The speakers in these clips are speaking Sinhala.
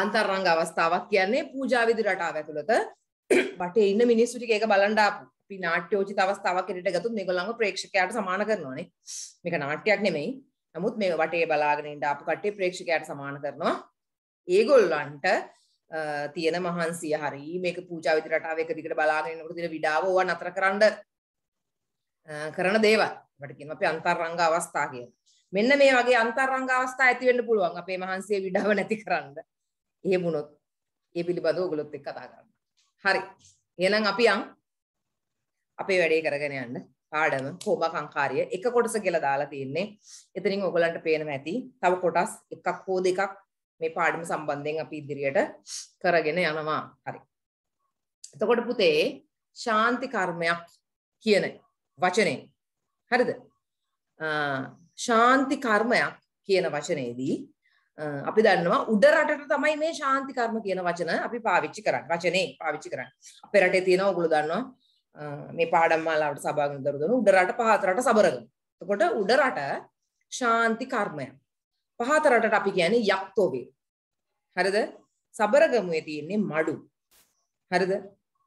අන්තර්රංග අවස්ථාවක් කියන්නේ පූජාවිදි රටාව ඇතුළත බටේ ඉන්න මිනිස්සු ටික ඒක බලන් ආපු අපි නාට්‍යෝචිත අවස්ථාවක් හැටියට ගත්තොත් මේගොල්ලන්ව ප්‍රේක්ෂකයාට සමාන කරනවානේ මේක නාට්‍යයක් නෙමෙයි නමුත් මේ වටේ බලාගෙන ඉන්න ආපු කට්ටිය ප්‍රේක්ෂකයාට සමාන කරනවා ඒගොල්ලන්ට තියෙන මහන්සිය හරි මේක පූජාවිදි රටාව එක දිගට බලාගෙන ඉන්නකොට තියෙන විඩාව ඕවා නතරකරන කරන දේවල් අපිට කියනවා අපි අන්තර්රංග අවස්ථා කියලා මෙන්න මේ වගේ අන්තර්රංග අවස්ථා ඇති වෙන්න පුළුවන් අපේ මහන්සිය විඩාව නැති කරන්න එහෙම වුණොත් ඒ පිළිබඳව ඔයගොල්ලොත් එක්ක කතා කරන්න. හරි. එහෙනම් අපි යන් අපේ වැඩේ කරගෙන යන්න. පාඩම හෝමක අංකාරිය එක කොටස කියලා දාලා තියෙන්නේ. එතනින් ඔයගලන්ට පේනම ඇති. තව කොටස් එකක් හෝ දෙකක් මේ පාඩම සම්බන්ධයෙන් අපි ඉදිරියට කරගෙන යනවා. හරි. එතකොට පුතේ ශාන්ති කර්මයක් කියන වචනේ හරිද? ශාන්ති කර්මයක් කියන වචනේදී අපි දන්නවා උඩ රටට තමයි මේ ශාන්ති කර්ම කියන වචන අපි පාවිච්චි කරන්නේ වචනේ පාවිච්චි කරන්නේ අපේ රටේ තියෙනවා ඔයගොල්ලෝ දන්නවා මේ පාඩම් මාලාවට සභාගම දරු දෙන උඩ රට පහත රට සබරගම එතකොට උඩ රට ශාන්ති කර්මය පහත රටට අපි කියන්නේ යක්තෝ වේ හරිද සබරගමුවේ තියෙන්නේ මඩු හරිද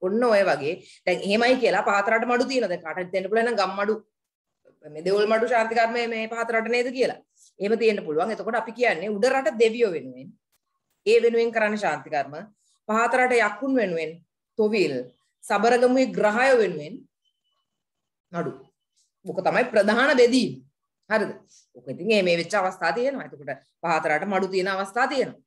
ඔන්න ඔය වගේ දැන් එහෙමයි කියලා පහත රට මඩු තියෙනවා දැන් කාටද දෙන්න පුළුවන් නම් ගම් මඩු මේ දෙවොල් මඩු ශාන්ති කර්මය මේ පහත රට නේද කියලා එහෙම තියෙන්න පුළුවන්. එතකොට අපි කියන්නේ උඩ රට දෙවියෝ වෙනුවෙන් ඒ වෙනුවෙන් කරන්නේ ශාන්ති කර්ම. පහත රට යක්කුන් වෙනුවෙන් තොවිල් සබරගමුවේ ග්‍රහය වෙනුවෙන් නඩු. ඔක තමයි ප්‍රධාන බෙදීම. හරිද? ඔක ඉතින් මේ මේ වෙච්ච අවස්ථා තියෙනවා. එතකොට පහත රට මඩු තියෙන අවස්ථා තියෙනවා.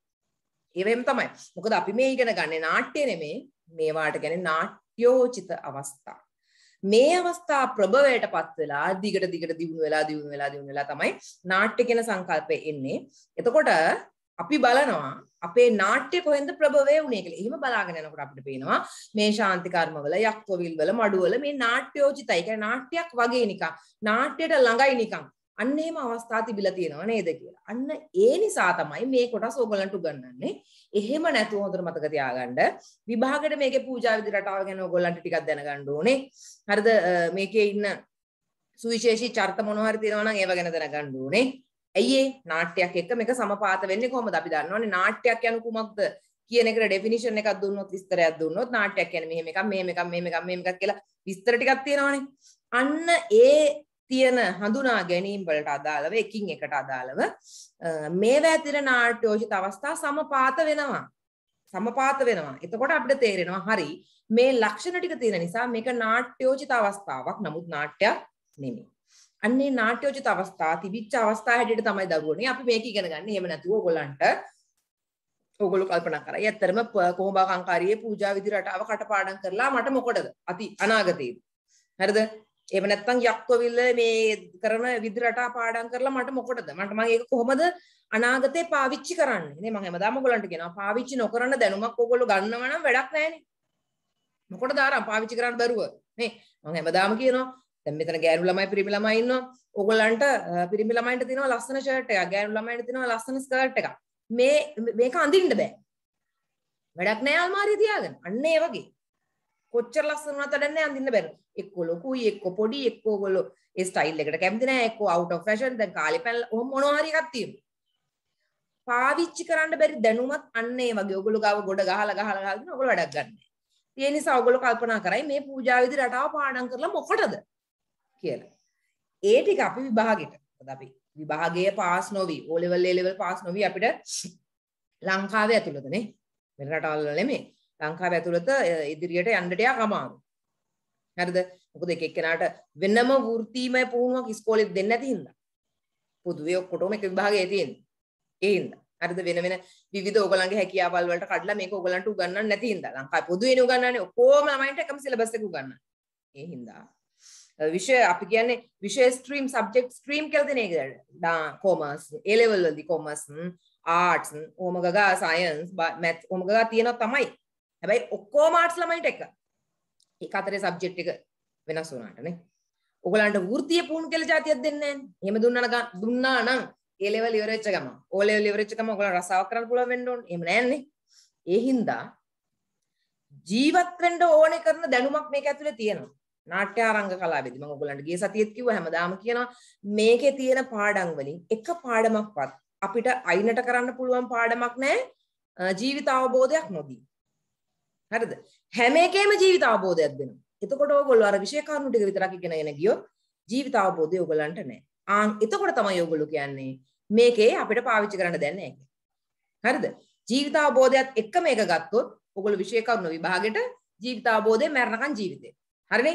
ඒවෙම තමයි. මොකද අපි මේ ඉගෙන ගන්නේ නාට්‍ය නෙමේ. මේවාට කියන්නේ නාට්‍යෝචිත අවස්ථා. මේ අවස්ථා ප්‍රභවයටපත් වෙලා දිගට දිගට දියුණු වෙලා දියුණු වෙලා දියුණු වෙලා තමයි නාට්‍ය කියන සංකල්පය එන්නේ. එතකොට අපි බලනවා අපේ නාට්‍ය කොහෙන්ද ප්‍රභවය වුණේ කියලා. එහෙම බලාගෙන යනකොට අපිට පේනවා මේ ශාන්ති කර්මවල, යක්කෝවිල්වල, මඩුවල මේ නාට්‍යෝචිතයි. ඒ කියන්නේ නාට්‍යයක් වගේ නිකන්. නාට්‍යයට ළඟයි නිකන්. අන්න එහෙම අවස්ථා තිබිලා තියෙනව නේද කියලා. අන්න ඒ නිසා තමයි මේ කොටස් ඕගලන්ට උගන්වන්නේ. එහෙම නැතුව හොඳට මතක තියාගන්න. විභාගෙට මේකේ පූජා විදි රටාව ගැන ඕගලන්ට ටිකක් දැනගන්න ඕනේ. හරිද? මේකේ ඉන්න සුවිශේෂී චර්ත මොනවා හරි තියෙනවා නම් ඒව ගැන දැනගන්න ඕනේ. ඇයි නාට්‍යයක් එක්ක මේක සමපාත වෙන්නේ කොහොමද? අපි දන්නවනේ නාට්‍යයක් යනු කුමක්ද කියන එකට ඩෙෆිනිෂන් එකක් දුන්නොත් විස්තරයක් දුන්නොත් නාට්‍යයක් කියන්නේ මෙහෙම එකක් මෙහෙම එකක් මෙහෙම එකක් මෙහෙම එකක් කියලා විස්තර ටිකක් තියෙනවනේ. අන්න ඒ තියෙන හඳුනා ගැනීම් වලට අදාළව එකින් එකට අදාළව මේවා ඇතිර නාට්‍යෝචිත අවස්ථා සමපාත වෙනවා සමපාත වෙනවා එතකොට අපිට තේරෙනවා හරි මේ ලක්ෂණ ටික තියෙන නිසා මේක නාට්‍යෝචිත අවස්ථාවක් නමුත් නාට්‍යයක් නෙමෙයි අන්නේ නාට්‍යෝචිත අවස්ථා තිබිච්ච අවස්ථා හැටියට තමයි දරුවනේ අපි මේක ඉගෙන ගන්න. එහෙම නැතුව ඔයගොල්ලන්ට ඔයගොල්ලෝ කල්පනා කරා. ඇත්තටම කොහොඹා කංකාරියේ පූජා විදි රටාව කටපාඩම් කරලා මට මොකටද? අති අනාගතයේදී. හරිද? එහෙම නැත්නම් යක්කවිල මේ කරන විදිහට පාඩම් කරලා මට මොකටද මට මම ඒක කොහොමද අනාගතේ පාවිච්චි කරන්නේ නේ මම හැමදාම ඔයගලන්ට කියනවා පාවිච්චි නොකරන දැනුමක් ඔයගොල්ලෝ ගන්නවා නම් වැඩක් නැහැනේ මොකටද ආරම් පාවිච්චි කරන්න බැරුව නේ මම හැමදාම කියනවා දැන් මෙතන ගෑනු ළමයි පිරිමි ළමයි ඉන්නවා ඔයගලන්ට පිරිමි ළමයින්ට දෙනවා ලස්සන ෂර්ට් එකක් ගෑනු ළමයින්ට දෙනවා ලස්සන ස්කර්ට් එකක් මේ මේක අඳින්න බෑ වැඩක් නැහැ අල්මාරිය තියාගෙන අන්න ඒ වගේ කොච්චර ලස්සන වුණත් වැඩක් නැහැ අඳින්න බැරුව එක්කෝ ලොකුයි එක්කෝ පොඩි එක්කෝ ඔයගොල්ලෝ ඒ ස්ටයිල් එකට කැමති නැහැ එක්කෝ out of fashion දැන් කාලේ පැනලා ඔහොම මොනවා හරි එකක් තියෙනවා පාවිච්චි කරන්න බැරි දැනුමත් අන්න ඒ වගේ ඔයගොල්ලෝ ගාව ගොඩ ගහලා ගහලා ගහලා දෙන ඔයගොල්ලෝ වැඩක් ගන්න. ඒ නිසා ඔයගොල්ලෝ කල්පනා කරයි මේ පූජා විදි රටාව පාඩම් කරලා මොකටද කියලා. ඒ ටික අපි විභාගෙට. අපි විභාගයේ පාස් නොවි, O level A level pass නොවි අපිට ලංකාවේ ඇතුළතනේ. වෙන රටවල් වල නෙමෙයි. ලංකාව ඇතුළත ඉදිරියට යන්නට යා අමාරු. හරිද මොකද එක එක්කෙනාට වෙනම වෘත්තීමය පුහුණුවක් ඉස්කෝලේ දෙන්නේ නැති හින්දා පොදුවේ ඔක්කොටම එක විභාගයේ තියෙන. ඒ හින්දා හරිද වෙන වෙන විවිධ ඕගලන්ගේ හැකියාවල් වලට කඩලා මේක ඕගලන්ට උගන්වන්න නැති හින්දා ලංකාවේ පොදුවේනේ උගන්වන්නේ ඔක්කොම ළමයින්ට එකම සිලබස් එක උගන්වන්නේ. ඒ හින්දා විෂය අපි කියන්නේ විෂය ස්ට්‍රීම් සබ්ජෙක්ට් ස්ට්‍රීම් කියලා දෙන එක කොමර්ස් ඒ ලෙවල් වලදී කොමර්ස් ආර්ට්ස් ඕම ගගා සයන්ස් මැත් ඕම ගගා තියෙනවා තමයි හැබැයි ඔක්කොම ආර්ට්ස් ළමයින්ට එක එක අතරේ සබ්ජෙක්ට් එක වෙනස් වුණාට නේ. ඔයගලන්ට වෘත්තීය පුහුණු කියලා જાතියක් දෙන්නේ නැහැ. එහෙම දුන්නා නම් දුන්නා නම් ඒ ලෙවල් ඉවර වෙච්ච ගම. ඕ ලෙවල් ඉවර වෙච්ච ගම ඔයගලන්ට රසාවක් කරන්න පුළුවන් වෙන්න ඕනේ. එහෙම නැන්නේ. ඒ හින්දා ජීවත් වෙන්න ඕනේ කරන දැනුමක් මේක ඇතුලේ තියෙනවා. නාට්‍ය ආරංග කලාවේදී මම ඔයගලන්ට ගිය සතියේත් කිව්වා හැමදාම කියනවා මේකේ තියෙන පාඩම් වලින් එක පාඩමක්වත් අපිට අයිනට කරන්න පුළුවන් පාඩමක් නැහැ ජීවිත අවබෝධයක් නොදී. හරිද හැම එකේම ජීවිත අවබෝධයක් දෙනවා. එතකොට ඕගොල්ලෝ අර විශේෂ කාරණු ටික විතරක් ඉගෙනගෙන ගියොත් ජීවිත අවබෝධය ඕගලන්ට නැහැ. ආන් එතකොට තමයි ඕගොල්ලෝ කියන්නේ මේකේ අපිට පාවිච්චි කරන්න දෙන්නේ නැහැ කියලා. හරිද? ජීවිත අවබෝධයත් එක්ක මේක ගත්තොත් ඔගොල්ලෝ විශේෂ කාරණු විභාගෙට ජීවිත අවබෝධය මරණකම් ජීවිතේ. හරිනේ?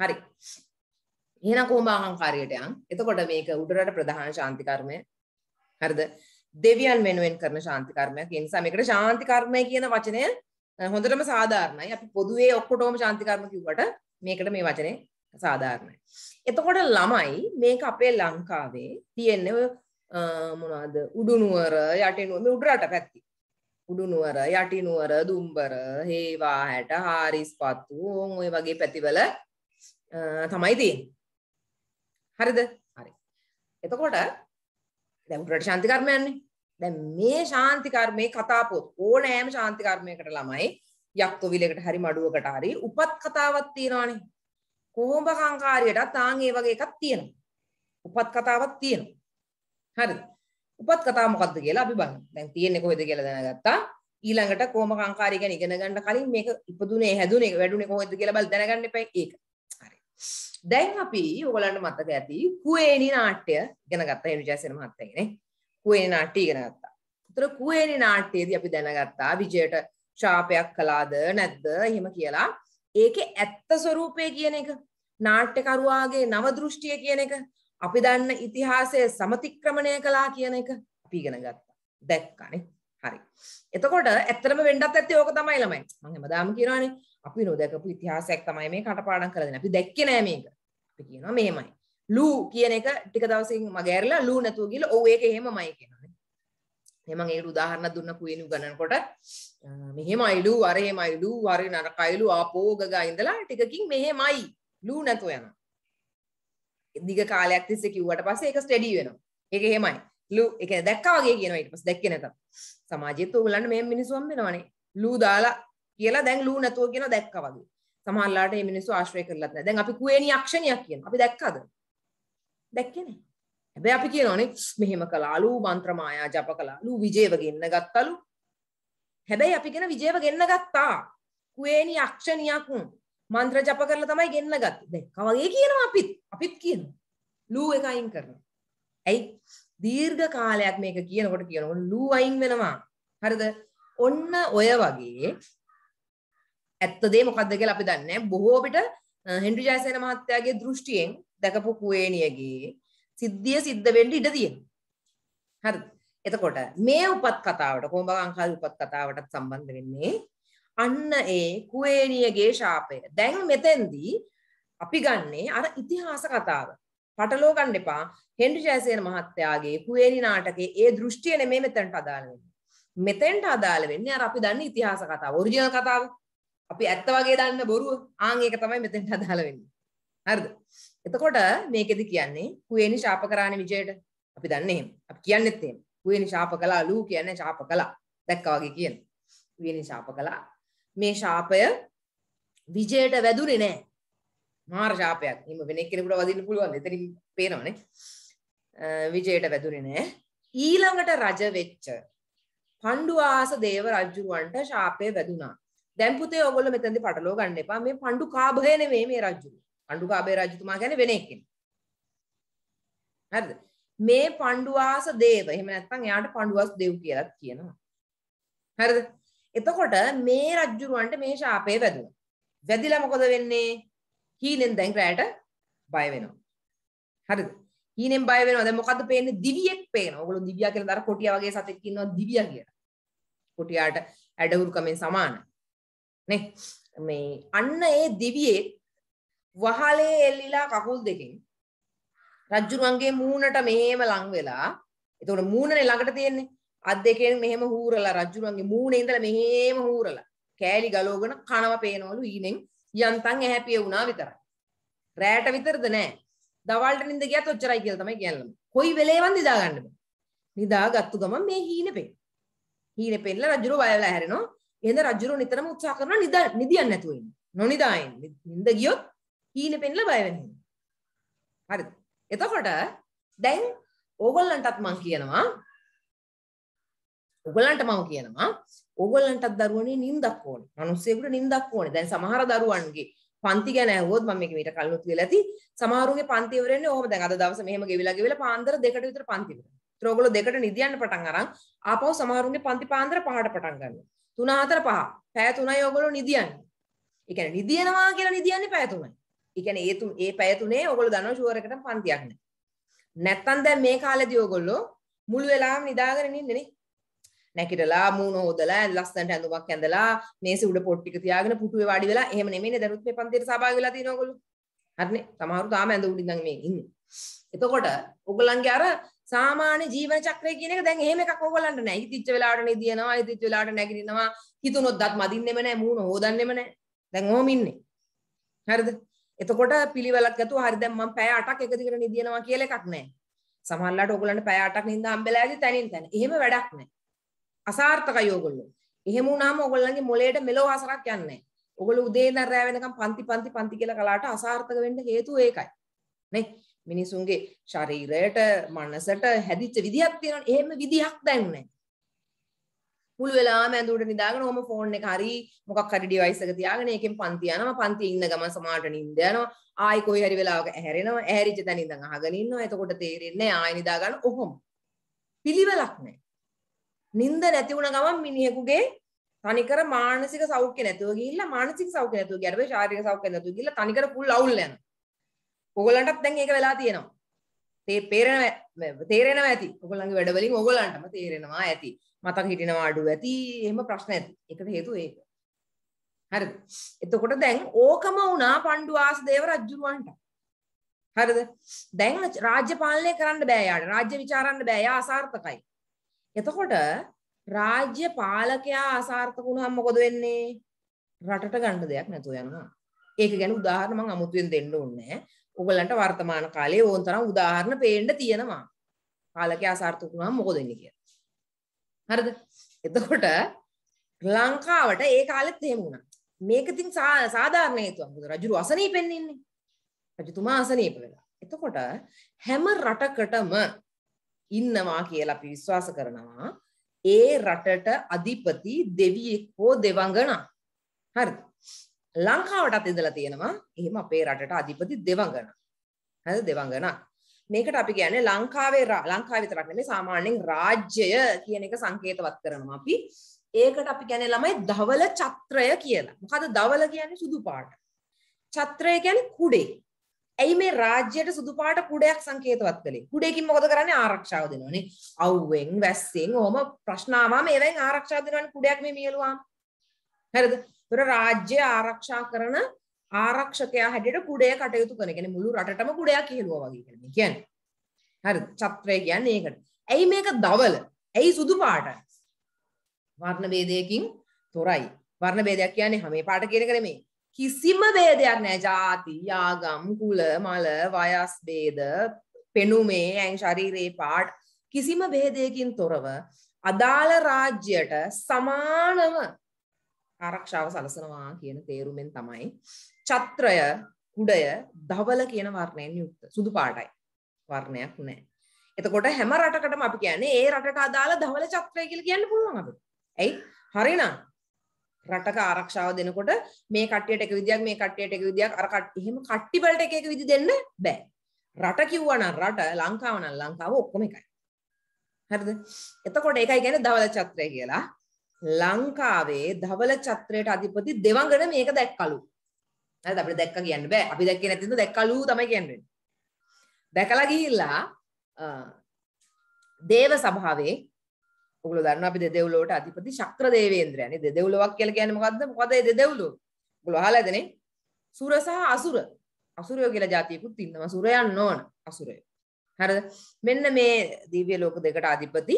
හරි. එහෙනම් කොහොම අහංකාරයට යන්? එතකොට මේක උඩරට ප්‍රධාන ශාන්ති කර්මය. හරිද? දෙවියන් වෙනුවෙන් කරන ශාන්ති කර්මයක්. ඒ නිසා මේකට ශාන්ති කර්මය කියන වචනය හොඳටම සාධාරණයි අපි පොදුවේ ඔක්කොටෝම ශාන්තිකර්ම කිව්වට මේකට මේ වචනේ සාධාරණයි. එතකොට ළමයි මේක අපේ ලංකාවේ තියෙන මොනවද උඩුනුවර යටිනුවර මේ උඩරට පැත්ති. උඩුනුවර යටිනුවර දුම්බර හේවා හැට හාරිස්පත්තු ඕන් ඔය වගේ පැතිවල තමයි තියෙන්නේ. හරිද? හරි. එතකොට දැන් උඩරට ශාන්තිකර්ම යන්නේ. දැන් මේ ශාන්ති කර්මයේ කතා පොත් ඕනෑම ශාන්ති කර්මයකට ළමයි යක්කොවිලකට හරි මඩුවකට හරි උපත් කතාවක් තියෙනවානේ. කොහොඹකංකාරියටත් තාන් ඒ වගේ එකක් තියෙනවා. උපත් කතාවක් තියෙනවා. හරිද? උපත් කතාව මොකක්ද කියලා අපි බලමු. දැන් තියෙන්නේ කොහෙද කියලා දැනගත්තා. ඊළඟට කොහොඹකංකාරිය ගැන ඉගෙන ගන්න කලින් මේක ඉපදුනේ හැදුනේ වැඩුනේ කොහෙද කියලා බල දැනගන්න එපා ඒක. හරි. දැන් අපි ඔයගලන්ට මතක ඇති කුවේණි නාට්‍ය ඉගෙන ගත්තා එනුජයසේන මහත්තයාගේ නේ. කුවේණි නාට්‍ය ඉගෙන ගත්තා. ඒතර කුවේණි නාට්‍යයේදී අපි දැනගත්තා විජයට ශාපයක් කළාද නැද්ද එහෙම කියලා. ඒකේ ඇත්ත ස්වરૂපය කියන එක නාට්‍යකරුවාගේ නව දෘෂ්ටිය කියන එක අපි දන්න ඉතිහාසය සමතික්‍රමණය කළා කියන එක අපි ඉගෙන ගත්තා. දැක්කනේ. හරි. එතකොට ඇත්තටම වෙන්නත් ඇත්තේ ඕක තමයි ළමයි. මම හැමදාම කියනවානේ අපි නොදකපු ඉතිහාසයක් තමයි මේ කටපාඩම් කරලා දෙන්නේ. අපි දැක්කේ නෑ මේක. අපි කියනවා මෙහෙමයි. ලූ කියන එක ටික දවසින් මගෑරලා ලූ නැතුව ගිහලා ඔව් ඒක එහෙමමයි කියනවානේ. එහෙනම් මම ඒකට උදාහරණයක් දුන්න කුවේණි උගන්නනකොට මෙහෙමයි ලූ අර එහෙමයි ලූ අර නරකයි ලූ ආපෝ ගගා ඉඳලා ටිකකින් මෙහෙමයි ලූ නැතුව යනවා. දිග කාලයක් තිස්සේ කිව්වට පස්සේ ඒක ස්ටඩි වෙනවා. ඒක එහෙමයි. ලූ ඒ කියන්නේ දැක්කා වගේ කියනවා ඊට පස්සේ දැක්කේ නැතත්. සමාජයේත් ඔයගලන්ට මේ මිනිස්සු හම්බ වෙනවනේ. ලූ දාලා කියලා දැන් ලූ නැතුව කියනවා දැක්කා වගේ. සමහරලාට මේ මිනිස්සු ආශ්‍රය කරලත් නැහැ. දැන් අපි කුවේණි යක්ෂණියක් කියනවා. අපි දැක්කද? දැක්කේ නැහැ. හැබැයි අපි කියනවානේ මෙහෙම කළාලු මන්ත්‍ර මායා ජප කළාලු විජේව ගෙන්න ගත්තලු. හැබැයි අපි කියන විජේව ගෙන්න ගත්තා. කුවේනි අක්ෂණියක් මන්ත්‍ර ජප කරලා තමයි ගෙන්න ගත්තේ. දැක්කා වගේ කියනවා අපිත්. අපිත් කියනවා. ලූ එක අයින් කරනවා. ඇයි? දීර්ඝ කාලයක් මේක කියනකොට කියනකොට ලූ අයින් වෙනවා. හරිද? ඔන්න ඔය වගේ ඇත්ත දේ මොකද්ද කියලා අපි දන්නේ නැහැ. බොහෝ අපිට හෙන්රි ජයසේන මහත්තයාගේ දෘෂ්ටියෙන් දැකපු කුවේණියගේ සිද්ධිය සිද්ධ වෙන්න ඉඩ තියෙනවා. හරිද? එතකොට මේ උපත් කතාවට කොඹ අංකාර උපත් කතාවටත් සම්බන්ධ වෙන්නේ අන්න ඒ කුවේණියගේ ශාපය. දැන් මෙතෙන්දී අපි ගන්නේ අර ඉතිහාස කතාව. පටලෝ ගන්න එපා. හෙන්රි ජයසේන මහත්තයාගේ කුවේණි නාටකයේ ඒ දෘෂ්ටිය නෙමෙයි මෙතනට අදාළ වෙන්නේ. මෙතෙන්ට අදාළ වෙන්නේ අර අපි දන්නේ ඉතිහාස කතාව, ඔරිජිනල් කතාව. අපි ඇත්ත වගේ දන්න බොරුව. ආන් ඒක තමයි මෙතෙන්ට අදාළ වෙන්නේ. හරිද? එතකොට මේකෙදි කියන්නේ කුවේනි ශාප කරානේ විජයට. අපි දන්නේ එහෙම. අපි කියන්නෙත් එහෙම. කුවේනි ශාප කළා ලූ කියන්නේ ශාප කළා. දැක්කා වගේ කියන. කුවේනි ශාප කළා. මේ ශාපය විජයට වැදුනේ නෑ. මාර ශාපයක්. එහෙම වෙන එක්කෙනෙකුට වදින්න පුළුවන්. එතනින් පේනවනේ. විජයට වැදුනේ නෑ. ඊළඟට රජ වෙච්ච පණ්ඩු ආස දේව රජුවන්ට ශාපය වැදුනා. දැන් පුතේ ඔයගොල්ලෝ මෙතනදී පටලව ගන්න එපා. මේ පණ්ඩු කාභය නෙමෙයි මේ රජුගේ. පණ්ඩුකාභය රජතුමා කියන්නේ වෙන කෙනෙක්. හරිද? මේ පණ්ඩුවාස දේව. එහෙම නැත්නම් එයාට පණ්ඩුවාස දේව් කියලාත් කියනවා. හරිද? එතකොට මේ රජුරවන්ට මේ ශාපය වැදුණා. වැදිලා මොකද වෙන්නේ? හීනෙන් දැන් රැයට බය වෙනවා. හරිද? හීනෙන් බය වෙනවා. දැන් මොකද්ද පේන්නේ? දිවියෙක් පේනවා. ඔයගොල්ලෝ දිවියා කියලා දාර කොටියා වගේ සතෙක් ඉන්නවා දිවියා කියලා. කොටියාට ඇඩවුරුකමෙන් සමාන. නේ? මේ අන්න ඒ දිවියෙක් වහලේ එල්ලිලා කකුල් දෙකෙන් රජ්ජුරුවන්ගේ මූණට මෙහෙම ලං වෙලා එතකොට මූණනේ ළඟට තියෙන්නේ අත් දෙකෙන් මෙහෙම හූරලා රජ්ජුරුවන්ගේ මූණේ ඉඳලා මෙහෙම හූරලා කෑලි ගලවගෙන කනව පේනවලු ඊනෙන් යන්තම් ඇහැපිය වුණා විතරයි රැයට විතරද නෑ දවල්ට නිින්ද ගියත් ඔච්චරයි කියලා තමයි කියන්නේ කොයි වෙලේවන් නිදා ගන්න බෑ නිදාගත්තු ගමන් මේ හීන පේන හීන පෙන්නලා රජ්ජුරුව බයලා හැරෙනවා එහෙනම් රජ්ජුරුව නිතරම උත්සාහ කරනවා නිදා නිදියන්නේ නැතුව ඉන්න නොනිදා ඉන්න නිින්ද ගියොත් හීන පෙන්ලා බය වෙන්නේ. හරිද? එතකොට දැන් ඕගොල්ලන්ටත් මම කියනවා ඔගලන්ට මම කියනවා ඕගොල්ලන්ටත් දරුවනේ නිින්දක් ඕනේ. මිනිස්සෙකුට නිින්දක් ඕනේ. දැන් සමහර දරුවන්ගේ පන්ති ගැන ඇහුවොත් මම මේක මීට කලින් උත් කියලා ඇති. සමහරුගේ පන්ති ඉවරෙන්නේ ඔහොම දැන් අද දවසේ මෙහෙම ගෙවිලා ගෙවිලා පාන්දර දෙකට විතර පන්ති ඉවරයි. ඒතර ඔයගොල්ලෝ දෙකට නිදියන්න පටන් අරන් ආපහු සමහරුගේ පන්ති පාන්දර පහට පටන් ගන්නවා. තුන හතර පහ. පැය තුනයි ඔයගොල්ලෝ නිදියන්නේ. ඒ කියන්නේ නිදියනවා කියලා නිදියන්නේ පැය තුනයි. එකන ඒතු ඒ පැතුනේ ඔගොල දන්න ශුවරකට පන්තියක්න නැත්තන් දැ මේ කාලෙදී ඔගොල්ලෝ මුළු වෙලාම නිදාගෙන ඉන්නනේ නැකිටලා මූුණ හෝදලා ලස්සන්ට ඇඳුමක් ඇඳලා මේස උඩ පොට්ටික තියාගෙන පුටුවේ වාඩි වෙලා එහෙම නෙමෙයි දරුත් මේ පන්තියට සහභාගී වෙලා තියෙන ඔයගොල්ලෝ හරිනේ සමහරු තාම ඇඳ උඩින් ඉඳන් මේ ඉන්නේ එතකොට ඔයගොල්ලන්ගේ අර සාමාන්‍ය ජීවන චක්‍රය කියන එක දැන් එහෙම එකක් ඕගොල්ලන්ට නැහැ. හිතිච්ච වෙලාවට නිදිනවා, හිතිච්ච වෙලාවට නැගිටිනවා. හිතුනොත් දත් මදින්නෙම නැහැ, මූණ හොදන්නෙම නැහැ. දැන් ඕම ඉන්නේ. හරිද? එතකොට පිළිවෙලක් ගතුව හරි දැන් මම පැය 8ක් එක දිගට නිදිනවා කියලා එකක් නැහැ. සමහරලාට ඕගොල්ලන්ට පැය 8ක් නිින්ද හම්බෙලා ඇති තනින් තන. එහෙම වැඩක් නැහැ. අසාර්ථකයි ඕගොල්ලෝ. එහෙම වුණාම ඕගොල්ලන්ගේ මොළයට මෙලෝ හසරක් යන්නේ නැහැ. ඔගොල්ලෝ උදේ ඉඳන් රෑ වෙනකම් පන්ති පන්ති පන්ති කියලා කලාට අසාර්ථක වෙන්න හේතුව ඒකයි. නේ? මිනිසුන්ගේ ශරීරයට, මනසට හැදිච්ච විදිහක් තියෙනවනේ. එහෙම විදිහක් දැන් නැහැ. මුළු වෙලාවම ඇඳුරට නිදාගෙන ඔහම ෆෝන් එක හරි මොකක් හරි ඩිවයිස් එක තියාගෙන ඒකෙන් පන්ති යනවා පන්ති ඉන්න ගමන් සමහරට නිින්ද යනවා ආයි කොයි හරි වෙලාවක ඇහැරෙනවා ඇහැරිච්ච තැන ඉඳන් අහගෙන ඉන්නවා එතකොට තේරෙන්නේ ආයි නිදා ගන්න ඔහොම පිළිවෙලක් නැහැ නිින්ද නැති වුණ ගමන් මිනිහෙකුගේ තනිකර මානසික සෞඛ්‍ය නැතුව ගිහිල්ලා මානසික සෞඛ්‍ය නැතුව ගියාට පස්සේ ශාරීරික සෞඛ්‍ය නැතුව ගිහිල්ලා තනිකර ෆුල් අවුල් යනවා ඔයගලන්ටත් දැන් ඒක වෙලා තියෙනවා තේ පේරෙනවා තේරෙනවා ඇති ඔයගලන්ගේ වැඩවලින් ඔයගලන්ටම තේරෙනවා ඇති මතක හිටිනවා අඩු ඇති එහෙම ප්‍රශ්න ඇති. ඒකට හේතුව ඒක. හරිද? එතකොට දැන් ඕකම වුණා පණ්ඩු ආසදේව රජුරවන්ට. හරිද? දැන් රාජ්‍ය පාලනය කරන්න බෑ යාට. රාජ්‍ය විචාරන්න බෑ. යා අසාර්ථකයි. එතකොට රාජ්‍ය පාලකයා අසාර්ථක වුණාම මොකද වෙන්නේ? රටට ගන්න දෙයක් නැතුව යනවා. ඒක ගැන උදාහරණ මම අමුතුවෙන් දෙන්න ඕනේ නැහැ. ඔයගලන්ට වර්තමාන කාලයේ ඕන තරම් උදාහරණ පේන්න තියෙනවා. පාලකයා අසාර්ථක වුණාම මොකද වෙන්නේ කියලා. හරිද එතකොට ලංකාවට ඒ කාලෙත් එහෙම වුණා මේක ඉතින් සාධාරණ හේතුවක් මොකද රජුරු අසනීපෙන් ඉන්නේ රජතුමා අසනීප වෙලා එතකොට හැම රටකටම ඉන්නවා කියලා අපි විශ්වාස කරනවා ඒ රටට අධිපති දෙවියෙක් හෝ දෙවඟනා හරිද ලංකාවටත් ඉඳලා තියෙනවා එහෙම අපේ රටට අධිපති දෙවඟනා හරිද දෙවඟනා මේකට අපි කියන්නේ ලංකාවේ ලංකාව විතරක් නෙමෙයි සාමාන්‍යයෙන් රාජ්‍යය කියන එක සංකේතවත් කරනවා අපි. ඒකට අපි කියන්නේ ළමයි ධවල චත්‍රය කියලා. මොකද ධවල කියන්නේ සුදු පාට. චත්‍රය කියන්නේ කුඩේ. ඇයි මේ රාජ්‍යයට සුදු පාට කුඩයක් සංකේතවත් කළේ? කුඩේකින් මොකද කරන්නේ? ආරක්ෂාව දෙනවනේ. අවුවෙන්, වැස්සෙන්, ඕම ප්‍රශ්න ආවම ඒවෙන් ආරක්ෂාව දෙනවනේ කුඩයක් මේ මියලුවාම. හරිද? ඒතර රාජ්‍ය ආරක්ෂා කරන ආරක්ෂකයා හැටියට කුඩය කටයුතු කරන කියන්නේ මුළු රටටම කුඩයක් ඉහිලුවා වගේ කියලා මේ කියන්නේ. හරිද? චත්‍රය කියන්නේ ඒකට. ඇයි මේක දවල? ඇයි සුදු පාට? වර්ණ ભેදයකින් තොරයි. වර්ණ ભેදයක් කියන්නේ හැම පාට කියන එක නෙමෙයි. කිසිම ભેදයක් නැහැ. ಜಾති, ආගම්, කුල, මල, වයස් ભેද, පෙනුමේ, ඇඟ ශරීරයේ පාට කිසිම ભેදයකින් තොරව අදාළ රාජ්‍යයට සමානව ආරක්ෂාව සලසනවා කියන තේරුමෙන් තමයි චත්‍රය කුඩය ධවල කියන වර්ණයෙන් යුක්ත සුදු පාටයි වර්ණයක් නෑ. එතකොට හැම රටකටම අපි කියන්නේ ඒ රටට අදාළ ධවල චත්‍රය කියලා කියන්න පුළුවන් අපිට. ඇයි? හරිනම් රටක ආරක්ෂාව දෙනකොට මේ කට්ටියට එක විදියක් මේ කට්ටියට එක විදියක් අර කට් එහෙම කට්ටි වලට එක එක විදි දෙන්න බෑ. රට කිව්වනම් රට ලංකාව නම් ලංකාව ඔක්කොම එකයි. හරිද? එතකොට ඒකයි කියන්නේ ධවල චත්‍රය කියලා. ලංකාවේ ධවල චත්‍රයට අධිපති දෙවඟන මේක දැක්කලු. හරිද අපිට දැක්ක කියන්න බෑ. අපි දැක්කේ නැති නිසා දැක්කලු තමයි කියන්නේ. දැකලා ගිහිල්ලා දේව සභාවේ ඔගොල්ලෝ දන්නවා අපි දෙදෙව්ලොවට අධිපති ශක්‍ර දේවේන්ද්‍රයනේ. දෙදෙව්ලොවක් කියලා කියන්නේ මොකද්ද? මොකද ඒ දෙදෙව්ලොව? ඔගොල්ලෝ අහලා ඇදනේ. සුර සහ අසුර. අසුරයෝ කියලා જાතියකුත් ඉන්නවා. සුරයන් නොවන අසුරයෝ. හරිද? මෙන්න මේ දිව්‍ය ලෝක දෙකට අධිපති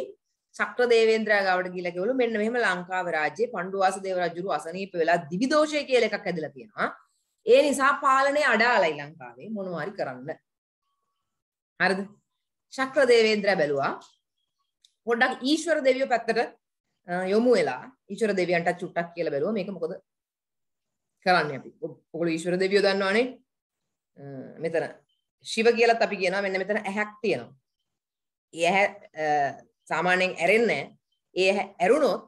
චක්‍ර දේවේන්ද්‍රයා ගාවට ගිහිල්ලා කිව්වලු මෙන්න මෙහෙම ලංකාව රාජ්‍යයේ පණ්ඩුවාස දේව රජුරු අසනීප වෙලා දිවිදෝෂය කියලා එකක් ඇදලා තියෙනවා. ඒ නිසා පාලනය අඩාලයි ලංකාවේ මොනවාරි කරන්න. හරිද? ශක්‍ර දේවේන්ද්‍ර බැලුවා. පොඩ්ඩක් ඊශ්වර දෙවියෝ පැත්තට යොමු වෙලා ඊශ්වර දෙවියන්ට චුට්ටක් කියලා බැලුවා මේක මොකද කරන්නේ අපි. ඔගොල්ලෝ ඊශ්වර දෙවියෝ දන්නවනේ. මෙතන ශිව කියලත් අපි කියනවා මෙන්න මෙතන ඇහැක් තියෙනවා. ඒ ඇහැ සාමාන්‍යයෙන් ඇරෙන්නේ ඒ ඇරුණොත්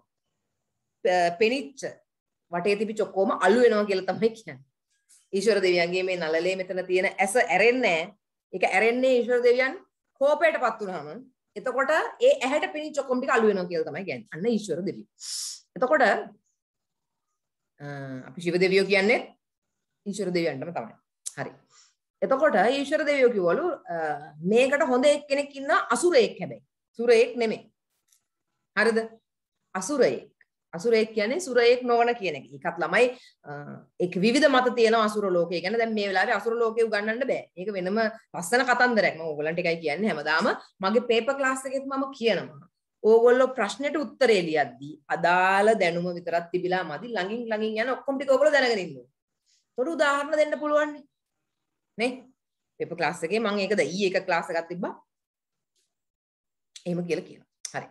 පෙනිච්ච වටේ තිබිච්ච ඔක්කොම අළු වෙනවා කියලා තමයි කියන්නේ. ඊශ්වර දෙවියන්ගේ මේ නලලේ මෙතන තියෙන ඇස ඇරෙන්නේ ඒක ඇරෙන්නේ ඊශ්වර දෙවියන් කෝපයටපත් වුනහම එතකොට ඒ ඇහැට පිනිච්ච ඔක්කොම ටික අලු වෙනවා කියලා තමයි කියන්නේ. අන්න ඊශ්වර දෙවියෝ. එතකොට අපි ශිව දෙවියෝ කියන්නේ ඊශ්වර දෙවියන්ටම තමයි. හරි. එතකොට ඊශ්වර දෙවියෝ කිව්වලු මේකට හොඳ එක්කෙනෙක් ඉන්න අසුරයෙක් හැබැයි. සුරයෙක් නෙමෙයි. හරිද? අසුරයෙක්. අසුරයෙක් කියන්නේ සුරයෙක් නොවන කියන එක. ඒකත් ළමයි ඒක විවිධ මත තියෙන අසුර ලෝකය ගැන. දැන් මේ වෙලාවේ අසුර ලෝකය උගන්වන්න බෑ. ඒක වෙනම ලස්සන කතන්දරයක්. මම ඕගලන්ට එකයි කියන්නේ හැමදාම මගේ පේපර් ක්ලාස් එකෙත් මම කියනවා. ඕගොල්ලෝ ප්‍රශ්නෙට උත්තරේ ලියද්දී අදාළ දැනුම විතරක් තිබිලා මදි ළඟින් ළඟින් යන ඔක්කොම ටික ඕගොල්ලෝ දැනගෙන ඉන්න ඕනේ. උඩ උදාහරණ දෙන්න පුළුවන් නේ. පේපර් ක්ලාස් එකේ මම ඒකද ඊ එක ක්ලාස් එකක් තිබ්බා. එහෙම කියලා කියනවා. හරි.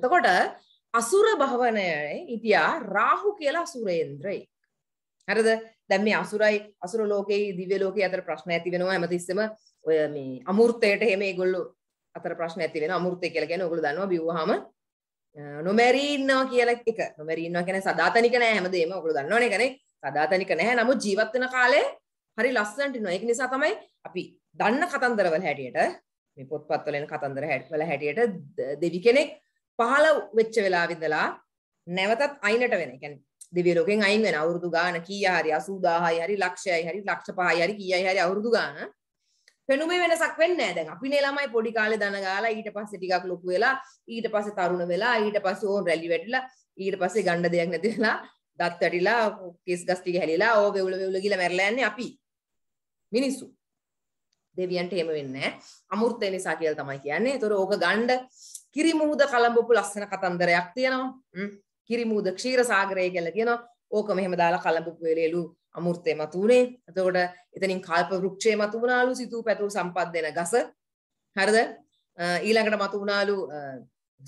එතකොට අසුර භවනයේ හිටියා රාහු කියලා සුරේන්ද්‍රයෙක්. හරිද? දැන් මේ අසුරයි අසුර ලෝකයේ දිව්‍ය ලෝකයේ අතර ප්‍රශ්න ඇති වෙනවා හැමතිස්සෙම ඔය මේ අමෘතයට එහෙම ඒගොල්ලෝ අතර ප්‍රශ්න ඇති වෙනවා. අමෘතය කියලා කියන්නේ ඔයගොල්ලෝ දන්නවා බිව්වහම නොමැරී ඉන්නවා කියලා එක. නොමැරී ඉන්නවා කියන්නේ සදාතනික නෑ හැමදේම ඔයගොල්ලෝ දන්නවනේ කනේ. සදාතනික නෑ. නමුත් ජීවත් වෙන කාලේ හරි ලස්සනට ඉන්නවා. ඒක නිසා තමයි අපි දන්න කතන්දරවල හැටියට මේ පොත්පත්වල එන කතන්දර වල හැටියට දෙවි කෙනෙක් පහළ වෙච්ච වෙලාවෙ ඉඳලා නැවතත් අයිනට වෙන. ඒ කියන්නේ දිව්‍ය ලෝකෙන් අයින් වෙන අවුරුදු ගාන කීයක් හරි 80000යි හරි ලක්ෂයයි හරි ලක්ෂ 5යි හරි කීයයි හරි අවුරුදු ගාන පෙනුමේ වෙනසක් වෙන්නේ නැහැ දැන්. අපිනේ ළමයි පොඩි කාලේ දන ගාලා ඊට පස්සේ ටිකක් ලොකු වෙලා ඊට පස්සේ තරුණ වෙලා ඊට පස්සේ ඕන් රැලි වැටිලා ඊට පස්සේ ගණ්ඩ දෙයක් නැති වෙලා දත් වැටිලා කිස් ගස් ටික හැලිලා ඕ වෙවුල වෙවුල ගිහලා මැරලා යන්නේ අපි. මිනිස්සු. දෙවියන්ට එහෙම වෙන්නේ නැහැ. අමෘතය නිසා කියලා තමයි කියන්නේ. ඒතොර ඕක ගණ්ඩ කිරිමූද කළඹපු ලස්සන කතන්දරයක් තියෙනවා කිරිමූද ක්ෂීර සාගරය කියලා කියනවා ඕක මෙහෙම දාලා කළඹපු වෙලේලු අමෘතේ මතුනේ එතකොට එතනින් කල්ප වෘක්ෂේ මතු වුණාලු සිතූ පැතූ සම්පත් දෙන ගස හරිද ඊළඟට මතු වුණාලු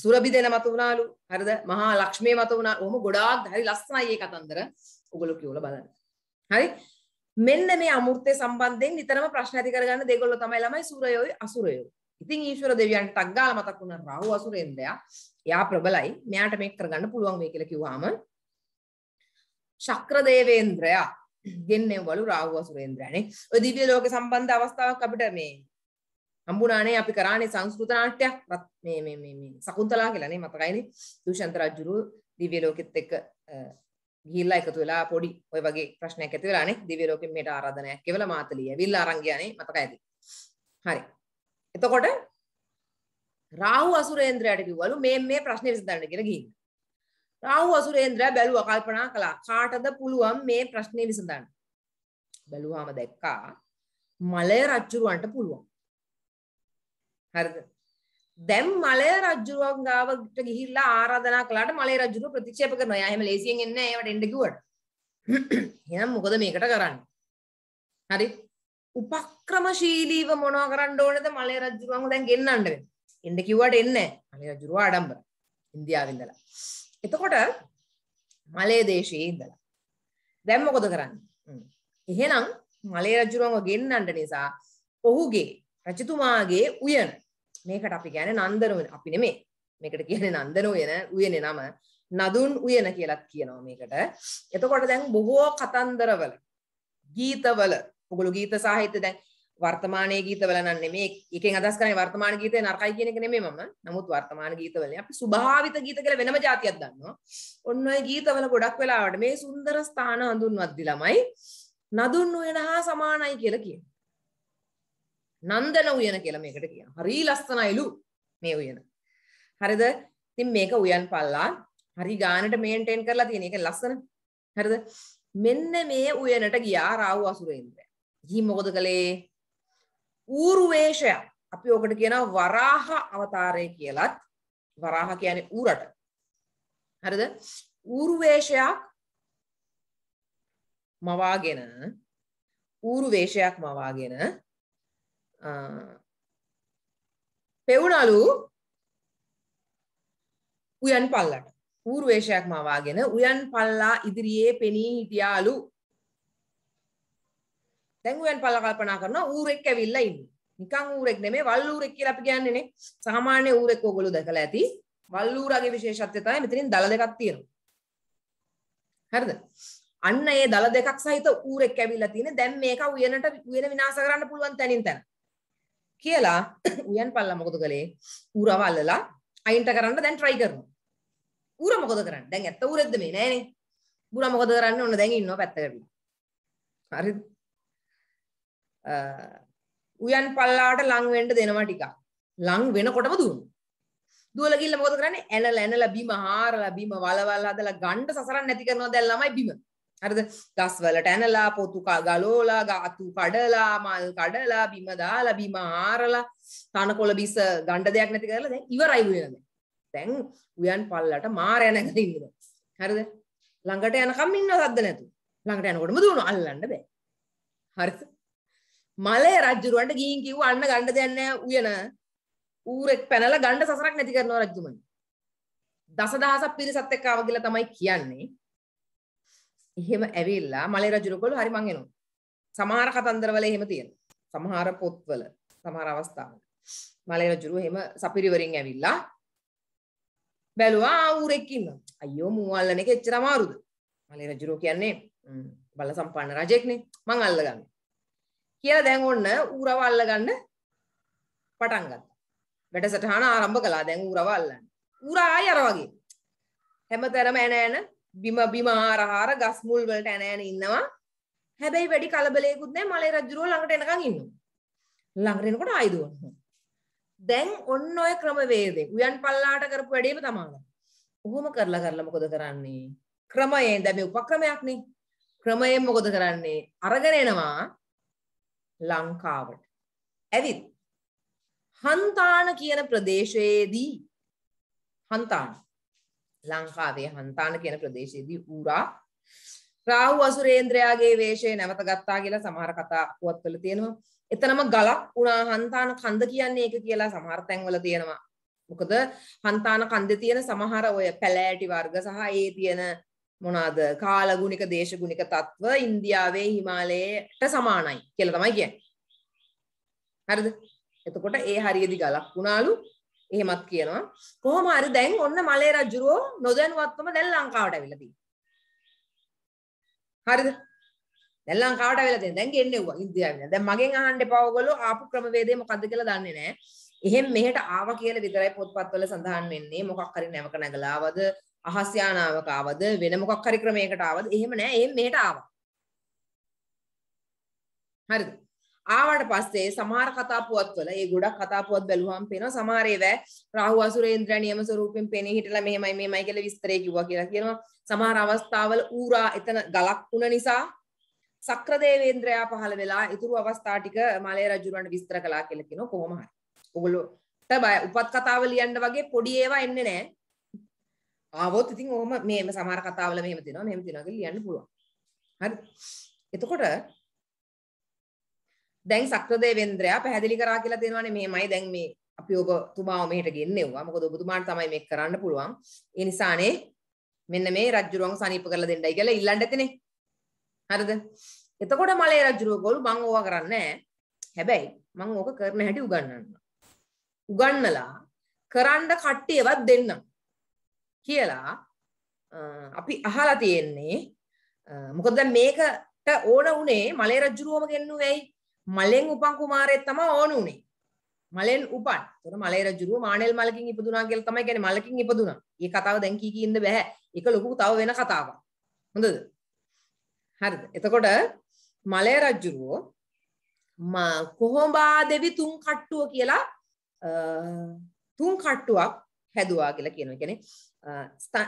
සුරබි දෙන මතු වුණාලු හරිද මහා ලක්ෂ්මිය මතු වුණා ඔහොම ගොඩාක් හරි ලස්සනයි මේ කතන්දර ඔගොල්ලෝ කියවලා බලන්න හරි මෙන්න මේ අමෘතය සම්බන්ධයෙන් නිතරම ප්‍රශ්න ඇති කරගන්න දෙගොල්ලෝ තමයි ළමයි සූරයෝයි අසුරයෝයි ඉතින් ඊශ්වර දෙවියන්ට ටක් ගාලා මතක් වුණා රාහු අසුරේන්ද්‍රයා. එයා ප්‍රබලයි. මෙයාට මේක කරගන්න පුළුවන් වෙයි කියලා කිව්වහම ශක්‍ර දේවේන්ද්‍රයා ගෙන්නේවලු රාහු අසුරේන්ද්‍රයානේ. ඔය දිව්‍ය ලෝක සම්බන්ධ අවස්ථාවක් අපිට මේ හම්බුණානේ අපි කරානේ සංස්කෘත නාට්‍යයක් මේ මේ මේ මේ සකුන්තලා කියලානේ මතකයිනේ. දුෂ්‍යන්ත රජුරු දිව්‍ය ලෝකෙත් එක්ක ගිහිල්ලා එකතු වෙලා පොඩි ඔය වගේ ප්‍රශ්නයක් ඇති වෙලානේ දිව්‍ය ලෝකෙ මෙට ආරාධනයක් කෙවලා මාතලිය. විල්ලා අරන් ගියානේ මතකයිද? හරි. එතකොට රාහු අසුරේන්ද්‍රයාට කිව්වලු මේ මේ ප්‍රශ්නේ විසඳන්න කියලා ගිහින්. රාහු අසුරේන්ද්‍රයා බැලුවා කල්පනා කළා කාටද පුළුවන් මේ ප්‍රශ්නේ විසඳන්න. බැලුවාම දැක්කා මලය රජුරවන්ට පුළුවන්. හරිද? දැන් මලය රජුරවන් ගාවට ගිහිල්ලා ආරාධනා කළාට මලය රජුරව ප්‍රතික්ෂේප කරනවා. එයා එහෙම ලේසියෙන් එන්නේ නැහැ ඒවට එන්න කිව්වට. එහෙනම් මොකද මේකට කරන්නේ? හරි. උපක්‍රමශීලීව මොනවා කරන්න ඕනද මලේ රජුරුවන් දැන් ගෙන්නන්න වෙන. එන්න කිව්වට එන්නේ මලේ රජුරුව ආඩම්බර. ඉන්දියාවෙ ඉඳලා. එතකොට මලේ දේශයේ ඉඳලා. දැන් මොකද කරන්නේ? එහෙනම් මලේ රජුරුවන්ව ගෙන්නන්න නිසා ඔහුගේ රජතුමාගේ උයන මේකට අපි කියන්නේ නන්දන උයන. අපි නෙමෙයි. මේකට කියන්නේ නන්දන උයන උයනේ නම නදුන් උයන කියලත් කියනවා මේකට. එතකොට දැන් බොහෝ කතන්දරවල ගීතවල ඔගොලු ගීත සාහිත්‍ය දැන් වර්තමානයේ ගීතවලනන් නෙමේ එකෙන් අදස් කරන්නේ වර්තමාන ගීතේ නරකයි කියන එක නෙමෙයි මම. නමුත් වර්තමාන ගීතවලනේ අපි ස්වභාවිත ගීත කියලා වෙනම જાතියක් දන්නවා. ඔන්න ඔය ගීතවල ගොඩක් වෙලාවට මේ සුන්දර ස්ථාන හඳුන්වද්දි ළමයි නදුන් උයන හා සමානයි කියලා කියනවා. නන්දන උයන කියලා මේකට කියනවා. හරි ලස්සනයිලු මේ උයන. හරිද? ඉතින් මේක උයන් පල්ලා හරි ගානට මේන්ටේන් කරලා තියෙන එක ලස්සන. හරිද? මෙන්න මේ උයනට ගියා රාහු අසුරේන්ද්‍රය. ගිහි මොකද කළේ ඌරුවේශයක් අපි ඕකට කියනවා වරාහ අවතාරය කියලත් වරාහ කියන්නේ ඌරට හරිද ඌරුවේශයක් මවාගෙන ඌරුවේශයක් මවාගෙන පෙවුනලු උයන් පල්ලට ඌරුවේශයක් මවාගෙන උයන් පල්ලා ඉදිරියේ පෙනී හිටියාලු දැන් ඌයන් පල්ලා කල්පනා කරනවා ඌරෙක් ඇවිල්ලා ඉන්නේ. නිකන් ඌරෙක් නෙමෙයි වල් ඌරෙක් කියලා අපි කියන්නේනේ. සාමාන්‍ය ඌරෙක් ඕගොල්ලෝ දැකලා ඇති. වල් ඌරාගේ විශේෂත්වය තමයි මෙතනින් දල දෙකක් තියෙනවා. හරිද? අන්න ඒ දල දෙකක් සහිත ඌරෙක් ඇවිල්ලා තියෙන. දැන් මේක උයනට උයන විනාශ කරන්න පුළුවන් තැනින් තැන. කියලා උයන් පල්ලා මොකද කළේ? ඌරව අල්ලලා අයින්ට කරන්න දැන් try කරනවා. ඌර මොකද කරන්නේ? දැන් ඇත්ත ඌරෙක්ද මේ නෑනේ. ඌර මොකද කරන්නේ? ඔන්න දැන් ඉන්නවා පැත්තකට. හරිද? උයන් පල්ලාට ලං වෙන්න දෙනවා ටිකක්. ලං වෙනකොටම දුවන. දුවලා ගිහිල්ලා මොකද කරන්නේ? ඇනලා ඇනලා බිම හාරලා බිම වලවල් හදලා ගණ්ඩ සසරක් නැති කරනවා දැන් ළමයි බිම. හරිද? ගස් වලට ඇනලා පොතු ගලෝලා ගාතු කඩලා මල් කඩලා බිම දාලා බිම හාරලා තනකොළ බිස ගණ්ඩ දෙයක් නැති කරලා දැන් ඉවරයි උයන දැන් උයන් පල්ලට මාරය නැගලා ඉන්නවා. හරිද? ළඟට යනකම් ඉන්න සද්ද නැතුව. ළඟට යනකොටම දුවනවා අල්ලන්න බෑ. හරිද? මලේ රජුරවන්ට ගිහින් කිව්ව අන්න ගන්න දෙයක් නැහැ උයන ඌරෙක් පැනලා ගන්න සසරක් නැති කරනවා රජුමනි දසදහසක් පිරිසත් එක්ක ආව කියලා තමයි කියන්නේ එහෙම ඇවිල්ලා මලේ රජුරගොල්ලෝ හරි මං එනවා සමහර කතන්දරවල එහෙම තියෙනවා සමහර පොත්වල සමහර අවස්ථාවල මලේ රජුරු එහෙම සපිරිවරින් ඇවිල්ලා බැලුවා ඌරෙක් ඉන්නවා අයියෝ මූවල්ලන එක එච්චර අමාරුද මලේ රජුරෝ කියන්නේ බල සම්පන්න රජෙක්නේ මං අල්ලගන්නේ කියලා දැන් ඔන්න ඌරව අල්ලගන්න පටන් ගත්තා. වැඩසටහන ආරම්භ කළා දැන් ඌරව අල්ලන්න. ඌරා ආය අර වගේ. හැමතැනම ඇන ඇන බිම බිම ආරහාර ගස් මුල් වලට ඇන ඇන ඉන්නවා. හැබැයි වැඩි කලබලයකුත් නැහැ මලේ රජුරුව ළඟට එනකන් ඉන්නවා. ළඟට එනකොට ආයි දුවනවා. දැන් ඔන්න ඔය ක්‍රමවේදේ උයන් පල්ලාට කරපු වැඩේම තමයි. ඔහොම කරලා කරලා මොකද කරන්නේ? ක්‍රමයෙන් දැන් මේ උපක්‍රමයක්නේ. ක්‍රමයෙන් මොකද කරන්නේ? අරගෙන එනවා ලංකාවට. ඇවිත් හන්තාන කියන ප්‍රදේශයේදී හන්තාන ලංකාවේ හන්තාන කියන ප්‍රදේශයේදී ඌරා රාහු අසුරේන්ද්‍රයාගේ වේශය නැවත ගත්තා කියලා සමහර කතා පුවත්වල තියෙනවා. එතනම ගලක් වුණා හන්තාන කන්ද කියන්නේ ඒක කියලා සමහර තැන්වල තියෙනවා. මොකද හන්තාන කන්දේ තියෙන සමහර ඔය පැලෑටි වර්ග සහ ඒ තියෙන මොනාද කාලගුණික දේශගුණික තත්ත්ව ඉන්දියාවේ හිමාලයේට සමානයි කියලා තමයි කියන්නේ. හරිද? එතකොට ඒ හරියදි ගලක් වුණාලු. එහෙමත් කියනවා. කොහොම හරි දැන් ඔන්න මලේ රජුරෝ නොදැනුවත්වම දැන් ලංකාවට ඇවිල්ලා තියෙනවා. හරිද? දැන් ලංකාවට ඇවිල්ලා තියෙන. දැන් ගෙන්නේ වුණා ඉන්දියාවෙන්. දැන් මගෙන් අහන්න එපා ඔයගොල්ලෝ ආපු ක්‍රමවේදය මොකද්ද කියලා දන්නේ නැහැ. එහෙම මෙහෙට ආවා කියලා විතරයි පොත්පත්වල සඳහන් වෙන්නේ. මොකක් හරි නැවක නැගලාවද අහස්යානාවක ආවද වෙන මොකක් හරි ක්‍රමයකට ආවද එහෙම නෑ එහෙම මෙහෙට ආවා. හරිද? ආවට පස්සේ සමහර කතා පුවත්වල ඒ ගොඩක් කතා පුවත් බැලුවාම පේනවා සමහර ඒවා රාහු අසුරේන්ද්‍ර නියම ස්වරූපයෙන් පෙනී හිටලා මෙහෙමයි මෙහෙමයි කියලා විස්තරය කිව්වා කියලා කියනවා සමහර අවස්ථාවල ඌරා එතන ගලක් වුණ නිසා සක්‍රදේවේන්ද්‍රයා පහළ වෙලා ඉතුරු අවස්ථා ටික මලේ රජුරන්ට විස්තර කළා කියලා කියනවා කොහොම හරි. ඔගොල්ලෝ තබය උපත් කතාව ලියන්න වගේ පොඩි ඒවා එන්නේ නැහැ. ආවොත් ඉතින් ඕම මේ සමහර කතාවල මෙහෙම තියෙනවා මෙහෙම තියෙනවා කියලා ලියන්න පුළුවන්. හරි. එතකොට දැන් සක්‍රදේවේන්ද්‍රයා පැහැදිලි කරා කියලා තියෙනවානේ මෙහෙමයි දැන් මේ අපි ඔබතුමාව මෙහෙට ගෙන්නෙව්වා. මොකද ඔබතුමාට තමයි මේක කරන්න පුළුවන්. ඒ නිසානේ මෙන්න මේ රජ්ජුරුවන් සනීප කරලා දෙන්නයි කියලා ඉල්ලන්න ඇතිනේ. හරිද? එතකොට මලේ රජ්ජුරුව ගෝල් මං ඕවා කරන්නේ නැහැ. හැබැයි මං ඕක කරන හැටි උගන්වන්නම්. උගන්නලා කරන්න කට්ටියවත් දෙන්නම්. කියලා අපි අහලා තියෙන්නේ මොකද දැන් මේකට ඕන උනේ මලේ රජුරුවම ගෙන්නුවේයි මලෙන් උපන් කුමාරයෙක් තමයි ඕන උනේ මලෙන් උපන් එතකොට මලේ රජුරුව මානෙල් මලකින් ඉපදුනා කියලා තමයි කියන්නේ මලකින් ඉපදුනා. මේ කතාව දැන් කී කී ඉන්න බෑ. ඒක ලොකු තව වෙන කතාවක්. හොඳද? හරිද? එතකොට මලේ රජුරුව කොහොඹා දෙවි තුන් කට්ටුව කියලා තුන් කට්ටුවක් හැදුවා කියලා කියනවා. කියන්නේ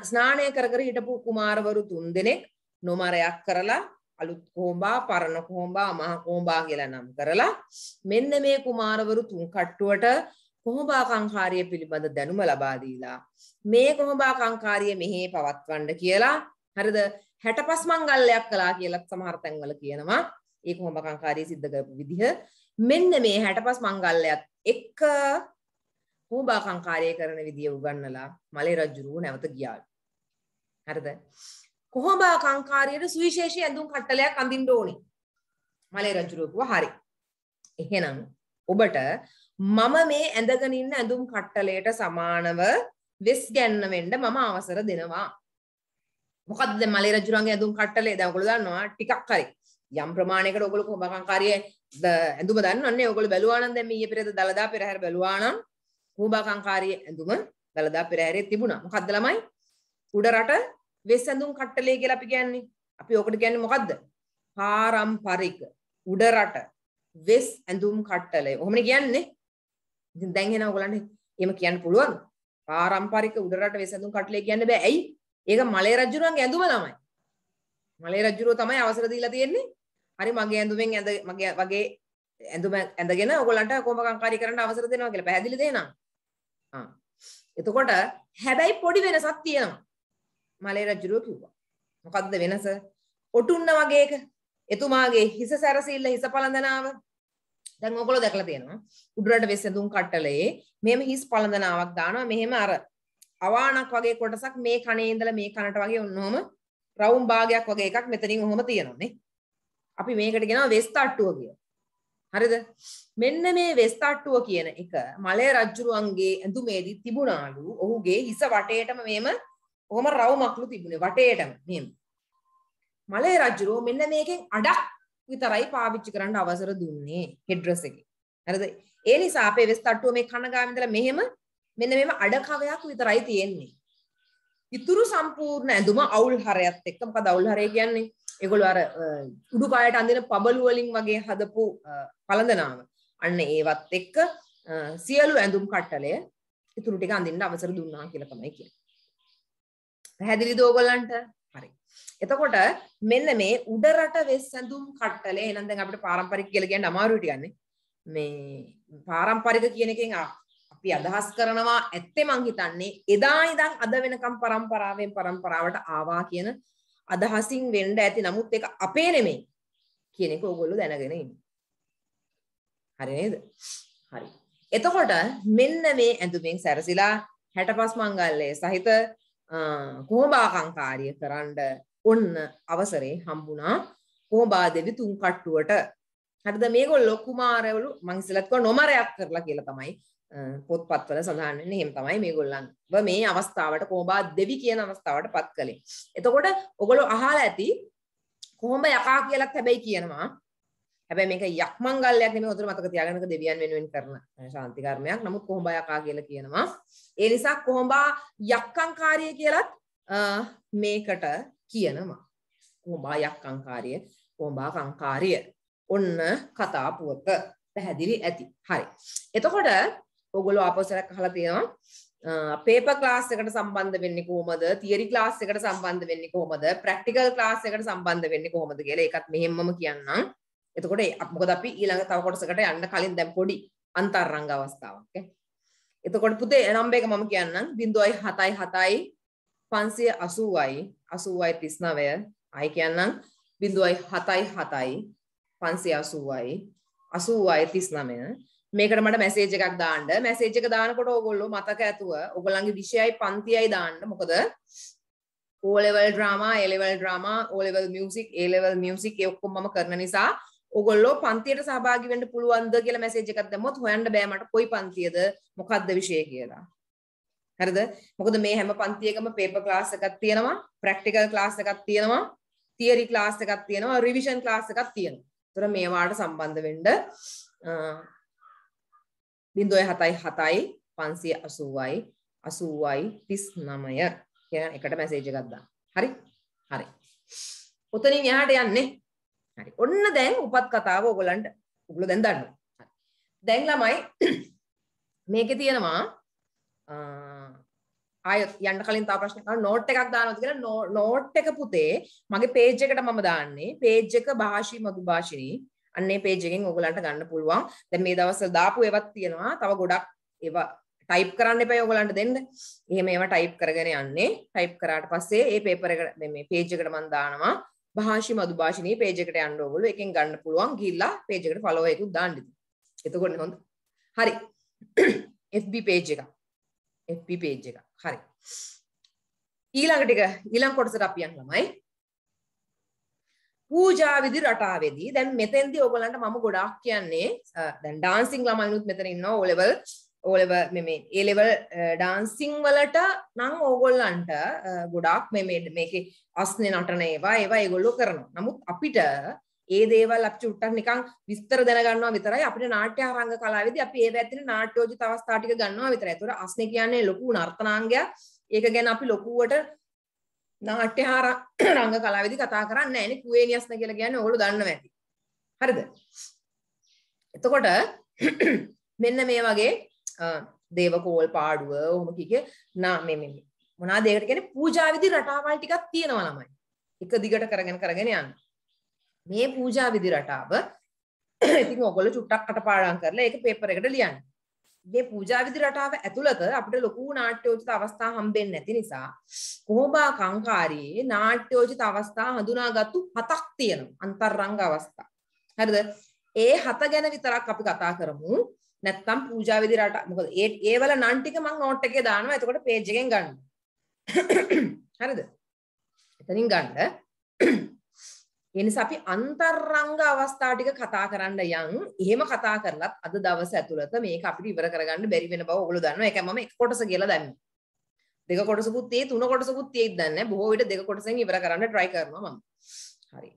ස්නානය කර කර හිටපු කුමාරවරු තුන්දෙනෙක් නොමරයක් කරලා අලුත් කෝඹා පරණ කෝඹා මහ කෝඹා කියලා නම් කරලා මෙන්න මේ කුමාරවරු තුන් කට්ටුවට කොහොඹාකංකාරිය පිළිබඳ දැනුම ලබා දීලා මේ කොහොඹාකංකාරිය මෙහි පවත්වන්න කියලා හරිද 65 මංගල්‍යයක් කළා කියලා සමහර තැන්වල කියනවා ඒ කොහොඹාකංකාරිය සිද්ධ කරපු විදිහ මෙන්න මේ 65 මංගල්‍යයත් එක්ක හෝබාකංකාරය කරන විදිය උගන්නලා මලේ රජ්ජුරුව නැවත ගියාලු. හරිද? කොහොඹාකංකාරියට සුවිශේෂී ඇඳුම් කට්ටලයක් අඳින්න ඕනේ. මලේ රජ්ජුරුව කිව්වා හරි. එහෙනම් ඔබට මම මේ ඇඳගෙන ඉන්න ඇඳුම් කට්ටලයට සමානව වෙස් ගැන්න වෙන්න මම අවසර දෙනවා. මොකද්ද මලේ රජුරන්ගේ ඇඳුම් කට්ටලේ දැන් ඔයගොල්ලෝ දන්නවා ටිකක් හරි. යම් ප්‍රමාණයකට ඔයගොල්ලෝ කොහොඹාකංකාරියේ ඇඳුම දන්නවන්නේ ඔයගොල්ලෝ බැලුවා නම් දැන් මීයේ පෙරේද දලදා පෙරහැර බැලුවා නම් මූබාකංකාරී ඇඳුම දළදා පෙරහැරේ තිබුණා. මොකද්ද ළමයි? උඩරට වෙස් ඇඳුම් කට්ටලේ කියලා අපි කියන්නේ. අපි ඕකට කියන්නේ මොකද්ද? පාරම්පරික උඩරට වෙස් ඇඳුම් කට්ටලය. ඔහොමනේ කියන්නේ. ඉතින් දැන් එනවා ඔයගලන්ට එහෙම කියන්න පුළුවන්. පාරම්පරික උඩරට වෙස් ඇඳුම් කට්ටලේ කියන්න බෑ. ඇයි? ඒක මලේ රජුරන්ගේ ඇඳුම ළමයි. මලේ රජුරෝ තමයි අවසර දීලා තියෙන්නේ. හරි මගේ ඇඳුමෙන් ඇඳ මගේ වගේ ඇඳුම ඇඳගෙන ඔයගලන්ට කොමකංකාරී කරන්න අවසර දෙනවා කියලා පැහැදිලිද එහෙනම්? එතකොට හැබැයි පොඩි වෙනසක් තියෙනවා. මලේ රජුරෝ කිව්වා. මොකක්ද වෙනස? ඔටුන්න වගේ එක. එතුමාගේ හිස සැරසිල්ල හිස පළඳනාව. දැන් ඔයගොල්ලෝ දැකලා තියෙනවා. උඩරට වෙස්සඳුන් කට්ටලයේ මෙහෙම හිස් පළඳනාවක් දානවා. මෙහෙම අර අවාණක් වගේ කොටසක් මේ කනේ ඉඳලා මේ කනට වගේ ඔන්නෝම රවුම් භාගයක් වගේ එකක් මෙතනින් ඔහොම තියෙනවා නේ. අපි මේකට කියනවා වෙස් තට්ටුව කියලා. හරිද මෙන්න මේ වෙස්තට්ටුව කියන එක මලය රජ්ජුරුවන්ගේ ඇඳුමේදී තිබුණාලු ඔහුගේ හිස වටේටම මෙම ඔහොම රවුමක්ලු තිබුණේ වටේටම මෙහෙම මලය රජ්ජුරුව මෙන්න මේකෙන් අඩක් විතරයි පාවිච්චි කරන්න අවසර දුන්නේ හෙඩ්ඩ්‍රස් එකේ හරිද ඒ නිසා අපේ වෙස්තට්ටුව මේ කනගාමි ඉඳලා මෙහෙම මෙන්න මෙම අඩ කවයක් විතරයි තියෙන්නේ ඉතුරු සම්පූර්ණ ඇඳුම අවුල් හරයත් එක්ක මොකද අවුල් හරය කියන්නේ එකොළු අර උඩුකායට අඳින පබලුවලින් වගේ හදපු පළඳනාව අන්න ඒවත් එක්ක සියලු ඇඳුම් කට්ටලය ඉතුරු ටික අඳින්න අවසර දුන්නා කියලා තමයි කියන්නේ. පැහැදිලිද ඕගොල්ලන්ට? හරි. එතකොට මෙන්න මේ උඩරට වෙස් ඇඳුම් කට්ටලය එහෙනම් දැන් අපිට පාරම්පරික කියලා කියන්න අමාරුයි ටිකන්නේ. මේ පාරම්පරික කියන එකෙන් අපි අදහස් කරනවා ඇත්තේ මං හිතන්නේ එදා ඉඳන් අද වෙනකම් પરම්පරාවෙන් પરම්පරාවට ආවා කියන අදහසින් වෙන්න ඇති නමුත් ඒක අපේ නෙමෙයි කියන එක ඕගොල්ලෝ දැනගෙන ඉන්න. හරි නේද? හරි. එතකොට මෙන්න මේ ඇඳුමින් සැරසිලා 65 මංගල්‍යයේ සහිත කොහොඹාකංකාරිය කරන්න ඔන්න අවසරේ හම්බුණා කොහොඹා දෙවි තුන් කට්ටුවට. හරිද මේගොල්ලෝ කුමාරවලු මං ඉස්සෙල්ලත් කිව්වා නොමරයක් කරලා කියලා තමයි පොත්පත්වල සඳහන් වෙන එහෙම තමයි මේගොල්ලන්ව මේ අවස්ථාවට කොහොඹා දෙවි කියන අවස්ථාවට පත් කළේ. එතකොට ඔගොල්ලෝ අහලා ඇති කොහොඹ යකා කියලත් හැබැයි කියනවා. හැබැයි මේක යක් මංගල්‍යයක් නෙමෙයි උතර මතක තියාගන්නක දෙවියන් වෙනුවෙන් කරන ශාන්ති කර්මයක්. නමුත් කොහොඹ යකා කියලා කියනවා. ඒ නිසා කොහොඹා යක්කංකාරිය කියලත් මේකට කියනවා. කොහොඹා යක්කංකාරිය, කොහොඹා කංකාරිය. ඔන්න කතා පුවත පැහැදිලි ඇති. හරි. එතකොට ඔගොලෝ ආපෝසලක් අහලා තියෙනවා පේපර් ක්ලාස් එකට සම්බන්ධ වෙන්නේ කොහොමද තියරි ක්ලාස් එකට සම්බන්ධ වෙන්නේ කොහොමද ප්‍රැක්ටිකල් ක්ලාස් එකට සම්බන්ධ වෙන්නේ කොහොමද කියලා ඒකත් මෙහෙම්මම කියන්නම් එතකොට මොකද අපි ඊළඟ තව කොටසකට යන්න කලින් දැන් පොඩි අන්තර්රංග අවස්ථාවක් එතකොට පුතේ නම්බ එක මම කියන්නම් 0.7යි 7යි 580යි 80යි 39 ආයි කියන්නම් 0.7යි 7යි 580යි 80යි 39 මේකට මට මැසේජ් එකක් දාන්න මැසේජ් එක දානකොට ඕගොල්ලෝ මතක ඇතුව ඔගොල්ලන්ගේ විෂයයි පන්තියයි දාන්න මොකද O level drama A level drama O level music A level music ඔක්කොම මම කරන නිසා ඔගොල්ලෝ පන්තියට සහභාගි වෙන්න පුළුවන්ද කියලා මැසේජ් එකක් දැම්මොත් හොයන්න බෑ මට කොයි පන්තියද මොකද්ද විෂය කියලා හරිද මොකද මේ හැම පන්තියකම පේපර් ක්ලාස් එකක් තියෙනවා ප්‍රැක්ටිකල් ක්ලාස් එකක් තියෙනවා තියරි ක්ලාස් එකක් තියෙනවා රිවිෂන් ක්ලාස් එකක් තියෙනවා ඒතර මේවාට සම්බන්ධ වෙන්න බිඳුවයි හතයි හතයි පන්සිය අසුවයි අසුවයි තිස් නමය කියෙන එකට මැසේජ ගත්දා හරි හරි ඔතනින් එහාට යන්නේ හරි ඔන්න දැන් උපත් කතාව ඔගොලන්ට උගුල දැන් දන්න දැන් ළමයි මේක තියෙනවා ආය යන්න කලින් තා ප්‍රශ්න කරන නෝට් එකක් දානවද කියලා නෝට් එක පුතේ මගේ පේජ් එකට මම දාන්නේ පේජ් එක භාෂී මදුභාෂිනී අන්නේ පේජගෙන් ඔගලන්ට ගන්න පුළුවන් දැ මේ දවස දාපු එවත් තියෙනවා තව ගොඩක් ඒවා ටයිප් කරන්න එපයි ඔගලන්ට දෙන්න එහෙම ඒවා ටයිප් කරගෙන යන්නේ ටයිප් කරාට පස්සේ ඒ පේපර එකට මේ පේජකට මන් දානවා භාෂි මදු භාෂණී පේජකට යන්න ඔගොල්ලෝ එකෙන් ගන්න පුළුවන් ගිහිල්ලා පේජකට ෆලෝ එකකුත් දාන්න ඉතින් එතකොට හොඳ හරි FB page එක FB page එක හරි ඊළඟ ටික ඊළඟ කොටසට අපි යන්න ළමයි පූජා විදි රටාවේදී දැන් මෙතෙන්දී ඔයගලන්ට මම ගොඩාක් කියන්නේ දැන් ඩාන්සින් ළමයිනුත් මෙතන ඉන්නවා ඕ ලෙවල් ඕ ලෙවල් මේ මේ ඒ ලෙවල් ඩාන්සින් වලට නම් ඕගොල්ලන්ට ගොඩාක් මේ මේ මේකේ අස්නේ නටන ඒවා ඒවා ඒගොල්ලෝ කරනවා. නමුත් අපිට ඒ දේවල් අපි චුට්ටක් නිකන් විස්තර දැනගන්නවා විතරයි අපිට නාට්‍ය රංග කලාවේදී අපි ඒව ඇතුළේ නාට්‍යෝජිත අවස්ථා ටික ගන්නවා විතරයි. ඒතර අස්නේ කියන්නේ ලොකු නර්තනාංගයක්. ඒක ගැන අපි ලොකුවට නාට්‍ය හා රංග කලාවේදී කතා කරන්නේ නැහැ නේ කුවේනියස්න කියලා කියන්නේ ඕගොල්ලෝ දන්නවා ඇති. හරිද? එතකොට මෙන්න මේ වගේ දේවකෝල් පාඩුව ඔහොම කිගේ නා මේ මේ මොනවාද ඒකට කියන්නේ පූජා විදි රටාවල් ටිකක් තියෙනවා ළමයි. එක දිගට කරගෙන කරගෙන යන්න. මේ පූජා විදි රටාව ඉතින් ඔයගොල්ලෝ චුට්ටක් කටපාඩම් කරලා ඒක පේපර් එකට ලියන්න. මේ පූජා විදි රටාව ඇතුළත අපිට ලොකු නාට්‍යෝචිත අවස්ථා හම්බෙන්නේ නැති නිසා කොහොඹා කංකාරියේ නාට්‍යෝචිත අවස්ථා හඳුනාගත්තු හතක් තියෙනවා අන්තර්රංග අවස්ථා. හරිද? ඒ හත ගැන විතරක් අපි කතා කරමු. නැත්තම් පූජා විදි රට මොකද ඒ ඒවල නන් ටික මම නෝට් එකේ දානවා. එතකොට පේජ් එකෙන් ගන්න. හරිද? එතනින් ගන්න. එනිසා අපි අන්තර්රංග අවස්ථා ටික කතා කරන්න යන් එහෙම කතා කරලත් අද දවස ඇතුළත මේක අපිට ඉවර කරගන්න බැරි වෙන බව ඔයගොල්ලෝ දන්නවා ඒක මම එක් කොටස කියලා දැම්මේ දෙක කොටසකුත් තියෙයි තුන කොටසකුත් තියෙයි දන්නේ බොහෝ විට දෙක කොටසෙන් ඉවර කරන්න try කරනවා මම හරි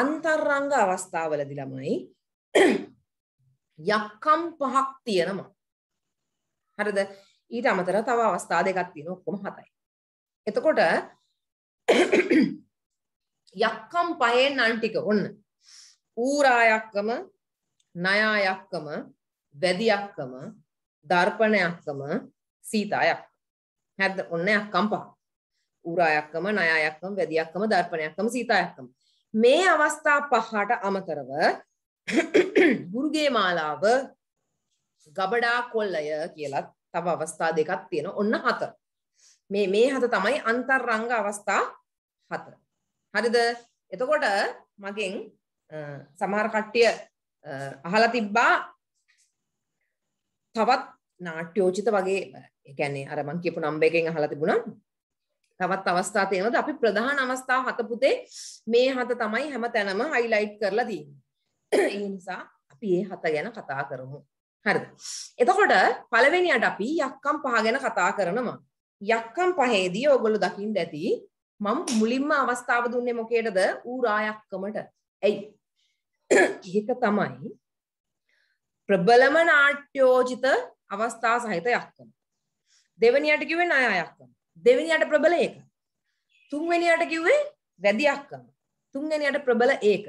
අන්තර්රංග අවස්ථාවලදී ළමයි යක්කම් පහක් තියෙනවා හරිද ඊට අමතරව තව අවස්ථා දෙකක් තියෙනවා ඔක්කොම හතයි එතකොට යක්කම් පයෙන් අන්ටික ඔන්න ඌරායක්කම නයායක්කම වැදියක්කම දර්පණයක්කම සීතායක් හැද ඔන්න යක්කම් පහ ඌරායක්කම නයායක්කම වැදියක්කම දර්පණයක්කම සීතායක්කම මේ අවස්ථා පහට අමතරව ගුරුගේ මාලාව ගබඩා කොල්ලය කියලා තව අවස්ථා දෙකක් තියෙන ඔන්න හත මේ මේ හත තමයි අන්තර්රංග අවස්ථා හතර හරිද එතකොට මගෙන් සමහර කට්ටිය අහලා තිබ්බා තවත් නාට්‍යෝචිත වගේ ඒ කියන්නේ අර මං කියපු නම්බර් එකෙන් අහලා තිබුණා තවත් අවස්ථා තියෙනවද අපි ප්‍රධාන අවස්ථා හත පුතේ මේ හත තමයි හැම තැනම හයිලයිට් කරලා තියෙන්නේ ඒ නිසා අපි මේ හත ගැන කතා කරමු හරිද එතකොට පළවෙනියට අපි යක්කම් පහ ගැන කතා කරනවා යක්කම් පහේදී ඔයගොල්ලෝ දකින්න ඇති මම මුලින්ම අවස්ථාව දුන්නේ මොකේටද ඌරායක්කමට ඇයි ඒක තමයි ප්‍රබලම නාට්‍යෝජිත අවස්ථා සහිත යක්කම දෙවැනියට කිව්වේ ණය යක්කම දෙවැනියට ප්‍රබල ඒක තුන්වැනියට කිව්වේ වැඩි යක්කම තුන්වැනියට ප්‍රබල ඒක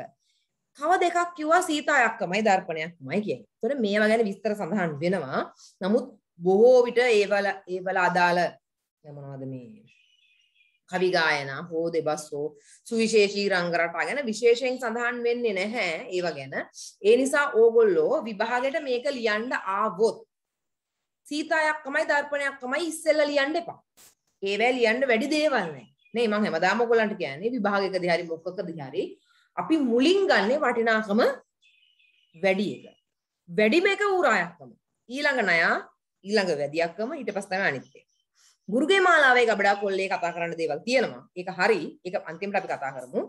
තව දෙකක් කිව්වා සීතා යක්කමයි දර්පණයක්මයි කියන්නේ. ඒතර මේවා ගැන විස්තර සඳහන් වෙනවා. නමුත් බොහෝ විට ඒවල ඒවල අදාළ මොනවද මේ කවිගායනා හෝ දෙබස් හෝ සුවිශේෂී රංගරටා ගැන විශේෂයෙන් සඳහන් වෙන්නේ නැහැ ඒව ගැන. ඒ නිසා ඕගොල්ලෝ විභාගෙට මේක ලියන්න ආවොත් සීතායක්කමයි දර්පණයක්කමයි ඉස්සෙල්ල ලියන්න එපා. ඒවැ ලියන්න වැඩි දේවල් නැහැ. නේ මම හැමදාම ඔයගලන්ට කියන්නේ විභාගයකදී හරි මොකකදී හරි අපි මුලින් ගන්නේ වටිනාකම වැඩි එක. වැඩිම එක ඌරායක්කම. ඊළඟ ණයා ඊළඟ වැදියක්කම ඊට පස්සේ තමයි අනිත් එක. ගුරුගේ මාලාවේ ගබඩා කොල්ලේ කතා කරන්න දේවල් තියෙනවා. ඒක හරි. ඒක අන්තිමට අපි කතා කරමු.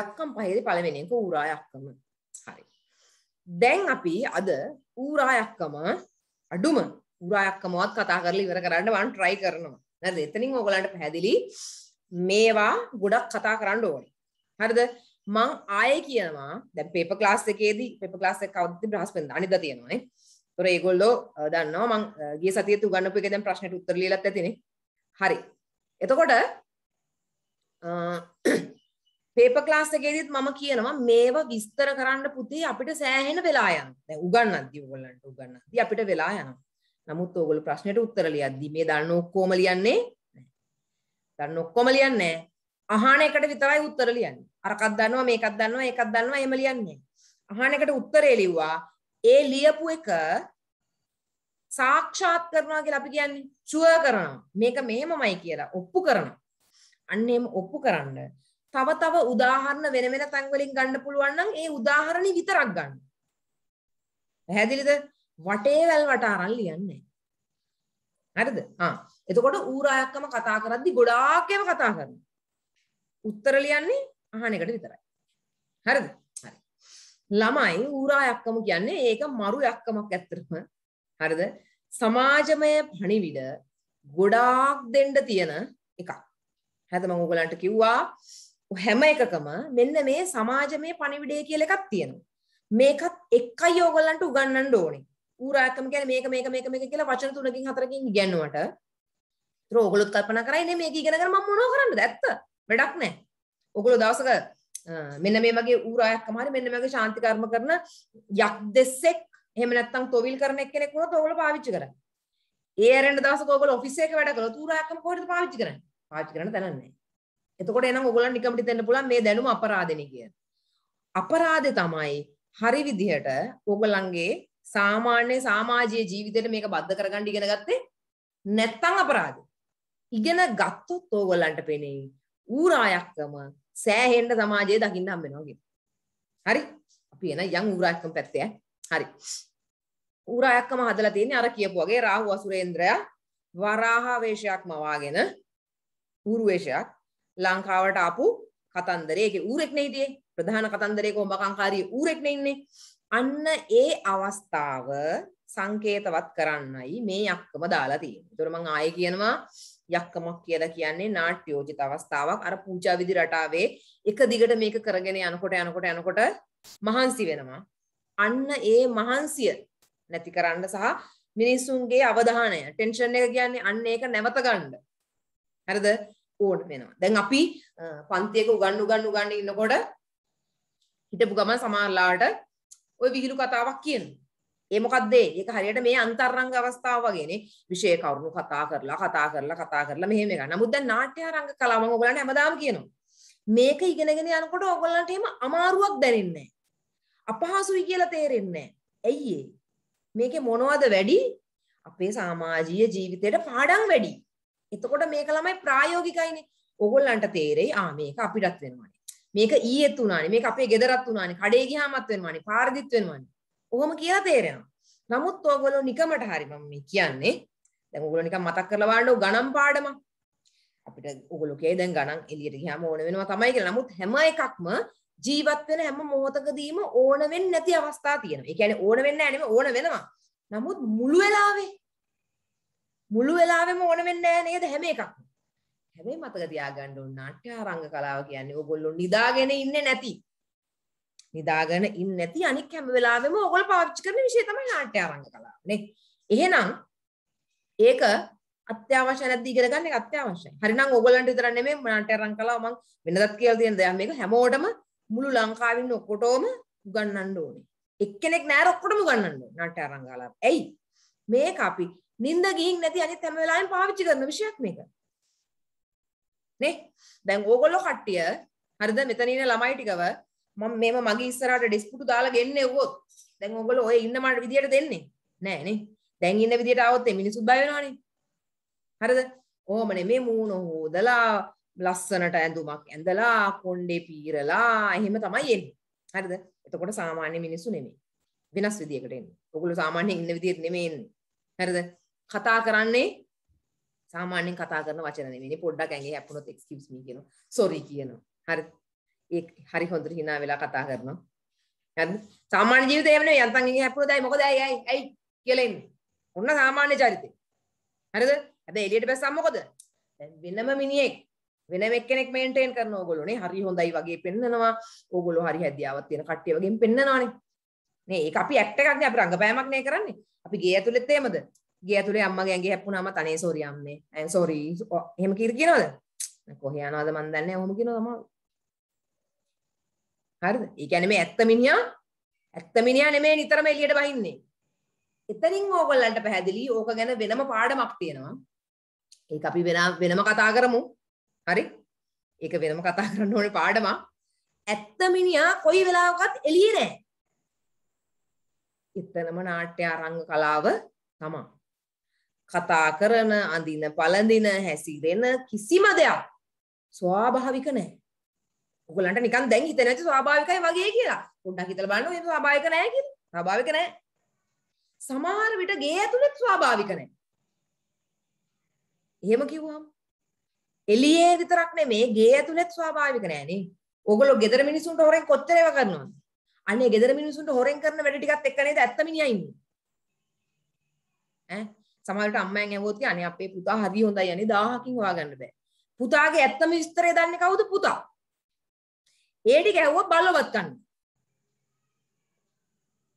යක්කම් පහේදී පළවෙනි එක ඌරා යක්කම. හරි. දැන් අපි අද ඌරා යක්කම අඩුම ඌරා යක්කමවත් කතා කරලා ඉවර කරන්න මම try කරනවා. හරිද? එතනින් ඕගලන්ට පැහැදිලි මේවා ගොඩක් කතා කරන්න ඕනේ. හරිද? මං ආයේ කියනවා දැන් পেපර් ක්ලාස් එකේදී পেපර් ක්ලාස් එක කවද්ද බ්‍රහස්පතින්දා අනිද්දා තියෙනවානේ. තොර ඒගොල්ලෝ දන්නවා මං ගිය සතියේ උගන්වපු එක දැන් ප්‍රශ්නෙට උත්තර ලියලත් ඇතිනේ. හරි. එතකොට පේපර් ක්ලාස් එකේදීත් මම කියනවා මේව විස්තර කරන්න පුතේ අපිට සෑහෙන වෙලා යනවා. දැන් උගන්වද්දී ඔයගොල්ලන්ට උගන්වද්දී අපිට වෙලා යනවා. නමුත් ඔයගොල්ලෝ ප්‍රශ්නෙට උත්තර ලියද්දී මේ දන්න ඔක්කොම ලියන්නේ නැහැ. දන්න ඔක්කොම ලියන්නේ නැහැ. අහන එකට විතරයි උත්තර ලියන්නේ. අරකක් දන්නවා මේකක් දන්නවා ඒකක් දන්නවා එහෙම ලියන්නේ නැහැ. අහන එකට උත්තරේ ලිව්වා ඒ ලියපු එක සාක්ෂාත් කරනවා කියලා අපි කියන්නේ ෂුවර් කරනවා. මේක මෙහෙමමයි කියලා ඔප්පු කරනවා. අන්න එහෙම ඔප්පු කරන්න තව තව උදාහරණ වෙන වෙන තැන් වලින් ගන්න පුළුවන් නම් ඒ උදාහරණ විතරක් ගන්න. පැහැදිලිද? වටේ වැල් වට අරන් ලියන්නේ. හරිද? ආ. එතකොට ඌරායක්කම කතා කරද්දි ගොඩාක් ඒවා කතා කරනවා. උත්තර ලියන්නේ අහන එකට විතරයි. හරිද? ළමයි ඌරා යක්කම කියන්නේ ඒක මරු යක්කමක් ඇත්තටම හරිද සමාජමය පණිවිඩ ගොඩාක් දෙන්න තියෙන එකක් හරිද මම ඔයගලන්ට කිව්වා හැම එකකම මෙන්න මේ සමාජමය පණිවිඩය කියලා එකක් තියෙනවා මේකත් එකයි ඔයගලන්ට උගන්වන්න ඕනේ ඌරා යක්කම කියන්නේ මේක මේක මේක මේක කියලා වචන තුනකින් හතරකින් ඉගෙනුවට ඒතර ඔයගලොත් කල්පනා කරන්නේ මේක ඉගෙනගෙන මම මොනව කරන්නද ඇත්ත වැඩක් නැහැ ඔයගොල්ලෝ දවසක මෙන්න මේ වගේ ඌරායක් කමහරි මෙන්න මේ වගේ ශාන්ති කර්ම කරන යක් දෙස්සෙක් එහෙම නැත්නම් තොවිල් කරන එක්කෙනෙක් වුණොත් ඔයගොල්ලෝ පාවිච්චි කරන්නේ. ඒ ඇරෙන්න දවසක ඔයගොල්ලෝ ඔෆිස් එකක වැඩ කළොත් ඌරායක්ම කොහෙද පාවිච්චි කරන්නේ? පාවිච්චි කරන්න තැනක් නැහැ. එතකොට එනම් ඔයගොල්ලන් නිකම්ටි දෙන්න පුළුවන් මේ දැනුම අපරාධෙනේ කියන. අපරාධය තමයි හරි විදිහට ඔයගොල්ලන්ගේ සාමාන්‍ය සමාජීය ජීවිතේට මේක බද්ධ කරගන්න ඉගෙන ගත්තේ නැත්නම් අපරාධය. ඉගෙන ගත්තොත් ඕගොල්ලන්ට පෙනෙයි ඌරායක්කම සෑහෙන්න සමාජයේ දකින්න හම් වෙනවා කියන. හරි. අපි එන යන් ඌරායක්කම පැත්තේ හරි. ඌරායක්කම හදලා තියෙන්නේ අර කියපු වගේ රාහු අසුරේන්ද්‍රයා වරාහ වේශයක් මවාගෙන ඌරු වේශයක් ලංකාවට ආපු කතන්දරේ. ඒකේ ඌරෙක් නේ ඉතියේ. ප්‍රධාන කතන්දරේ කොම්බකංකාරී ඌරෙක් නේ ඉන්නේ. අන්න ඒ අවස්ථාව සංකේතවත් කරන්නයි මේ යක්කම දාලා තියෙන්නේ. ඒතොර මං ආයේ කියනවා යක්කමක් කියලා කියන්නේ නාට්‍යෝජිත අවස්ථාවක් අර පූජා විදි රටාවේ එක දිගට මේක කරගෙන යනකොට යනකොට යනකොට මහන්සි වෙනවා අන්න ඒ මහන්සිය නැති කරන්න සහ මිනිස්සුන්ගේ අවධානය ටෙන්ෂන් එක කියන්නේ අන්න ඒක නැවත ගන්න හරිද ඕන වෙනවා දැන් අපි පන්තියක උගන්න උගන්න උගන්න ඉන්නකොට හිටපු ගමන් සමහරලාට ওই විහිළු කතාවක් කියනවා ඒ මොකක්ද ඒක හරියට මේ අන්තර්රංග අවස්ථාව වගේනේ විෂය කරුණු කතා කරලා කතා කරලා කතා කරලා මෙහෙම එකක්. නමුත් දැන් නාට්‍යරංග කලාව මම ඔයගලන්ට හැමදාම කියනවා. මේක ඉගෙනගෙන යනකොට ඔයගලන්ට එහෙම අමාරුවක් දැනෙන්නේ අපහසුයි කියලා තේරෙන්නේ ඇයි මේකේ මොනවද වැඩි? අපේ සමාජීය ජීවිතේට පාඩම් වැඩි. එතකොට මේක ළමයි ප්‍රායෝගිකයිනේ. ඔයගොල්ලන්ට තේරෙයි ආ මේක අපිටත් වෙනවානේ. මේක ඊයේත් උනානේ. මේක අපේ ගෙදරත් උනානේ. කඩේ ගියාමත් වෙනවානේ. පාරදිත් වෙනවානේ. කොහොම කියලා තේරෙනවා. නමුත් ඔයගොල්ලෝ නිකමට හරි මම මේ කියන්නේ දැන් ඔයගොල්ලෝ නිකන් මතක් කරලා බලන්න ගණන් පාඩම අපිට ඔයගොල්ලෝ කියේ දැන් ගණන් එළියට ගියාම ඕන වෙනවා තමයි කියලා. නමුත් හැම එකක්ම ජීවත් වෙන හැම මොහොතකදීම ඕන වෙන්නේ නැති අවස්ථා තියෙනවා. ඒ කියන්නේ ඕන වෙන්නේ නැහැ ඕන වෙනවා. නමුත් මුළු වෙලාවේ මුළු වෙලාවෙම ඕන වෙන්නේ නැහැ නේද හැම එකක්ම. හැබැයි මතක තියාගන්න ඕන නාට්‍ය රංග කලාව කියන්නේ ඕගොල්ලෝ නිදාගෙන ඉන්නේ නැති නිදාගෙන ඉන්නේ නැති අනික් හැම වෙලාවෙම ඔයගොල්ලෝ පාවිච්චි කරන විෂය තමයි නාට්‍ය ආරංග කලාව නේ. එහෙනම් ඒක අත්‍යවශ්‍ය නැද්ද ඉගෙන ගන්න එක අත්‍යවශ්‍යයි. හරිනම් ඔයගොල්ලන්ට විතර නෙමෙයි නාට්‍ය ආරංග කලාව මම වෙනදත් කියලා තියෙන දෙයක් මේක හැමෝටම මුළු ලංකාවින් ඔක්කොටම උගන්වන්න ඕනේ. එක්කෙනෙක් නෑර ඔක්කොටම උගන්වන්න ඕනේ නාට්‍ය ආරංග කලාව. එයි මේක අපි නිින්ද ගිහින් නැති අනිත් හැම වෙලාවෙම පාවිච්චි කරන විෂයක් මේක. නේ? දැන් ඕගොල්ලෝ කට්ටිය හරිද මෙතන ඉන්න ළමයි ටිකව මම මේම මගේ ඉස්සරහට ඩිස්පුටු දාලා ගෙන්නේ වුවොත් දැන් ඔයගොල්ලෝ ඔය ඉන්න මාට විදියට දෙන්නේ නෑ නේ දැන් ඉන්න විදියට આવොත් මිනිස්සු බය වෙනවනේ හරිද ඕමනේ මේ මූණ හොදලා ලස්සනට ඇඳුමක් ඇඳලා කොණ්ඩේ පීරලා එහෙම තමයි එන්නේ හරිද එතකොට සාමාන්‍ය මිනිස්සු නෙමෙයි වෙනස් විදියකට එන්නේ ඔයගොල්ලෝ සාමාන්‍යයෙන් ඉන්න විදියට නෙමෙයි එන්නේ හරිද කතා කරන්නේ සාමාන්‍යයෙන් කතා කරන වචන නෙමෙයි පොඩ්ඩක් ඇඟේ හැප්පුණොත් එක්ස්කියුස් මී කියනවා සෝරි කියනවා හරිද ඒ හරි හොඳට hina වෙලා කතා කරනවා. හරිද? සාමාන්‍ය ජීවිතේ එහෙම නෙවෙයි. යන්තම් ඉන්නේ හැප්පුණා දැයි මොකද ඇයි ඇයි ඇයි කියලා ඉන්නේ. ඔන්න සාමාන්‍ය චරිතය. හරිද? හැබැයි එළියට බැස්සම මොකද? වෙනම මිනිහෙක් වෙන එක්කෙනෙක් මේන්ටේන් කරන ඕගොල්ලෝ නේ හරි හොඳයි වගේ පෙන්නනවා. ඕගොල්ලෝ හරි හැදියාවක් තියෙන කට්ටිය වගේම පෙන්නනවානේ. නේ ඒක අපි ඇක්ට් එකක් නේ අපි රංගපෑමක් නේ කරන්නේ. අපි ගේ ඇතුළෙත් එහෙමද? ගේ ඇතුලේ අම්මගේ ඇඟේ හැප්පුණාම තනේ සෝරි අම්මේ. I'm sorry. එහෙම කීර කියනවද? කොහේ යනවද මන් දන්නේ නැහැ. ඔහොම කියනවා තමයි. හරිද? ඒ කියන්නේ මේ ඇත්ත මිනිහා ඇත්ත මිනිහා නෙමෙයි නිතරම එළියට බහින්නේ. එතනින් ඕගොල්ලන්ට පැහැදිලි ඕක ගැන වෙනම පාඩමක් තියෙනවා. ඒක අපි වෙන වෙනම කතා කරමු. හරි? ඒක වෙනම කතා කරන්න ඕනේ පාඩමක්. ඇත්ත මිනිහා කොයි වෙලාවකත් එළියේ නැහැ. එතනම නාට්‍ය අරංග කලාව තමයි. කතා කරන, අඳින, පළඳින, හැසිරෙන කිසිම දෙයක් ස්වාභාවික නැහැ. ඔයගලන්ට නිකන් දැන් හිතෙන ඇති ස්වාභාවිකයි වගේ කියලා. පොඩ්ඩක් හිතලා බලන්න ඔය ස්වාභාවික නෑ කියලා. ස්වාභාවික නෑ. සමහර විට ගේ ඇතුළෙත් ස්වාභාවික නෑ. එහෙම කිව්වම එළියේ විතරක් නෙමේ ගේ ඇතුළෙත් ස්වාභාවික නෑනේ. ඕගොල්ලෝ ගෙදර මිනිසුන්ට හොරෙන් කොච්චර ඒවා කරනවද? අනේ ගෙදර මිනිසුන්ට හොරෙන් කරන වැඩ ටිකත් එක්ක නේද ඇත්ත මිනිහා ඉන්නේ. ඈ සමහරවිට අම්මයන් ඇහුවොත් අනේ අපේ පුතා හරි හොඳයි අනේ 1000කින් හොයාගන්න බෑ. පුතාගේ ඇත්තම විස්තරය දන්නේ කවුද පුතා? ඒ ටික ඇහුවොත් බල්ලවත් කන්න.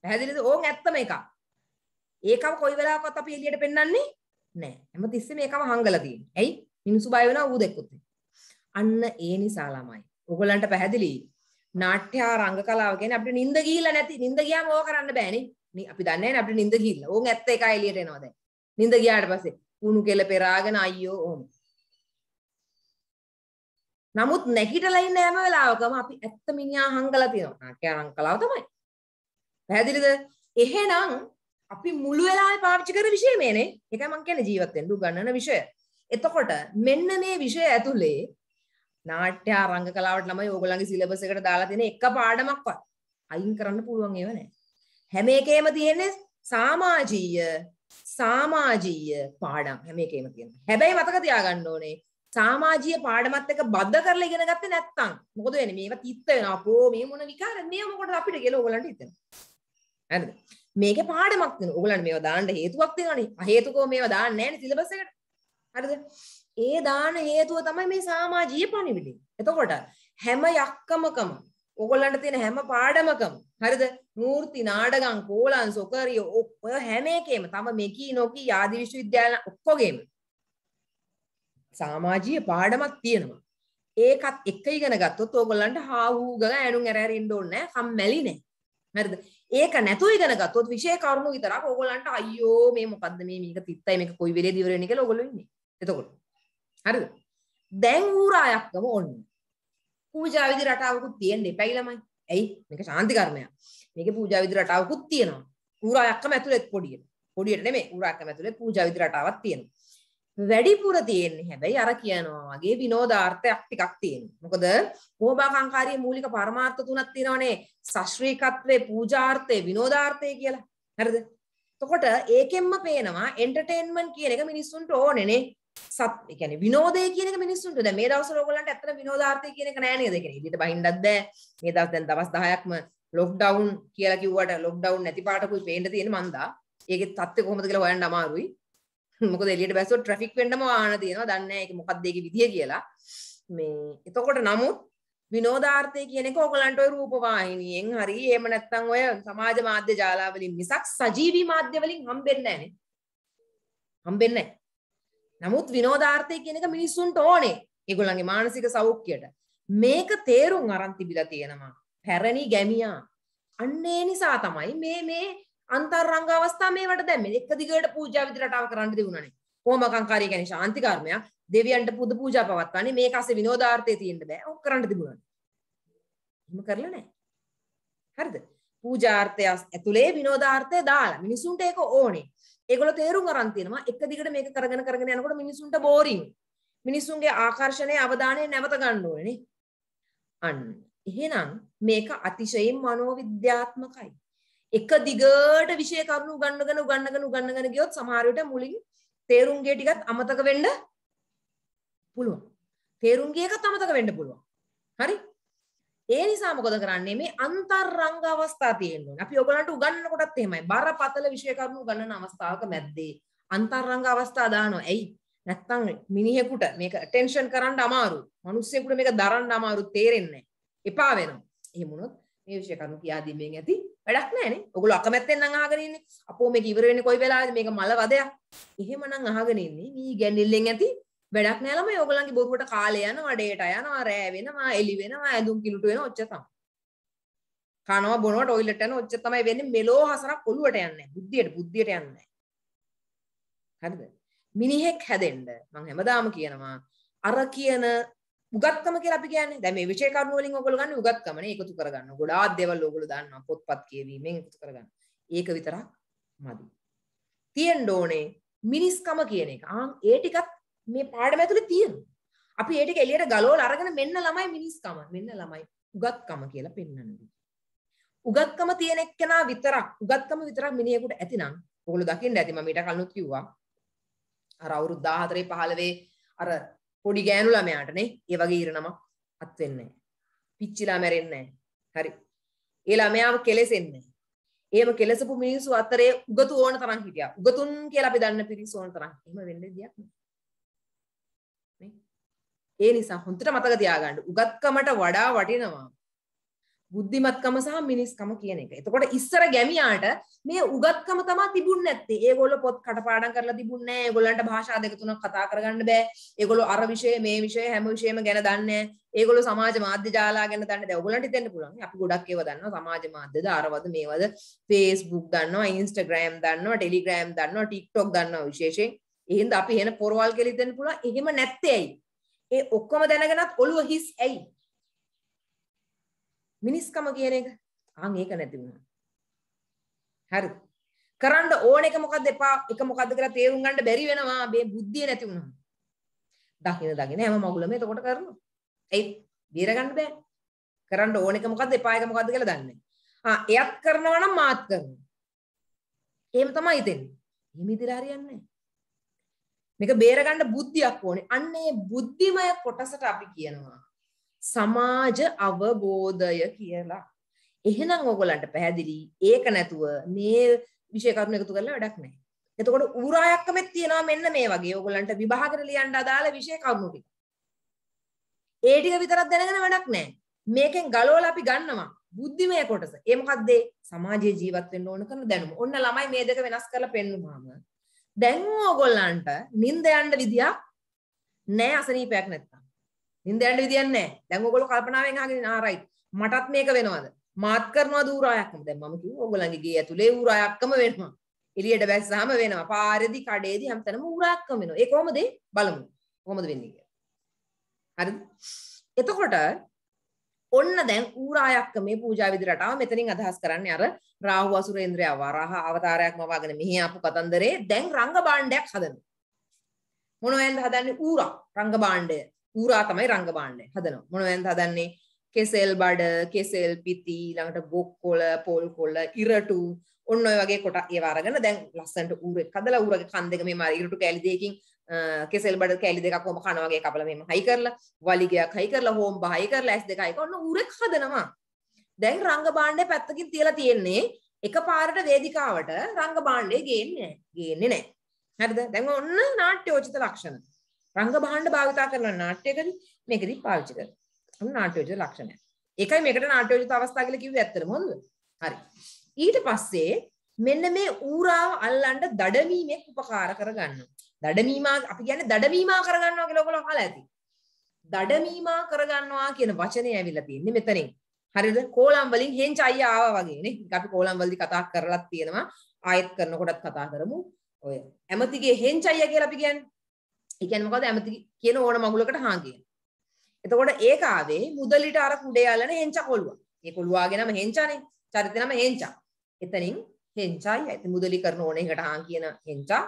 පැහැදිලිද? ඕන් ඇත්තම එකක්. ඒකම කොයි වෙලාවකවත් අපි එළියට පෙන්වන්නේ නැහැ. හැමතිස්සෙම ඒකම හංගලා තියෙන්නේ. ඇයි? මිනිස්සු බය වෙනවා ඌ දැක්කොත්. අන්න ඒ නිසා ළමයි. ඔයගොල්ලන්ට පැහැදිලි. නාට්‍ය හා රංග කලාව කියන්නේ අපිට නිින්ද ගිහිල්ලා නැති නිින්ද ගියාම ඕක කරන්න බෑනේ. අපි දන්නේ නැහැ අපිට නිින්ද ගිහිල්ලා. ඕන් ඇත්ත එක එළියට එනවා දැන්. නිින්ද ගියාට පස්සේ කුණු කෙල පෙරාගෙන අයියෝ ඕම. නමුත් නැහිටලා ඉන්න හැම වෙලාවකම අපි ඇත්ත මිනිහා හංගලා තියෙනවා. නාට්‍යයන් කලාව තමයි. පැහැදිලිද? එහෙනම් අපි මුළු වෙලාවේ පාවිච්චි කරන විෂය මේනේ. ඒකයි මම කියන්නේ ජීවත් වෙන්න උගන්වන විෂය. එතකොට මෙන්න මේ විෂය ඇතුලේ නාට්‍ය රංග කලාවට ළමයි ඕගොල්ලන්ගේ සිලබස් එකට දාලා තියෙන එක පාඩමක්වත් අයින් කරන්න පුළුවන් ඒව නැහැ. හැම එකේම තියෙන්නේ සමාජීය සමාජීය පාඩම් හැම එකේම තියෙනවා. හැබැයි මතක තියාගන්න ඕනේ සාමාජීය පාඩමත් එක්ක බද්ධ කරලා ඉගෙන ගත්තේ නැත්නම් මොකද වෙන්නේ? මේවා තිත්ත වෙනවා. පෝ මේ මොන විකාර මේ මොකටද අපිට කියලා ඕගලන්ට හිතෙනවා. හරිද? මේකේ පාඩමක් තියෙනවා. ඕගලන්ට මේවා දාන්න හේතුවක් තියෙනවානේ. අහේතුකව මේවා දාන්නේ නැහැ නේ සිලබස් එකට. හරිද? ඒ දාන හේතුව තමයි මේ සාමාජීය පණිවිඩය. එතකොට හැම යක්කමකම ඔගොල්ලන්ට තියෙන හැම පාඩමකම හරිද? මූර්ති නාඩගම් කෝලං සොකරිය ඔය හැම එකේම තම මෙකී නොකී ආදි විශ්වවිද්‍යාල ඔක්කොගේම සාමාජීය පාඩමක් තියෙනවා. ඒකත් එක ඉගෙන ගත්තොත් ඕගොල්ලන්ට හා හූ ගග ඇනුම් ඇර ඇර ඉන්න ඕනේ නැහැ. කම්මැලි නැහැ. හරිද? ඒක නැතුව ඉගෙන ගත්තොත් විශේෂ කරුණු විතරක් ඕගොල්ලන්ට අයියෝ මේ මොකද්ද මේ මේක තිත්තයි මේක කොයි වෙලේද ඉවර වෙන්නේ කියලා ඕගොල්ලෝ ඉන්නේ. එතකොට. හරිද? දැන් ඌරායක්කම ඔන්න. පූජා විදි රටාවකුත් තියෙන්න එපයි ළමයි. ඇයි? මේක ශාන්ති කර්මයක්. මේකේ පූජා විදි රටාවකුත් තියෙනවා. ඌරායක්කම ඇතුළෙත් පොඩියට. පොඩියට නෙමෙයි ඌරායක්කම ඇතුළෙත් පූජා විදි රටාවක් තියෙනවා. වැඩිපුර තියෙන්නේ හැබැයි අර කියනවා වගේ විනෝදාර්ථයක් ටිකක් තියෙනවා. මොකද හෝමාකංකාරී මූලික පරමාර්ථ තුනක් තියෙනවනේ. ශාස්ත්‍රීයකත්වයේ පූජාර්ථයේ විනෝදාර්ථය කියලා. හරිද? එතකොට ඒකෙන්ම පේනවා එන්ටර්ටේන්මන්ට් කියන එක මිනිස්සුන්ට ඕනේ නේ. සත් ඒ කියන්නේ විනෝදය කියන එක මිනිස්සුන්ට දැන් මේ දවස්වල ඔයගොල්ලන්ට ඇත්තට විනෝදාර්ථය කියන එක නෑ නේද? ඒ කියන්නේ ඉදිරියට බහින්නත් බෑ. මේ දවස් දැන් දවස් 10ක්ම ලොක්ඩවුන් කියලා කිව්වට ලොක්ඩවුන් නැති පාටකුයි පේන්න තියෙන මන්දා. ඒකේ තත්ත්වය කොහොමද කියලා හොයන්න අමාරුයි. මොකද එලියට බැස්සොත් ට්‍රැෆික් වෙන්නම වාහන තියෙනවා දන්නේ නැහැ ඒක මොකක්ද ඒකේ විදිය කියලා මේ එතකොට නමුත් විනෝදාර්ථය කියන එක ඕගලන්ට ඔය රූප වාහිනියෙන් හරි එහෙම නැත්නම් ඔය සමාජ මාධ්‍ය ජාලා වලින් මිසක් සජීවී මාධ්‍ය වලින් හම්බෙන්නේ නැහනේ හම්බෙන්නේ නැහැ නමුත් විනෝදාර්ථය කියන එක මිනිස්සුන්ට ඕනේ ඒගොල්ලන්ගේ මානසික සෞඛ්‍යයට මේක තේරුම් අරන් තිබිලා තියෙනවා පැරණි ගැමියා අන්න ඒ නිසා තමයි මේ මේ අන්තර්රංග අවස්ථා මේවට දැම්මේ. එක දිගට පූජා විදි රටාව කරන්න දිනුනනේ. කොහොමකංකාරී කියන්නේ ශාන්ති කර්මයක්. දෙවියන්ට පුද පූජා පවත්වන්නේ මේක අසේ විනෝදාර්ථයේ තියෙන්න බෑ. ඔක් කරන්න තිබුණා. එහෙම කරලා නැහැ. හරිද? පූජාර්ථය ඇතුලේ විනෝදාර්ථය දාලා මිනිසුන්ට ඒක ඕනේ. ඒගොල්ලෝ තේරුම් අරන් තියෙනවා එක දිගට මේක කරගෙන කරගෙන යනකොට මිනිසුන්ට බෝරින්. මිනිසුන්ගේ ආකර්ෂණයේ අවධානය නැවත ගන්න ඕනේ අන්න. එහෙනම් මේක අතිශයින් මනෝවිද්‍යාත්මකයි. එක දිගට විෂය කරුණු උගන්නගෙන උගන්නගෙන උගන්නගෙන ගියොත් සමහර විට මුලින් තේරුම් ගිය ටිකත් අමතක වෙන්න පුළුවන්. තේරුම් ගිය එකත් අමතක වෙන්න පුළුවන්. හරි? ඒ නිසා මොකද කරන්නේ මේ අන්තර්රංග අවස්ථා තියෙන්න ඕනේ. අපි ඔයගලන්ට උගන්වන කොටත් එහෙමයි. බරපතල විෂය කරුණු උගන්වන අවස්ථාවක මැද්දේ අන්තර්රංග අවස්ථා දානවා. ඇයි? නැත්තම් මිනිහෙකුට මේක ටෙන්ෂන් කරන්න අමාරු. මිනිස්සෙකුට මේක දරන්න අමාරු තේරෙන්නේ නැහැ. එපා වෙනවා. එහෙම වුණොත් මේ විෂය කරුණු කියා දීමෙන් ඇති වැඩක් නෑනේ. ඔයගොල්ලෝ අකමැත්තෙන් නම් අහගෙන ඉන්නේ. අපෝ මේක ඉවර වෙන්නේ කොයි වෙලාවේද මේක මල වදයක්. එහෙමනම් අහගෙන ඉන්නේ මේ ගැනිල්ලෙන් ඇති වැඩක් නෑ ළමයි. ඔයගොල්ලන්ගේ බොරුවට කාලය යනවා, ඩේට යනවා, රෑ වෙනවා, එලි වෙනවා, ඇඳුම් කිලුට වෙනවා ඔච්චර තමයි. කනවා බොනවා ටොයිලට් යනවා ඔච්චර තමයි වෙන්නේ. මෙලෝ හසරක් ඔළුවට යන්නේ නෑ. බුද්ධියට බුද්ධියට යන්නේ නෑ. හරිද? මිනිහෙක් හැදෙන්න මම හැමදාම කියනවා අර කියන උගත්කම කියලා අපි කියන්නේ. දැන් මේ විෂය කරුණු වලින් ඔයගොල්ලෝ ගන්න උගත්කමනේ එකතු කරගන්න. ගොඩාක් දේවල් ඔයගොල්ලෝ දාන්නවා පොත්පත් කියවීමෙන් එකතු කරගන්න. ඒක විතරක් මදි. තියෙන්න ඕනේ මිනිස්කම කියන එක. ආන් ඒ ටිකත් මේ පාඩම ඇතුලේ තියෙනවා. අපි ඒ ටික එළියට ගලවලා අරගෙන මෙන්න ළමයි මිනිස්කම. මෙන්න ළමයි උගත්කම කියලා පෙන්වන්නේ. උගත්කම තියෙන එක්කෙනා විතරක් උගත්කම විතරක් මිනිහෙකුට ඇතිනම් ඔයගොල්ලෝ දකින්න ඇති මම ඊට කලිනුත් කිව්වා. අර අවුරුදු 14 15 අර පොඩි ගෑනු ළමයාට නේ ඒ වගේ ඉරණමක් අත් වෙන්නේ පිච්චිලා මැරෙන්නේ හරි ඒ ළමයාව කෙලෙසෙන්නේ එහෙම කෙලසපු මිනිස්සු අතරේ උගතු ඕන තරම් හිටියා උගතුන් කියලා අපි දන්න පිරිස ඕන තරම් එහෙම වෙන්නේ දෙයක් නේ ඒ නිසා හොඳට මතක තියාගන්න උගත්කමට වඩා වටිනවා බුද්ධිමත්කම සහ මිනිස්කම කියන එක. එතකොට ඉස්සර ගැමියාට මේ උගත්කම තමයි තිබුණ නැත්තේ. ඒගොල්ලෝ පොත් කටපාඩම් කරලා තිබුණ නැහැ. ඒගොල්ලන්ට භාෂා දෙක තුනක් කතා කරගන්න බෑ. ඒගොල්ලෝ අර විෂය මේ විෂය හැම විෂයෙම ගැන දන්නේ නැහැ. ඒගොල්ලෝ සමාජ මාධ්‍ය ජාලා ගැන දන්නේ නැහැ. ඔයගොල්ලන්ට හිතෙන්න පුළුවන්. අපි ගොඩක් ඒවා දන්නවා. සමාජ මාධ්‍යද අරවද මේවද Facebook දන්නවා, Instagram දන්නවා, Telegram දන්නවා, TikTok දන්නවා විශේෂයෙන්. එහෙනම් අපි එහෙන පොරවල් කියලා හිතෙන්න පුළුවන්. එහෙම නැත්තේ ඇයි? ඒ ඔක්කොම දැනගෙනත් ඔළුව හිස් ඇයි? මිනිස්කම කියන එක ආන් ඒක නැති වුණා. හරි. කරන්න ඕන එක මොකද්ද එපා එක මොකද්ද කියලා තේරුම් ගන්න බැරි වෙනවා මේ බුද්ධිය නැති වුණා. දකින දකින හැම මගුලම එතකොට කරනවා. ඒ බේර ගන්න බෑ. කරන්න ඕන එක මොකද්ද එපා එක මොකද්ද කියලා දන්නේ. ආ එයක් කරනවා නම් මාත් කරනවා. එහෙම තමයි හිතෙන්නේ. එහෙම ඉදිරිය හරියන්නේ මේක බේර ගන්න බුද්ධියක් ඕනේ. අන්න ඒ බුද්ධිමය කොටසට අපි කියනවා සමාජ අවබෝධය කියලා. එහෙනම් ඔගොලන්ට පැහැදිලි ඒක නැතුව මේ විෂයකරුණ එකතු කරලා වැඩක් නැහැ. එතකොට ඌරායක්කමෙත් තියෙනවා මෙන්න මේ වගේ ඔයගොල්ලන්ට විභාගකට ලියන්න අදාළ විෂය කරුණු ටික. ඒ ටික විතරක් දැනගෙන වැඩක් නැහැ. මේකෙන් ගලවලා අපි ගන්නවා බුද්ධිමය කොටස. ඒ මොකද්ද? සමාජයේ ජීවත් වෙන්න ඕන කරන දැනුම. ඔන්න ළමයි මේ දෙක වෙනස් කරලා පෙන්නුවාම දැන් ඕගොල්ලන්ට නිින්ද යන්න විදියක් නෑ අසනීපයක් නැත්තම්. නින්ද යන්න විදියක් නැහැ. දැන් ඔයගොල්ලෝ කල්පනාවෙන් අහගෙන ආ රයිට්. මටත් මේක වෙනවද? මාත් කරනවා දූරායක්ම. දැන් මම කිව්වා ඔයගොල්ලන්ගේ ගේ ඇතුලේ ඌරායක්ම වෙනවා. එළියට බැස්සාම වෙනවා. පාරේදී කඩේදී හැමතැනම ඌරායක්ම වෙනවා. ඒ කොහොමද? බලමු. කොහොමද වෙන්නේ කියලා. හරිද? එතකොට ඔන්න දැන් ඌරායක්ක මේ පූජා විදි රටාව මෙතනින් අදහස් කරන්නේ අර රාහු අසුරේන්ද්‍රයා වරහ අවතාරයක්ම වගන මෙහි ආපු කතන්දරේ දැන් රංග භාණ්ඩයක් හදනවා. මොනවෙන්ද හදන්නේ ඌරා රංග භාණ්ඩය. ඌරා තමයි රංගපාන්නේ හදනවා මොනවෙන්ද හදන්නේ කෙසෙල් බඩ කෙසෙල් පිති ළඟට බොක්කොල පොල් කොල ඉරටු ඔන්න ඔය වගේ කොට ඒවා අරගෙන දැන් ලස්සනට ඌරෙක් හදලා ඌරගේ කන් දෙක මේ මාර ඉරටු කැලි දෙකකින් කෙසෙල් බඩ කැලි දෙකක් කොහොම කන වගේ කපලා මෙහෙම හයි කරලා වලිගයක් හයි කරලා හෝම් බහයි කරලා ඇස් දෙක හයි කරන ඌරෙක් හදනවා දැන් රංග භාණ්ඩය පැත්තකින් තියලා තියෙන්නේ එක පාරට වේදිකාවට රංග භාණ්ඩය ගේන්නේ නැහැ. ගේන්නේ නැහැ. හරිද? දැන් ඔන්න නාට්‍යෝචිත ලක්ෂණ. රංගභාණ්ඩ භාවිතා කරන නාට්‍යකදී මේකදී පාවිච්චි කරනවා. අන්න නාට්‍යෝචිත ලක්ෂණය. ඒකයි මේකට නාට්‍යෝචිත අවස්ථා කියලා කිව්වේ ඇත්තටම හොඳද? හරි. ඊට පස්සේ මෙන්න මේ ඌරාව අල්ලන්න දඩමීමේ උපකාර කරගන්නවා. දඩමීමා අපි කියන්නේ දඩමීමා කරගන්නවා කියලා ඔයගොල්ලෝ අහලා ඇති. දඩමීමා කරගන්නවා කියන වචනේ ඇවිල්ලා තියෙන්නේ මෙතනින්. හරිද කෝලම් වලින් හෙන්ච අයියා ආවා වගේ නේ අපි කෝලම් වලදී කතා කරලත් තියෙනවා ආයෙත් කරනකොටත් කතා කරමු ඔය ඇමතිගේ හෙන්ච අයියා කියලා අපි කියන්නේ එකන මොකද ඇමති කියන ඕන මගුලකට හාගෙන් එතකොට ඒකාවේ මුදලිට අර කුඩේ අලන හෙංචා කොළුවා ඒ කොළුවාගෙනම හෙංචානේ චරිතනම හෙංචා එතනින් හෙංචායි ඇති මුදලි කරන ඕන එකට හා කියන හෙංචා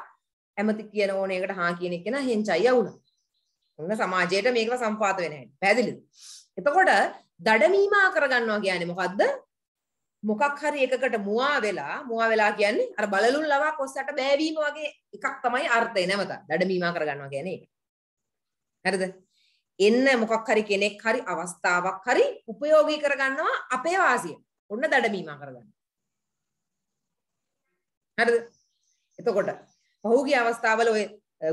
ඇමති කියන ඕන එකට හා කියන එක කියන හෙංචායි යවුණා ඔන්න සමාජයට මේකව සම්පාත වෙන හැටි පැහැදිලිද එතකොට දඩමීමා කරගන්නවා කියන්නේ මොකද්ද මොකක් හරි එකකට මුවා වෙලා මුවා වෙලා කියන්නේ අර බලලුන් ලවා කොස්සට බෑවීම වගේ එකක් තමයි අර්ථය නැමත. දඩමීමා කරගන්නවා කියන්නේ ඒක. හරිද? එන්න මොකක් හරි කෙනෙක් හරි අවස්ථාවක් හරි ප්‍රයෝගී කරගන්නවා අපේ වාසිය. ඔන්න දඩමීමා කරගන්න. හරිද? එතකොට පහුගිය අවස්ථාවල ඔය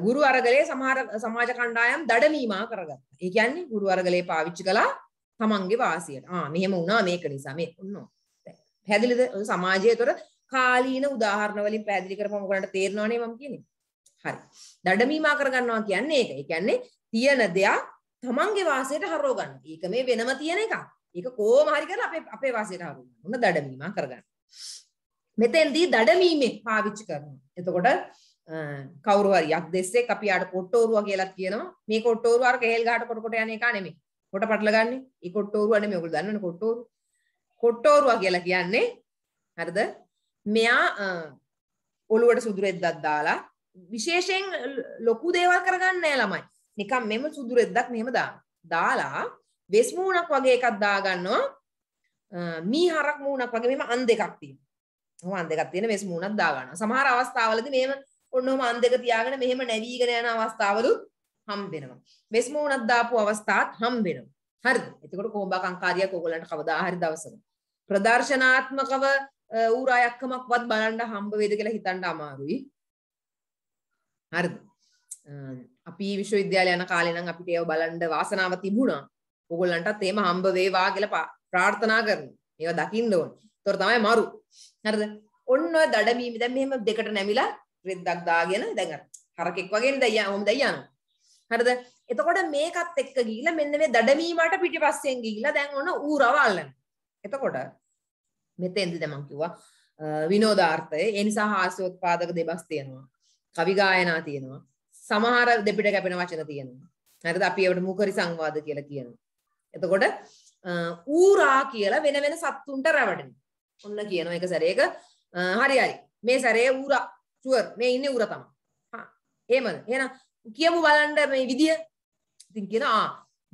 ගුරු අරගලයේ සමහර සමාජ කණ්ඩායම් දඩමීමා කරගත්තා. ඒ කියන්නේ ගුරු අරගලයේ පාවිච්චි කළා තමන්ගේ වාසියට. ආ මෙහෙම වුණා මේක නිසා මේ ඔන්නෝ පැදිලිද සමාජය තොර කාලීන උදාහරණවලින් පැදිලි කරපම ඔයගලන්ට තේරෙනවනේ මම කියන්නේ. හරි. දඩමීමා කරගන්නවා කියන්නේ ඒක. ඒ කියන්නේ තියෙන දෙයක් තමන්ගේ වාසයට හරව ගන්න. ඒක මේ වෙනම තියෙන එකක්. ඒක කොහොම හරි කරලා අපේ අපේ වාසයට හරව ගන්න. ඔන්න දඩමීමා කරගන්න. මෙතෙන්දී දඩමීමේ පාවිච්චි කරනවා. එතකොට කවුරු හරි යක් දෙස්සෙක් අපි ආට කොට්ටෝරුවා කියලා කියනවා. මේ කොට්ටෝරුව අර කේල් ගහට කොට කොට යන එක නෙමෙයි. කොට පටල ගන්න. ඒ කොට්ටෝරුව නෙමෙයි. ඔයගොල්ලෝ දන්නවනේ කොට්ටෝරුව. කොට්ටෝරුවා කියලා කියන්නේ හරිද මෙයා ඔළුවට සුදුරෙද්දක් දාලා විශේෂයෙන් ලොකු දේවල් කරගන්නේ නැහැ ළමයි. නිකන් මෙම සුදුරෙද්දක් මෙහෙම දාලා වෙස් මූණක් වගේ එකක් දාගන්නවා මී හරක් මූණක් වගේ මෙහෙම අන් දෙකක් තියෙනවා. ඔහොම අන් දෙකක් තියෙන වෙස් මූණක් දාගන්නවා. සමහර අවස්ථාවලදී මෙහෙම ඔන්නෝම අන් දෙක තියාගෙන මෙහෙම නැවිගෙන යන අවස්ථාවලුත් හම්බ වෙනවා. වෙස් මූණක් දාපු අවස්ථාත් හම්බ වෙනවා. හරිද? එතකොට කොඹා කංකාරියක් ඕගොල්ලන්ට කවදා හරි දවසක ප්‍රදර්ශනාත්මකව ඌරායක්කමක්වත් බලන්න හම්බ වේද කියලා හිතන්න අමාරුයි. හරිද? අපි විශ්වවිද්‍යාලය යන කාලේ නම් අපිට ඒව බලන්න වාසනාව තිබුණා. ඕගොල්ලන්ටත් එහෙම හම්බ වේවා කියලා ප්‍රාර්ථනා කරනවා. ඒවා දකින්න ඕනේ. ඒතොර තමයි මරු. හරිද? ඔන්න ඔය දඩමීමි දැන් මෙහෙම දෙකට නැමිලා රෙද්දක් දාගෙන දැන් අර හරකෙක් වගේනේ දැන් ඔහොම දැන් යනවා. හරිද? එතකොට මේකත් එක්ක ගිහිල්ලා මෙන්න මේ දඩමීමට පිටිපස්සෙන් ගිහිල්ලා දැන් ඔන්න ඌරව අල්ලනවා. එතකොට මෙතෙන්දි දැන් මම කිව්වා විනෝදාර්ථය ඒ නිසා හාස්‍යෝත්පාදක දෙබස් තියෙනවා කවි ගායනා තියෙනවා සමහර දෙපිට කැපෙන වචන තියෙනවා හරිද අපි ඒවට මුකරි සංවාද කියලා කියනවා එතකොට ඌරා කියලා වෙන වෙන සත්තුන්ට රැවටෙන ඔන්න කියනවා එක සැරේක හරි හරි මේ සැරේ ඌරා ෂුවර් මේ ඉන්නේ ඌරා තමයි හා එහෙමද එහෙනම් කියමු බලන්න මේ විදිය ඉතින් කියනවා ආ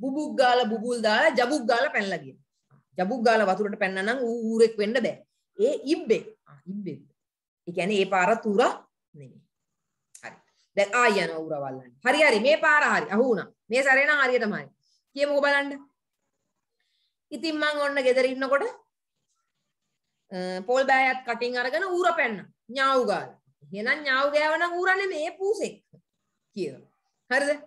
බුබුක් ගාලා බුබුල් දාලා ජබුක් ගාලා පැනලා කියන ජබුක් ගාලා වතුරට පැන්නා නම් ඌ ඌරෙක් වෙන්න බෑ. ඒ ඉබ්බෙක්. ආ ඉබ්බෙක්. ඒ කියන්නේ ඒ පාර තුරා නෙමෙයි. හරි. දැන් ආය යන ඌර වල්ලන්නේ. හරි හරි මේ පාර හරි. අහු වුණා. මේ සැරේ නම් හරියටමයි. කියමුකෝ බලන්න. ඉතින් මං ඔන්න ගෙදර ඉන්නකොට පොල් බෑයත් කටින් අරගෙන ඌර පැන්න. ඥාව් ගාලා. එහෙනම් ඥාව් ගෑව නම් ඌර නෙමෙයි ඒ පූසෙක් කියලා. හරිද?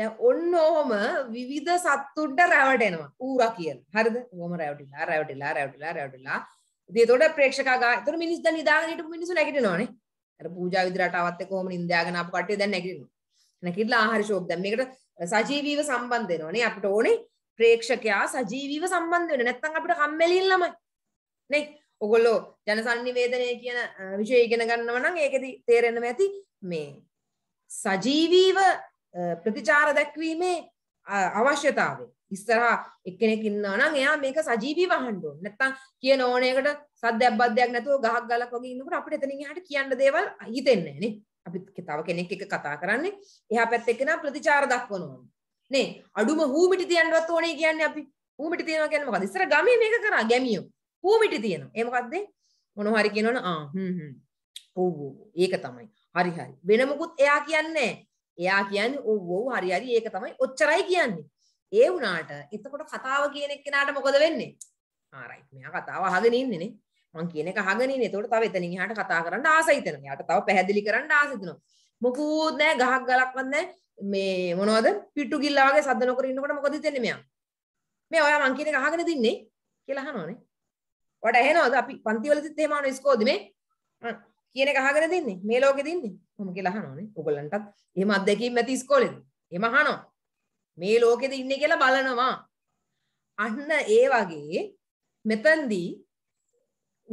දැන් ඔන්න ඔහොම විවිධ සත්තුන්ට රැවටෙනවා ඌරා කියලා. හරිද? ඔහොම රැවටිලා රැවටිලා රැවටිලා රැවටිලා. ඉතින් ඒතකොට ප්‍රේක්ෂකයා ගා. ඒතකොට මිනිස් දැන් නිදාගෙන හිටපු මිනිස්සු නැගිටිනවනේ. අර පූජා විදි රටාවත් එක්ක ඔහොම නිඳාගෙන ආපු කට්ටිය දැන් නැගිටිනවා. නැගිටලා ආහාර ෂෝක් දැන් මේකට සජීවීව සම්බන්ධ වෙනවා නේ අපිට ඕනේ ප්‍රේක්ෂකයා සජීවීව සම්බන්ධ වෙන්න. නැත්නම් අපිට කම්මැලියෙන් ළමයි. නේ? ඔගොල්ලෝ ජනසන්නිවේදනය කියන විෂය ඉගෙන ගන්නව නම් ඒකෙදි තේරෙන්නම ඇති මේ සජීවීව ප්‍රතිචාර දැක්වීමේ අවශ්‍යතාවය ඉස්සරහා එක්කෙනෙක් ඉන්නවා නම් එයා මේක සජීවීව අහන්න ඕනේ. නැත්තම් කියන ඕනේකට සද්දයක් බද්දයක් නැතුව ගහක් ගලක් වගේ ඉන්නකොට අපිට එතනින් එහාට කියන්න දේවල් හිතෙන්නේ නැහැ නේ. අපි තව කෙනෙක් එක්ක කතා කරන්නේ එහා පැත්තේ කෙනා ප්‍රතිචාර දක්වනවා. නේ අඩුම හූමිටි තියන්නවත් ඕනේ කියන්නේ අපි. හූමිටි තියනවා කියන්නේ මොකද? ඉස්සර ගමේ මේක කරා ගැමියෝ. හූමිටි තියනවා. ඒ මොකද්ද? මොන හරි කියනවනේ ආ හ්ම් හ්ම්. ඔව් ඔව්. ඒක තමයි. හරි හරි. වෙන මොකුත් එයා කියන්නේ නැහැ. එයා කියන්නේ ඔව් ඔව් හරි හරි ඒක තමයි ඔච්චරයි කියන්නේ. ඒ වුණාට එතකොට කතාව කියන එක්කෙනාට මොකද වෙන්නේ? ආ රයිට් මෙයා කතාව අහගෙන ඉන්නේ නේ. මං කියන එක අහගෙන ඉන්නේ. එතකොට තව එතනින් එහාට කතා කරන්න ආස හිතෙනවා. යාට තව පැහැදිලි කරන්න ආස හිතෙනවා. මොකුත් නෑ ගහක් ගලක්වත් නෑ. මේ මොනවද? පිටු ගිල්ලා වගේ සද්ද නොකර ඉන්නකොට මොකද හිතෙන්නේ මෙයා? මේ ඔයා මං කියන එක අහගෙන දින්නේ කියලා අහනෝනේ. ඔයාට ඇහෙනවද අපි පන්තිවලදීත් එහෙම අහන ස්කෝදි මේ? කියන එක අහගෙන දින්නේ. මේ ලෝකෙ දින්නේ. හොම කියලා අහනෝනේ. ඔයගලන්ටත් එහෙම අත්දැකීම් ඇති ඉස්කෝලේද? එහෙම අහනවා. මේ ලෝකෙද ඉන්නේ කියලා බලනවා. අන්න ඒ වගේ මෙතෙන්දී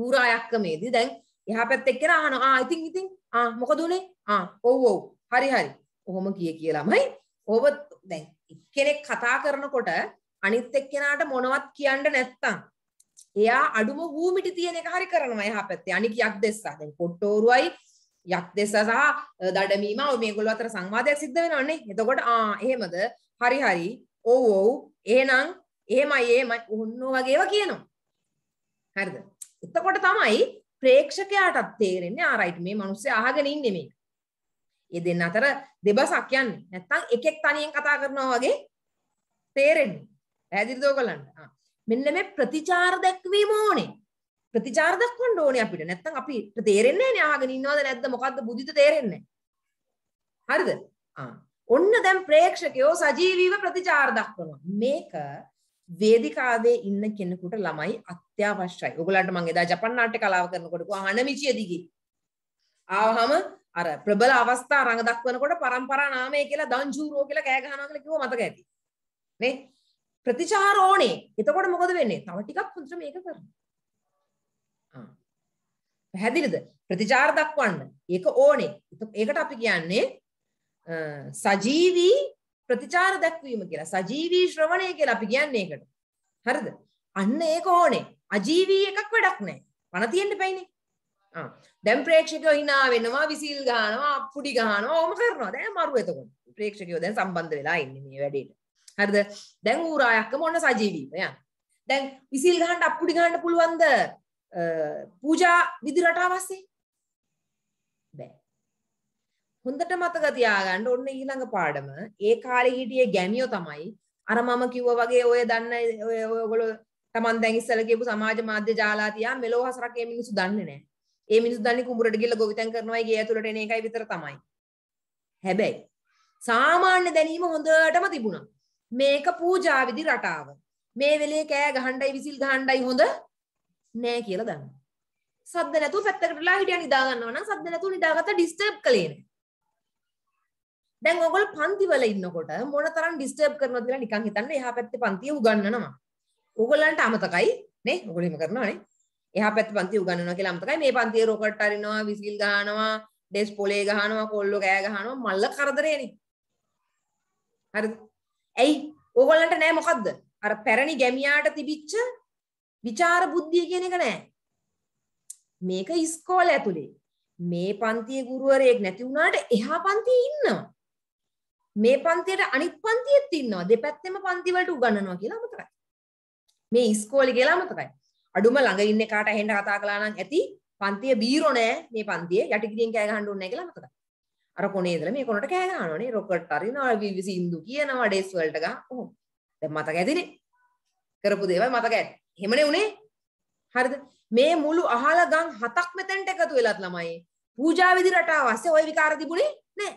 ඌරායක්කමේදී දැන් එහා පැත්තේ කෙනා අහනවා. ආ ඉතින් ඉතින් ආ මොකද උනේ? ආ ඔව් ඔව්. හරි හරි. ඔහොම කිය කියලාමයි. ඔබ දැන් එක්කෙනෙක් කතා කරනකොට අනිත් එක්කෙනාට මොනවත් කියන්න නැත්තම් එයා අඩුම හූමිටි තියෙන එක හරි කරනවා එහා පැත්තේ අනිකයක් දෙස්සා දැන් පොට්ටෝරුවයි යක් දෙස සහ දඩමීම මේගොල්ල අතර සංවාධයක් සිද්ධ වෙනන්නේ එතකොට එහෙමද හරි හරි ඔව ඔව් ඒනම් එහෙමයි ඒමයි ඔන්න වගේව කියනවා හරිද එතකොට තමයි ප්‍රේක්ෂකයාටත් තේරෙන්නේ ආරයිට් මේ මනුස්සය අහගෙන ඉන්නේ මේ ඒ දෙන්න අතර දෙබසක් යන්නේ නැත්තම් එකෙක් තනියෙන් කතා කරනවා වගේ තේරෙන්නේ පැහැදිලිද ඔයගලන්ට මෙන්න මේ ප්‍රතිචාර දැක්වීම ඕනේ ප්‍රතිචාර දක්වන්න ඕනේ අපිට. නැත්තම් අපිට තේරෙන්නේ නැහැ නේ අහගෙන ඉන්නවද නැද්ද මොකද්ද බුද්ධිත තේරෙන්නේ හරිද? ආ. ඔන්න දැන් ප්‍රේක්ෂකයෝ සජීවීව ප්‍රතිචාර දක්වනවා. මේක වේදිකාවේ ඉන්න කෙනෙකුට ළමයි අත්‍යවශ්‍යයි. ඔයගලන්ට මම එදා ජපන් නාට්‍ය කලාව කරනකොට කිව්වා හනමිචිය දිගේ. ආවහම අර ප්‍රබල අවස්ථා රඟ දක්වනකොට પરම්පරා නාමය කියලා දන්ජූරෝ කියලා කෑ ගහනවා කියලා කිව්ව මතක ඇති. නේ? ප්‍රතිචාර ඕනේ. එතකොට මොකද වෙන්නේ? තව ටිකක් හොඳට මේක කරනවා. පැහැදිලිද? ප්‍රතිචාර දක්වන්න. ඒක ඕනේ. ඒකට අපි කියන්නේ සජීවී ප්‍රතිචාර දක්වීම කියලා. සජීවී ශ්‍රවණය කියලා අපි කියන්නේ ඒකට. හරිද? අන්න ඒක ඕනේ. අජීවී එකක් වැඩක් නැහැ. පණ තියෙන්න බෑනේ. ආ. දැන් ප්‍රේක්ෂකයෝ hina වෙනවා, විසිල් ගහනවා, අප්පුඩි ගහනවා, ඕම කරනවා. දැන් මරු එතකොට. ප්‍රේක්ෂකයෝ දැන් සම්බන්ධ වෙලා ඉන්නේ මේ වැඩේට. හරිද? දැන් ඌරායක්කම ඔන්න සජීවීව යන. දැන් විසිල් ගහන්න අප්පුඩි ගහන්න පුළුවන්ද? පූජා විදි රටාව අස්සේ බෑ හොඳට මතක තියාගන්න ඔන්න ඊළඟ පාඩම ඒ කාලේ හිටියේ ගැමියෝ තමයි අර මම කිව්වා වගේ ඔය දන්න ඔය ඔයගොල්ලෝ තමන් දැන් ඉස්සෙල්ලා කියපු සමාජ මාධ්‍ය ජාලා තියා මෙලෝ හසරක් ඒ මිනිස්සු දන්නේ නැහැ ඒ මිනිස්සු දන්නේ කුඹරට ගිහලා ගොවිතැන් කරනවායි ගේ ඇතුළට එන එකයි විතර තමයි හැබැයි සාමාන්‍ය දැනීම හොඳටම තිබුණා මේක පූජා විදි රටාව මේ වෙලේ කෑ ගහණ්ඩයි විසිල් ගහණ්ඩයි හොඳ නෑ කියලා දන්නවා. සද්ද නැතුව පැත්තකටලා හිටියා නිදා ගන්නවා නම් සද්ද නැතුව නිදාගත්ත ඩිස්ටර්බ් කළේ නෑ. දැන් ඔයගොල්ලෝ පන්තිවල ඉන්නකොට මොනතරම් ඩිස්ටර්බ් කරනවද කියලා නිකන් හිතන්න එහා පැත්තේ පන්තිය උගන්වනවා. ඕගොල්ලන්ට අමතකයි නේ? ඔයගොල්ලෝ එහෙම කරනවනේ. එහා පැත්තේ පන්තිය උගන්වනවා කියලා අමතකයි. මේ පන්තියේ රොකට් අරිනවා, විසිල් ගහනවා, ඩෙස් පොලේ ගහනවා, කොල්ලෝ කෑ ගහනවා, මල්ල කරදරේනේ. හරිද? ඇයි? ඕගොල්ලන්ට නෑ මොකද්ද? අර පැරණි ගැමියාට තිබිච්ච විචාර බුද්ධිය කියන එක නෑ. මේක ඉස්කෝල ඇතුලේ. මේ පන්තියේ ගුරුවරයෙක් නැති වුණාට එහා පන්තියේ ඉන්නවා. මේ පන්තියට අනිත් පන්තියෙත් ඉන්නවා. දෙපැත්තෙම පන්ති වලට උගන්වනවා කියලා අමතකයි. මේ ඉස්කෝලේ කියලා අමතකයි. අඩුම ළඟ ඉන්න කාට ඇහෙන්න කතා කළා නම් ඇති පන්තිය බීරෝ නෑ මේ පන්තිය යටිගිරියෙන් කෑ ගහන්න ඕනේ කියලා අමතකයි. අර කොනේ ඉඳලා මේ කොනට කෑ ගහනවනේ රොකට් අරිනවා විවිසි ඉන්දු කියනවා ඩේස් වලට ගහ. ඔහොම. දැන් මතක ඇතිනේ. කරපු දේවල් මතක ඇති. එහෙමනේ උනේ හරිද මේ මුළු අහල ගම් හතක් මෙතෙන්ට එකතු වෙලත් ළමයි පූජා විදි රටාව ඇස්සේ ওই විකාර තිබුණේ නෑ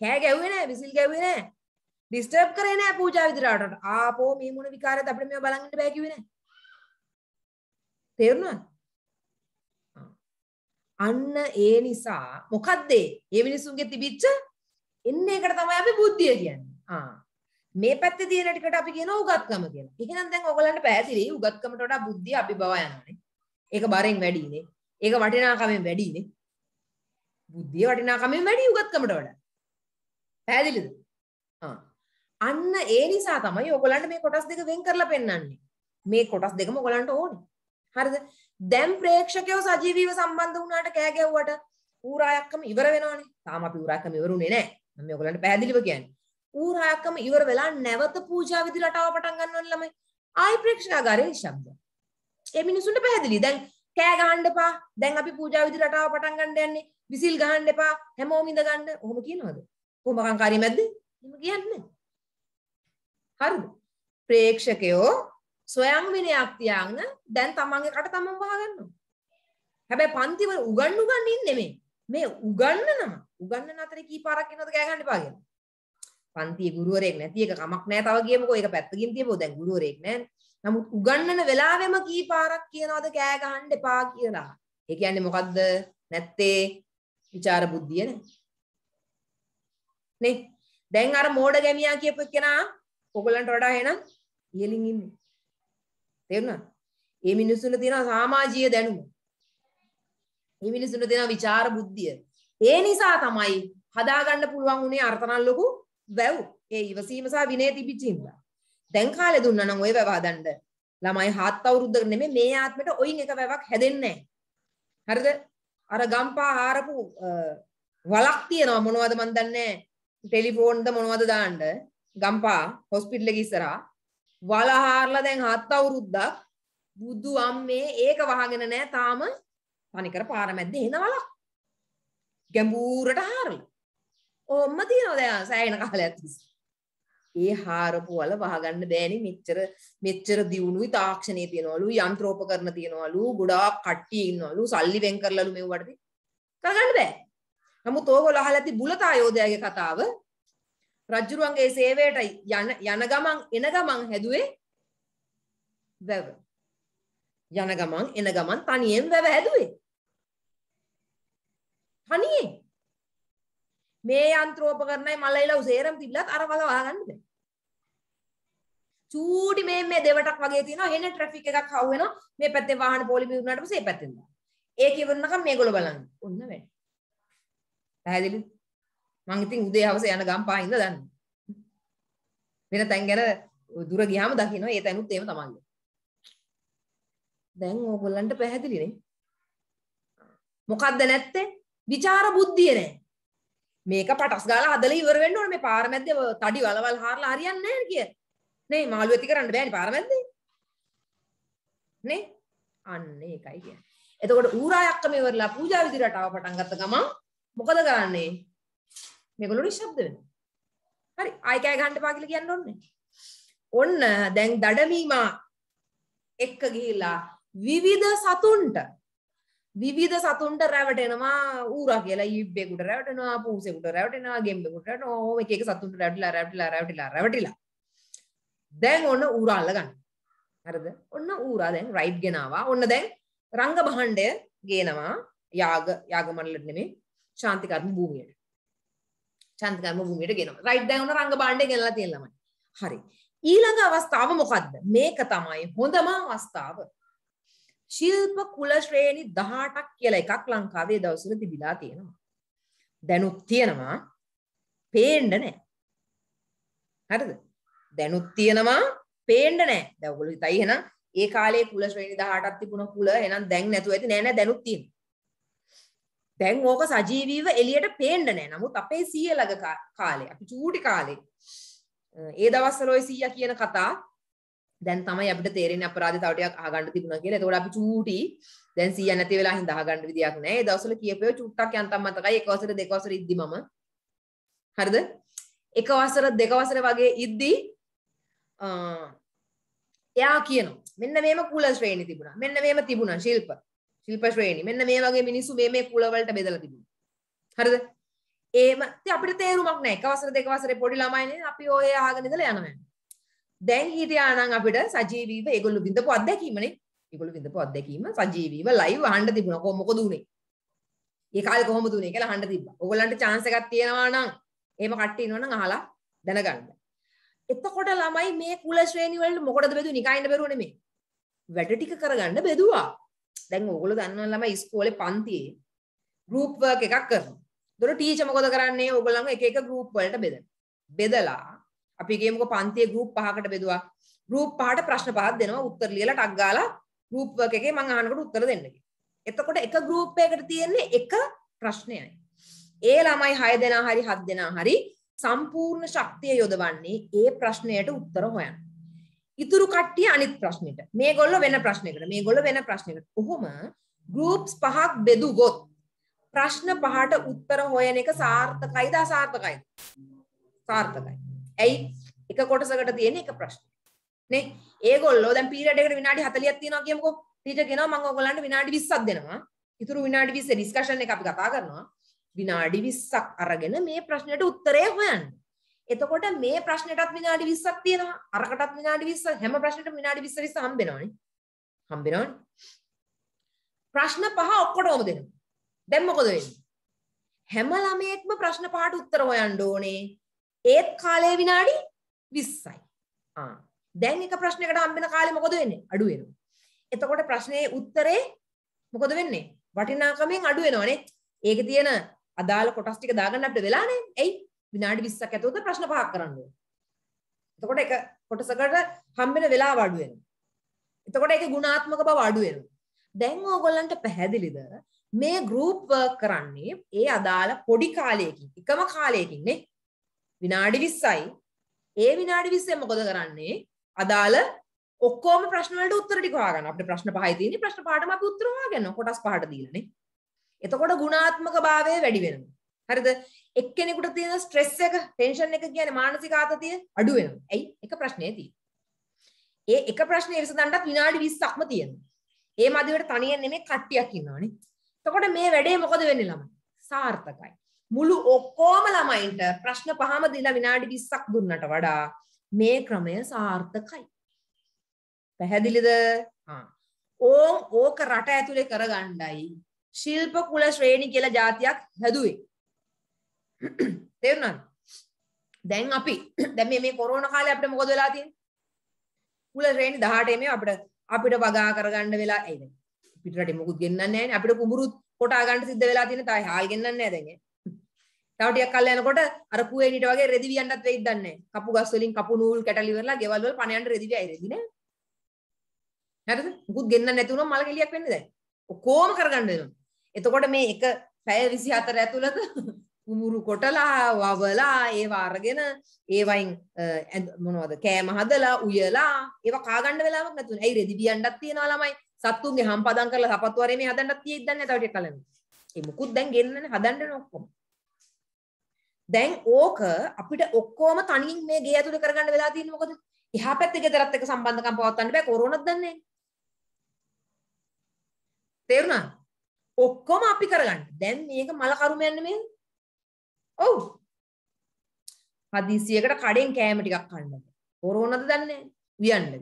කෑ ගැව්වේ නෑ විසිල් ගැව්වේ නෑ ඩිස්ටර්බ් කරේ නෑ පූජා විදි රටාවට ආපෝ මේ මොන විකාරයක්ද අපිට මේවා බලන් ඉන්න බෑ කිව්වේ නෑ තේරුණාද අන්න ඒ නිසා මොකද්ද ඒ මිනිසුන්ගේ තිබිච්ච එන්න ඒකට තමයි අපි බුද්ධිය කියන්නේ ආ මේ පැත්තේ තියෙන ටිකට අපි කියනවා උගත්කම කියලා. එහෙනම් දැන් ඔයගලන්ට පැහැදිලි උගත්කමට වඩා බුද්ධිය අපි බව යනවානේ. ඒක බරෙන් වැඩිනේ. ඒක වටිනාකමෙන් වැඩිනේ. බුද්ධිය වටිනාකමෙන් වැඩි උගත්කමට වඩා. පැහැදිලිද? අන්න ඒ නිසා තමයි ඔයගලන්ට මේ කොටස් දෙක වෙන් කරලා පෙන්වන්නේ. මේ කොටස් දෙකම ඔයගලන්ට ඕනේ. හරිද? දැන් ප්‍රේක්ෂකයෝ සජීවීව සම්බන්ධ වුණාට කෑ ගැව්වට ඌරායක්කම ඉවර වෙනවනේ. තාම අපි ඌරායක්කම ඉවරුනේ නැහැ. මම ඔයගලන්ට පැහැදිලිව කියන්නේ. ඌරාකම ඉවර වෙලා නැවත පූජා විදි රටාව පටන් ගන්න ඕන ළමයි. ආයි ප්‍රේක්ෂකාගාරයේ ශබ්ද. ඒ මිනිසුන්ට පැහැදිලි. දැන් කෑ ගහන්න එපා. දැන් අපි පූජා විදි රටාව පටන් ගන්න යන්නේ. විසිල් ගහන්න එපා. හැමෝම ඉඳ ගන්න. ඔහොම කියනවද? කොහොමකංකාරී මැද්ද? එහෙම කියන්නේ හරිද? ප්‍රේක්ෂකයෝ සොයන් විනයක් තියාගෙන දැන් තමන්ගේ කට තමන් වහගන්නවා. හැබැයි පන්තිවල උගන්වු ගන්න ඉන්නේ නෙමෙයි. මේ උගන්නනම උගන්නන අතරේ කී පාරක් එනවද ගෑ ගන්න එපා කියලා. පන්තියේ ගුරුවරයෙක් නැති එක කමක් නෑ තව ගියමුකෝ ඒක පැත්තකින් තියපෝ දැන් ගුරුවරයෙක් නෑනේ. නමුත් උගන්නන වෙලාවෙම කී පාරක් කියනවද කෑ ගහන්න එපා කියලා. ඒ කියන්නේ මොකද්ද? නැත්තේ විචාර බුද්ධිය නේ. නේ. දැන් අර මෝඩ ගැමියා කියපු කෙනා ඔයගලන්ට වඩා එහෙනම් ඉහලින් ඉන්නේ. තේරුණාද? මේ මිනිස්සුන්ට තියෙන සමාජීය දැනුම. මේ මිනිස්සුන්ට තියෙන විචාර බුද්ධිය. ඒ නිසා තමයි හදාගන්න පුළුවන් උනේ අර්ථනල් ලොකු වැව් ඒ ඉවසීම සහ විනය තිබිච්ච හින්දා. දැන් කාලේ දුන්නා නම් ওই වැව හදන්න ළමයි හත් අවුරුද්දකට නෙමෙයි මේ ආත්මෙට ඔයින් එක වැවක් හැදෙන්නේ නැහැ. හරිද? අර ගම්පා හාරපු වලක් තියෙනවා මොනවද මන් දන්නේ ටෙලිෆෝන්ද මොනවද දාන්න ගම්පා හොස්පිටල් එක ඉස්සරහා වල හාරලා දැන් හත් අවුරුද්දක් බුදු අම්මේ ඒක වහගෙන නැහැ තාම තනිකර පාර මැද්දේ එන වලක්. ගැඹුරට හාරලා ඕම්ම තියනවා දැන් සෑහෙන කාලයක් තිස්සේ. ඒ හාරපු වල වහගන්න බෑනේ මෙච්චර මෙච්චර දියුණුයි තාක්ෂණයේ තියනවලු යන්ත්‍රෝපකරණ තියනවලු ගොඩාක් කට්ටිය ඉන්නවලු සල්ලි වෙන් කරලාලු මෙව්වට කරගන්න බෑ. නමුත් ඕගොල්ලෝ අහලා ඇති බුලතා යෝධයාගේ කතාව රජුරුවන්ගේ සේවයට යන යන ගමන් එන ගමන් හැදුවේ වැව. යන ගමන් එන ගමන් තනියෙන් වැව හැදුවේ. තනියෙන් මේ යන්ත්‍රෝපකරණයි මලයිලා උසේරම තිබිලත් අර වල වහගන්න බෑ. චූටි මේ මේ දෙවටක් වගේ තියෙනවා හෙන ට්‍රැෆික් එකක් හවු වෙනවා මේ පැත්තේ වාහන පොලි බිඳුනාට පස්සේ ඒ පැත්තෙන් දානවා. ඒක ඉවරනකම් මේගොල්ලෝ බලන්නේ. ඔන්න වැඩ. පැහැදිලිද? මං ඉතින් උදේ හවස යන ගම් පහින්ද දන්නේ. වෙන තැන් ගැන දුර ගියාම දකින්න ඒ තැනුත් එහෙම තමයි. දැන් ඕගොල්ලන්ට පැහැදිලිනේ. මොකක්ද නැත්තේ? විචාර බුද්ධිය නැහැ. මේක පටස් ගාලා හදලා ඉවර වෙන්න ඕනේ මේ පාර මැද්දේ තඩි වලවල් හාරලා හරියන්නේ නැහැ කිය. නේ මාළු ඇති කරන්න බෑනේ පාර මැද්දේ. නේ අන්න ඒකයි කියන්නේ. එතකොට ඌරායක්කම ඉවරලා පූජා විදි රටාව පටන් ගත්ත ගමන් මොකද කරන්නේ? මේගොල්ලෝ නිශ්ශබ්ද වෙනවා. හරි ආයි කෑ ගහන්න එපා කියලා කියන්න ඕනේ. ඔන්න දැන් දඩමීමා එක්ක ගිහිලා විවිධ සතුන්ට විවිධ සතුන්ට රැවටෙනවා ඌරා කියලා ඉබ්බෙකුට රැවටෙනවා පූසෙකුට රැවටෙනවා ගෙම්බෙකුට රැවටෙනවා ඕම එක එක සතුන්ට රැවටිලා රැවටිලා රැවටිලා රැවටිලා දැන් ඔන්න ඌරා අල්ලගන්න හරිද ඔන්න ඌරා දැන් රයිඩ් ගෙනවා ඔන්න දැන් රංග භාණ්ඩය ගේනවා යාග යාග මණ්ඩලෙට නෙමෙයි ශාන්තිකර්ම භූමියට ශාන්තිකර්ම භූමියට ගෙනවා රයිඩ් දැන් ඔන්න රංග භාණ්ඩය ගෙනලා තියෙන ළමයි හරි ඊළඟ අවස්ථාව මොකද්ද මේක තමයි හොඳම අවස්ථාව ශිල්ප කුල ශ්‍රේණි 18ක් කියලා එකක් ලංකාවේ දවසල තිබිලා තියෙනවා. දැනුත් තියෙනවා පේන්න නෑ. හරිද? දැනුත් තියෙනවා පේන්න නෑ. දැන් ඔයගොල්ලෝ හිතයි එහෙනම් ඒ කාලේ කුල ශ්‍රේණි 18ක් තිබුණ කුල එහෙනම් දැන් නැතුව ඇති නෑ නෑ දැනුත් තියෙනවා. දැන් ඕක සජීවීව එලියට පේන්න නෑ. නමුත් අපේ සීයලග කාලේ අපි චූටි කාලේ ඒ දවස්වල ওই සීයා කියන කතා දැන් තමයි අපිට තේරෙන අපරාධ තවටයක් අහගන්න තිබුණා කියලා. එතකොට අපි චූටි දැන් සීය නැති වෙලා හින්දා අහගන්න විදියක් නැහැ. ඒ දවස්වල කියපේ චුට්ටක් යන්තම් මතකයි. එක වසර දෙක වසර ඉද්දි මම. හරිද? එක වසර දෙක වසර වගේ ඉද්දි එයා කියනවා මෙන්න මේම කුල ශ්‍රේණි තිබුණා. මෙන්න මේම තිබුණා ශිල්ප. ශිල්ප ශ්‍රේණි. මෙන්න මේ වගේ මිනිස්සු මේ මේ කුල වලට බෙදලා තිබුණා. හරිද? ඒම අපිට තේරුමක් නැහැ. එක වසර දෙක වසරේ පොඩි ළමයිනේ අපි ඔය අහගෙන ඉඳලා යනවා. දැන් හිටියානම් අපිට සජීවීව ඒගොල්ලෝ විඳපු අත්දැකීමනේ. ඒගොල්ලෝ විඳපු අත්දැකීම සජීවීව live අහන්න තිබුණා. කොහොම මොකද උනේ? ඒ කාලේ කොහොමද උනේ කියලා අහන්න තිබ්බා. ඕගොල්ලන්ට chance එකක් තියෙනවා නම් එහෙම කට්ටිය ඉන්නවනම් අහලා දැනගන්න. එතකොට ළමයි මේ කුල ශ්‍රේණි වලට මොකටද බෙදුවේ? නිකයින්ද බෙරුව නෙමෙයි. වැඩ ටික කරගන්න බෙදුවා. දැන් ඕගොල්ලෝ දන්නවා ළමයි ඉස්කෝලේ පන්තියේ group work එකක් කරනවා. ඒතකොට ටීචර් මොකද කරන්නේ? ඕගොල්ලන්ව එක එක group වලට බෙදනවා. බෙදලා අපි ගේමුකෝ පන්තියේ ගෲප් පහකට බෙදුවා. ගෲප් පහට ප්‍රශ්න පහක් දෙනවා උත්තර ලියලා ටක් ගාලා ගෲප් එක එකේ මම අහනකොට උත්තර දෙන්න කියලා. එතකොට එක ගෲප් එකකට තියෙන්නේ එක ප්‍රශ්නයයි. ඒ ළමයි 6 දෙනා හරි 7 දෙනා හරි සම්පූර්ණ ශක්තිය යොදවන්නේ ඒ ප්‍රශ්නයට උත්තර හොයන්න. ඉතුරු කට්ටිය අනිත් ප්‍රශ්නෙට. මේගොල්ලෝ වෙන ප්‍රශ්නයකට. මේගොල්ලෝ වෙන ප්‍රශ්නයකට. කොහොම ගෲප්ස් පහක් බෙදු ගොත් ප්‍රශ්න පහට උත්තර හොයන එක සාර්ථකයිද අසාර්ථකයිද? සාර්ථකයි. ඇයි එක කොටසකට තියෙන එක ප්‍රශ්න නේ ඒගොල්ලෝ දැන් පීරියඩ් එකට විනාඩි 40ක් තියෙනවා කියමුකෝ ටීචර් කියනවා මම ඔයගොල්ලන්ට විනාඩි 20ක් දෙනවා ඉතුරු විනාඩි 20 ඩිස්කෂන් එක අපි කතා කරනවා විනාඩි 20ක් අරගෙන මේ ප්‍රශ්නෙට උත්තරය හොයන්න එතකොට මේ ප්‍රශ්නෙටත් විනාඩි 20ක් තියෙනවා අරකටත් විනාඩි 20 හැම ප්‍රශ්නෙටම විනාඩි 20 20 හම්බෙනවනේ හම්බෙනවනේ ප්‍රශ්න පහ ඔක්කොටම දෙනවා දැන් මොකද වෙන්නේ හැම ළමයෙක්ම ප්‍රශ්න පහට උත්තර හොයන්න ඕනේ ඒත් කාලය විනාඩි 20යි. ආ. දැන් එක ප්‍රශ්නයකට හම්බෙන කාලේ මොකද වෙන්නේ? අඩු වෙනවා. එතකොට ප්‍රශ්නේ උත්තරේ මොකද වෙන්නේ? වටිනාකමෙන් අඩු වෙනවනේ. ඒකේ තියෙන අදාළ කොටස් ටික දාගන්න අපිට වෙලා නැහැ. එයි විනාඩි 20ක් ඇතුළත ප්‍රශ්න පහක් කරන්න ඕනේ. එතකොට එක කොටසකට හම්බෙන වෙලාව අඩු වෙනවා. එතකොට ඒකේ ගුණාත්මක බව අඩු වෙනවා. දැන් ඕගොල්ලන්ට පැහැදිලිද මේ ගෲප් වර්ක් කරන්නේ ඒ අදාළ පොඩි කාලයකින් එකම කාලයකින් නේ විනාඩි 20යි. ඒ විනාඩි 20 මොකද කරන්නේ? අදාළ ඔක්කොම ප්‍රශ්න වලට උත්තර ටික හොයාගන්න. අපිට ප්‍රශ්න පහයි තියෙන්නේ. ප්‍රශ්න පහටම අපි උත්තර හොයාගන්නවා. කොටස් පහට දීලානේ. එතකොට ගුණාත්මක භාවය වැඩි වෙනවා. හරිද? එක්කෙනෙකුට තියෙන ස්ට්‍රෙස් එක, ටෙන්ෂන් එක කියන්නේ මානසික ආතතිය අඩු වෙනවා. ඇයි? එක ප්‍රශ්නේ තියෙන්නේ. ඒ එක ප්‍රශ්නේ විසඳන්නත් විනාඩි 20ක්ම තියෙනවා. ඒ මදිවට තනියෙන් නෙමෙයි කට්ටියක් ඉන්නවනේ. එතකොට මේ වැඩේ මොකද වෙන්නේ ළමයි? සාර්ථකයි. මුළු ඔක්කොම ළමයින්ට ප්‍රශ්න පහම දීලා විනාඩි 20ක් දුන්නට වඩා මේ ක්‍රමය සාර්ථකයි. පැහැදිලිද? ආ. ඕම් ඕක රට ඇතුලේ කරගණ්ඩයි ශිල්ප කුල ශ්‍රේණි කියලා જાතියක් හැදුවේ. තේරුණාද? දැන් අපි දැන් මේ මේ කොරෝනා කාලේ අපිට මොකද වෙලා තියෙන්නේ? කුල ශ්‍රේණි 18 මේ අපිට අපිට වගා කරගන්න වෙලා ඒ දැන් පිටරටේ මොකුත් ගෙන්නන්නේ නැහැ නේ අපිට කුඹුරුත් කොටා ගන්න සිද්ධ වෙලා තියෙන තායි හාල් ගෙන්නන්නේ නැහැ දැන්. තව ටිකක් කල් යනකොට අර කුවේනිට වගේ රෙදි වියන්නත් වෙයිද දන්නේ නැහැ. කපු ගස් වලින් කපු නූල් කැටලි වරලා ගෙවල් වල පණ යන්න රෙදි වියයි රෙදි නේ. හරිද? මුකුත් ගෙන්න නැති වුණොත් මල කෙලියක් වෙන්නේ දැන්. ඔක්කොම කරගන්න වෙනවා. එතකොට මේ එක පැය 24 ඇතුළත කුමුරු කොටලා වවලා ඒවා අරගෙන ඒවයින් මොනවද කෑම හදලා උයලා ඒවා කාගන්න වෙලාවක් නැතුනේ. ඇයි රෙදි වියන්නත් තියනවා ළමයි. සත්තුන්ගේ හම්පදම් කරලා සපත්තු වරේ මේ හදන්නත් තියෙද්දන්නේ තව ටිකක් කලින්. ඒ මුකුත් දැන් ගෙන්නන්නේ හදන්න ඕන ඔක්කොම. දැන් ඕක අපිට ඔක්කොම තනියෙන් මේ ගේ ඇතුලේ කරගන්න වෙලා තියෙන්නේ මොකද? එහා පැත්තේ ගෙදරත් එක්ක සම්බන්ධකම් පවත්වන්න බෑ කොරෝනාත් දන්නේ. තේරුණා? ඔක්කොම අපි කරගන්න. දැන් මේක මල කරුමයන්නේ මේ. ඔව්. හදිසියකට කඩෙන් කෑම ටිකක් කන්න. කොරෝනාද දන්නේ උයන්නේ.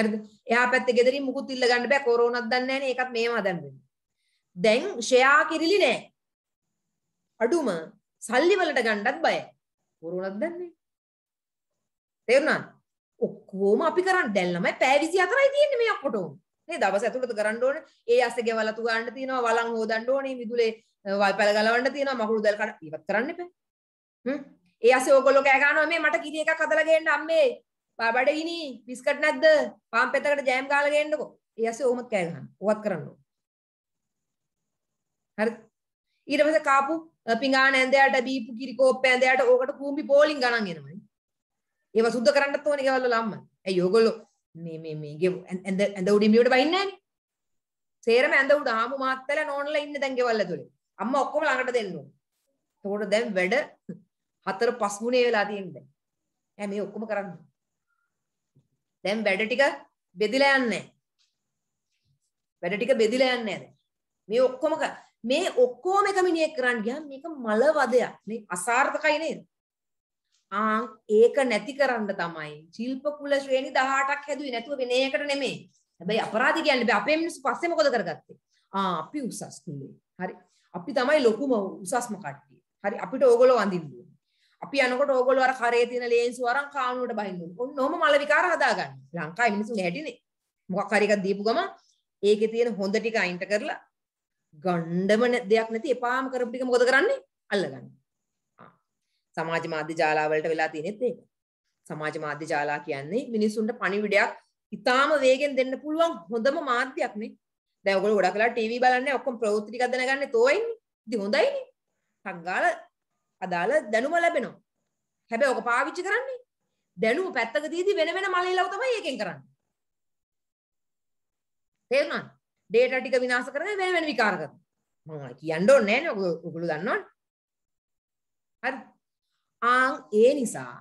හරිද? එහා පැත්තේ ගෙදරින් මුකුත් ඉල්ල ගන්න බෑ කොරෝනාත් දන්නේ නැහැ නේ. ඒකත් මේව හදන්න වෙනවා. දැන් ෂෙයා කිරිලි නෑ. අඩුම සල්ලි වලට ගණ්ඩත් බය පුරුණක් දන්නේ තේරුණාද ඔක්කොම අපි කරන්න දැන් ළමයි පැය 24යි තියෙන්නේ මේ ඔක්කොටම මේ දවස් ඇතුළත කරන්න ඕනේ ඒ අස්සේ ගෙවලතු ගන්න තියෙනවා වලන් හොදන්න ඕනේ මිදුලේ වල්පැල ගලවන්න තියෙනවා මකුළු දැල් කඩ ඉවත් කරන්න එපා හ්ම් ඒ අස්සේ ඕගොල්ලෝ කෑ ගන්නවා මේ මට කිරි එකක් හදලා ගේන්න අම්මේ බබඩ ගිනි බිස්කට් නැද්ද පාන් පෙතකට ජෑම් ගාලා ගේන්නකෝ ඒ අස්සේ ඕමත් කෑ ගන්න ඕවත් කරන්න ඕනේ හරි ඊට පස්සේ කාපු පිඟාන ඇඳයට බීපු කිරි කෝප්ප ඇඳයට ඕකට කූඹි බෝලින් ගණන් එනවනේ. ඒව සුද්ධ කරන්නත් ඕනේ ගෙවල් වල අම්මා. ඇයි ඕගොල්ලෝ මේ මේ මේ ගෙව ඇඳ ඇඳ උඩින් මෙවට බහින්නේ නැහනේ. සේරම ඇඳ උඩ ආමු මාත්තලා නෝනලා ඉන්නේ දැන් ගෙවල් ඇතුලේ. අම්මා ඔක්කොම ළඟට දෙන්න ඕනේ. එතකොට දැන් වැඩ හතර පහ ගුණේ වෙලා තියෙන්නේ. ඈ මේ ඔක්කොම කරන්න. දැන් වැඩ ටික බෙදිලා යන්නේ. වැඩ ටික බෙදිලා යන්නේ නැහැ. මේ ඔක්කොම මේ ඔක්කොම එක මිනිහෙක් කරන්න ගියම් මේක මල වදයක් නේ අසාර්ථකයි නේද ආන් ඒක නැති කරන්න තමයි ශිල්ප කුල ශ්‍රේණි 18ක් හැදුවේ නැතුව වෙන එකකට නෙමෙයි හැබැයි අපරාධ කියන්නේ බෑ අපේ මිනිස්සු පස්සේ මොකද කරගත්තේ ආ අපි උසස් කුලේ හරි අපි තමයි ලොකුම උසස්ම කට්ටිය හරි අපිට ඕගොල්ලෝ වඳින්න අපි යනකොට ඕගොල්ලෝ අර කරේ තියෙන ලේන්සු අරන් කානුවට බහින්න ඕනේ ඔන්න ඔහම මල විකාර හදාගන්න ලංකාවේ මිනිස්සු හැටිනේ මොකක් හරි එකක් දීපු ගමන් ඒකේ තියෙන හොඳ ටික අයින්ට කරලා ගණ්ඩම දෙයක් නැති එපාම කරපු ටික මොකද කරන්නේ? අල්ලගන්න. සමාජ මාධ්‍ය ජාලාවලට වෙලා තියෙනෙත් ඒක. සමාජ මාධ්‍ය ජාලා කියන්නේ මිනිසුන්ට පණිවිඩයක් ඉතාම වේගෙන් දෙන්න පුළුවන් හොඳම මාධ්‍යයක් නේ. දැන් ඔයගොල්ලෝ ගොඩක් වෙලා ටීවී බලන්නේ ඔක්කොම ප්‍රවෘත්ති ටිකක් දැනගන්නේ තෝයින්නේ. ඉතින් හොඳයිනේ. සංගාල අදාළ දැනුම ලැබෙනවා. හැබැයි ඔක පාවිච්චි කරන්නේ දැනුම පැත්තක දීදී වෙන වෙන මලෙලව තමයි එකෙන් කරන්නේ. තේරුණාද? ඩේටා ටික විනාශ කරගෙන වෙන වෙන විකාර කරනවා මම කියන්න ඕනේ නැහැ නේ ඔයගොල්ලෝ දන්නවනේ හරි ආන් ඒ නිසා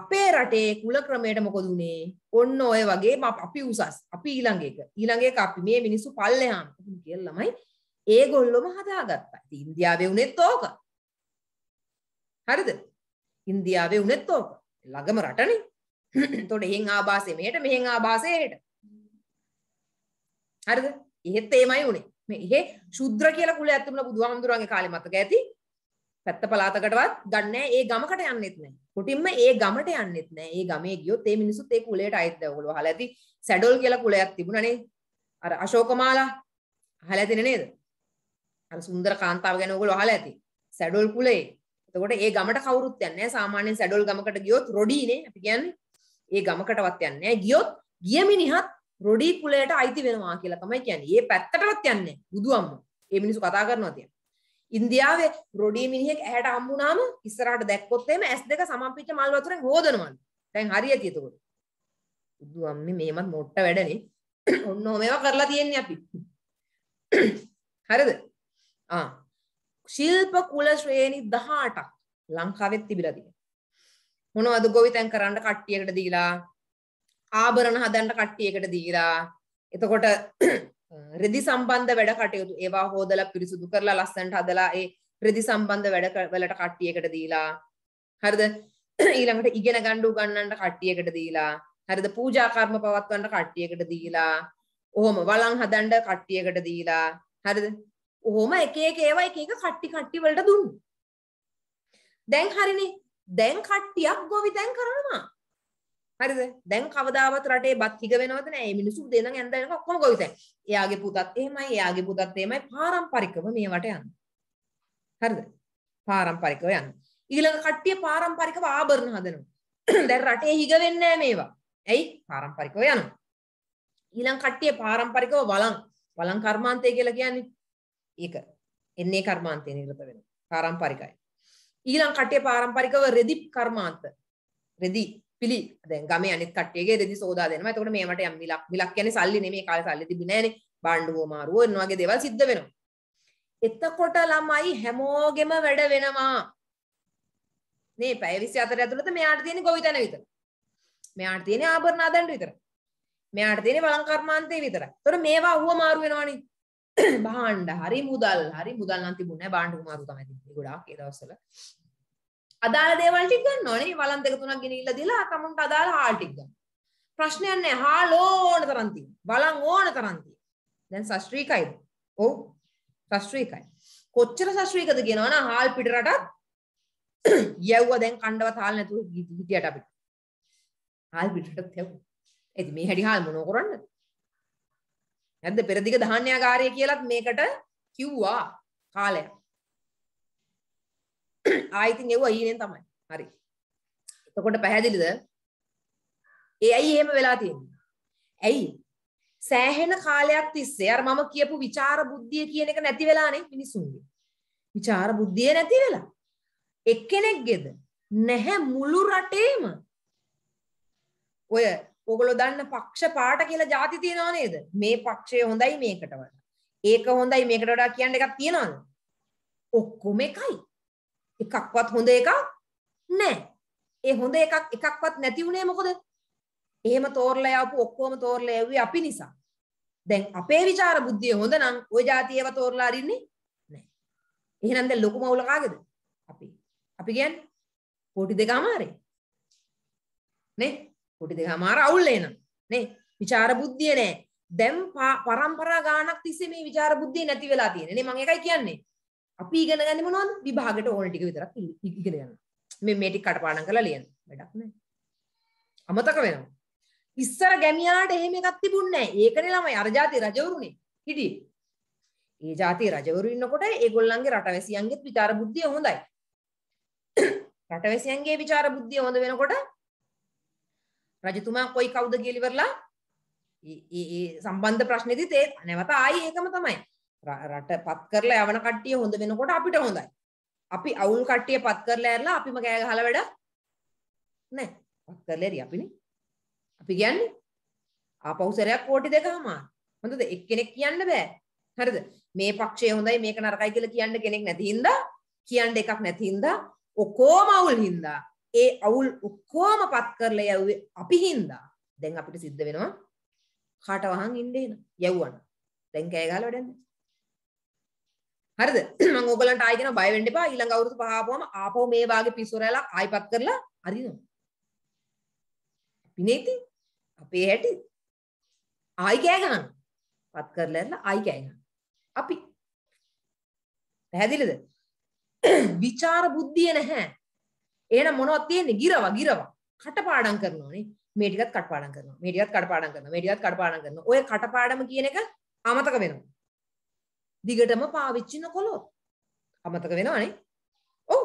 අපේ රටේ කුල ක්‍රමයට මොකද උනේ ඔන්න ඔය වගේ අපි උසස් අපි ඊළඟ එක ඊළඟ එක අපි මේ මිනිස්සු පල්ලෙහාම කියලා ළමයි ඒගොල්ලොම හදාගත්තා ඉතින් ඉන්දියාවේ උනේත් ඕක හරිද ඉන්දියාවේ උනේත් ඕක ළඟම රටනේ එතකොට එහෙන් ආభాසය මෙහෙට මෙහෙන් ආభాසය එහෙට හරිද එහෙත් ඒමයි උනේ. මේ එහෙ ශුද්‍ර කියලා කුලයක් තිබුණ බුදුහාමුදුරන්ගේ කාලේ මතක ඇති. පැත්ත පළාතකටවත් ගන්නෑ ඒ ගමකට යන්නෙත් නෑ. කොටින්ම ඒ ගමට යන්නෙත් නෑ. ඒ ගමේ ගියොත් ඒ මිනිස්සුත් ඒ කුලයට අයත් දැන් ඔයගොල්ලෝ අහලා ඇති සැඩොල් කියලා කුලයක් තිබුණා නේද? අර අශෝකමාලා අහලා ඇතිනේ නේද? අර සුන්දර කාන්තාව ගැන ඔයගොල්ලෝ අහලා ඇති. සැඩොල් කුලේ. එතකොට ඒ ගමට කවුරුත් යන්නේ නෑ. සාමාන්‍යයෙන් සැඩොල් ගමකට ගියොත් රොඩීනේ අපි කියන්නේ. ඒ ගමකටවත් යන්නේ නෑ. ගියොත් ගිය මිනිහත් රොඩී කුලයට අයිති වෙනවා කියලා තමයි කියන්නේ. ඒ පැත්තටවත් යන්නේ බුදුම්ම. ඒ මිනිස්සු කතා කරනවා තියන. ඉන්දියාවේ රොඩී මිනිහෙක් ඇහැට හම්බුනාම ඉස්සරහට දැක්කොත් එහෙම S2 සමම්පිච්ච මල් වතුරෙන් හොදනවලු. දැන් හරියට එතකොට. බුදුම්ම මේමත් මොට්ට වැඩනේ. ඔන්න මේවා කරලා තියෙන්නේ අපි. හරිද? ආ. ශිල්ප කුල ශ්‍රේණි 18ක් ලංකාවෙත් තිබිලා තියෙනවා. මොනවද ගොවිතැන් කරන්න කට්ටියකට දීලා ආභරණ හදන්න කට්ටියකට දීලා එතකොට රෙදි සම්බන්ධ වැඩ කටයුතු ඒවා හෝදලා පිරිසුදු කරලා ලස්සනට හදලා ඒ රෙදි සම්බන්ධ වැඩ වලට කට්ටියකට දීලා හරිද ඊළඟට ඉගෙන ගන්න උගන්නන්න කට්ටියකට දීලා හරිද පූජා කර්ම පවත්වන්න කට්ටියකට දීලා ඔහොම වළං හදන්න කට්ටියකට දීලා හරිද ඔහොම එක එක ඒවා එක එක කට්ටි කට්ටි වලට දුන්නු දැන් හරිනේ දැන් කට්ටියක් ගොවිතැන් කරනවා හරිද දැන් කවදාවත් රටේ බත් හිග වෙනවද නෑ මේ මිනිස්සු දෙනන් ඇඳගෙන ඔක්කොම ගොවිතැන් එයාගේ පුතත් එහෙමයි එයාගේ පුතත් එහෙමයි පාරම්පරිකව මේවට යන හරිද පාරම්පරිකව යන ඊළඟ කට්ටිය පාරම්පරිකව ආභරණ හදනවා දැන් රටේ හිග වෙන්නේ මේවා ඇයි පාරම්පරිකව යනවා ඊළඟ කට්ටිය පාරම්පරිකව වළං වළං කර්මාන්තය කියලා කියන්නේ ඒක එන්නේ කර්මාන්තේ නිරත වෙනවා පාරම්පරිකයි ඊළඟ කට්ටිය පාරම්පරිකව රෙදි කර්මාන්ත රෙදි පිළි දැන් ගමේ අනිත් කට්ටියගේ රෙදි සෝදා දෙනවා. එතකොට මේ මට යම් මිලක්. මිලක් කියන්නේ සල්ලි නෙමෙයි කාලේ සල්ලි තිබුණේ නැහනේ. බාණ්ඩුව මාරුව එන වගේ දේවල් සිද්ධ වෙනවා. එතකොට ළමයි හැමෝගෙම වැඩ වෙනවා. මේ පැය 24 ඇතුළත මෙයාට තියෙන ගොවිතැන විතර. මෙයාට තියෙන ආභරණ ආදණ්ඩ විතර. මෙයාට තියෙන බලං කර්මාන්තේ විතර. එතකොට මේවා අහුව මාරු වෙනවනේ. භාණ්ඩ හරි මුදල් හරි මුදල් නම් තිබුණේ නැහැ. භාණ්ඩ කුමාරු තමයි තිබ්බේ ගොඩාක් ඒ දවස්වල. අදාළ දේවල් ටික ගන්න ඕනේ. වළන් දෙක තුනක් ගෙනිහිල්ලා දීලා තමුන්ට අදාළ හාල් ටික ගන්න. ප්‍රශ්නයක් නැහැ. හාල් ඕන තරම් තියෙනවා. වළන් ඕන තරම් තියෙනවා. දැන් ශාස්ත්‍රීයකයිද? ඔව්. ශාස්ත්‍රීයකයි. කොච්චර ශාස්ත්‍රීයකද කියනවනම් හාල් පිට රටත් යැව්වා දැන් කණ්ඩවත් හාල් නැතුව හිටියට අපිට. හාල් පිට රටත් යැව්වා. ඉතින් මේ හැටි හාල් මොනෝ කරන්නේ? නැද්ද පෙරදිග ධාන්‍යාගාරය කියලත් මේකට කිව්වා කාලයක්. ආයිතින් එව්වා ඊනෙන් තමයි. හරි. එතකොට පැහැදිලිද? ඒ ඇයි එහෙම වෙලා තියෙන්නේ? ඇයි? සෑහෙන කාලයක් තිස්සේ අර මම කියපු විචාර බුද්ධිය කියන එක නැති වෙලානේ මිනිසුන්ගේ. විචාර බුද්ධිය නැති වෙලා. එක්කෙනෙක්ගේද නැහැ මුළු රටේම ඔය ඔගොල්ලෝ දන්න පක්ෂ පාට කියලා ಜಾති තියනව නේද? මේ පක්ෂය හොඳයි මේකට වඩා. ඒක හොඳයි මේකට වඩා කියන එකක් තියනවද? ඔක්කොම එකයි. එකක්වත් හොඳ එකක් නෑ. ඒ හොඳ එකක් එකක්වත් නැති වුණේ මොකද? එහෙම තෝරලා යවපු ඔක්කොම තෝරලා යවුවේ අපි නිසා. දැන් අපේ ਵਿਚාර බුද්ධිය හොඳ නම් ওই જાතියව තෝරලා අරින්නේ නෑ. එහෙනම් දැන් ලොකු මවුල කාගේද? අපි. අපි කියන්නේ කෝටි දෙක අමාරේ. නේ? කෝටි දෙක අමාර අවුල් එනවා. නේ? ਵਿਚාර බුද්ධිය නෑ. දැන් පරම්පරා ගානක් තිස්සේ මේ විචාර බුද්ධිය නැති වෙලා තියෙන්නේ නේ මම ඒකයි කියන්නේ අපි ඉගෙන ගන්නේ මොනවද? විභාගෙට ඕන ටික විතරක් ඉගෙන ගන්න. මේ මේ ටික කටපාඩම් කරලා ලියන්න. වැඩක් නැහැ. අමතක වෙනවා. ඉස්සර ගැමියාට එහෙම එකක් තිබුණේ නැහැ. ඒකනේ ළමයි අර જાති රජවරුනේ හිටියේ. ඒ જાති රජවරු ඉන්නකොට ඒගොල්ලන්ගේ රටවැසියන්ගේත් විචාර බුද්ධිය හොඳයි. රටවැසියන්ගේ විචාර බුද්ධිය හොඳ වෙනකොට රජතුමා කොයි කවුද කියලා ඉවරලා ඒ ඒ සම්බන්ධ ප්‍රශ්නේදීත් ඒ නැවත ආයි ඒකම තමයි. රට පත් කරලා යවන කට්ටිය හොඳ වෙනකොට අපිට හොඳයි. අපි අවුල් කට්ටිය පත් කරලා ඇරලා අපිම කෑ ගහලා වැඩ නෑ. පත් කරලා ඉරි අපිනේ. අපි කියන්නේ ආපහු සැරයක් කෝටි දෙකමාර. හොඳද? එක්කෙනෙක් කියන්න බෑ. හරිද? මේ පක්ෂය හොඳයි මේක නරකයි කියලා කියන්න කෙනෙක් නැති හින්දා කියන්න එකක් නැති හින්දා ඔක්කොම අවුල් හින්දා ඒ අවුල් ඔක්කොම පත් කරලා යව්වේ අපි හින්දා දැන් අපිට සිද්ධ වෙනවා කාට වහන් ඉන්න එන යව්වන දැන් කෑ ගහලා වැඩන්නේ හරිද මම ඕගලන්ට ආයි කියනවා බය වෙන්න එපා ඊළඟ අවුරුදු පහ ආපුවම ආපහු මේ වාගේ පිසුරලා ආයිපත් කරලා අරිනවා විනේති අපේ හැටි ආයි කෑ ගන්න පත් කරලා ඉන්න ආයි කෑ ගන්න අපි පැහැදිලිද විචාර බුද්ධිය නැහැ එහෙනම් මොනවද තියෙන්නේ ගිරව ගිරව කටපාඩම් කරනෝනේ මේ ටිකත් කටපාඩම් කරනවා මේ ටිකත් කටපාඩම් කරනවා මේ ටිකත් කටපාඩම් කරනවා ඔය කටපාඩම කියන එක අමතක වෙනවා දිගටම පාවිච්චි නොකොළොත්. අමතක වෙනවනේ. ඔව්.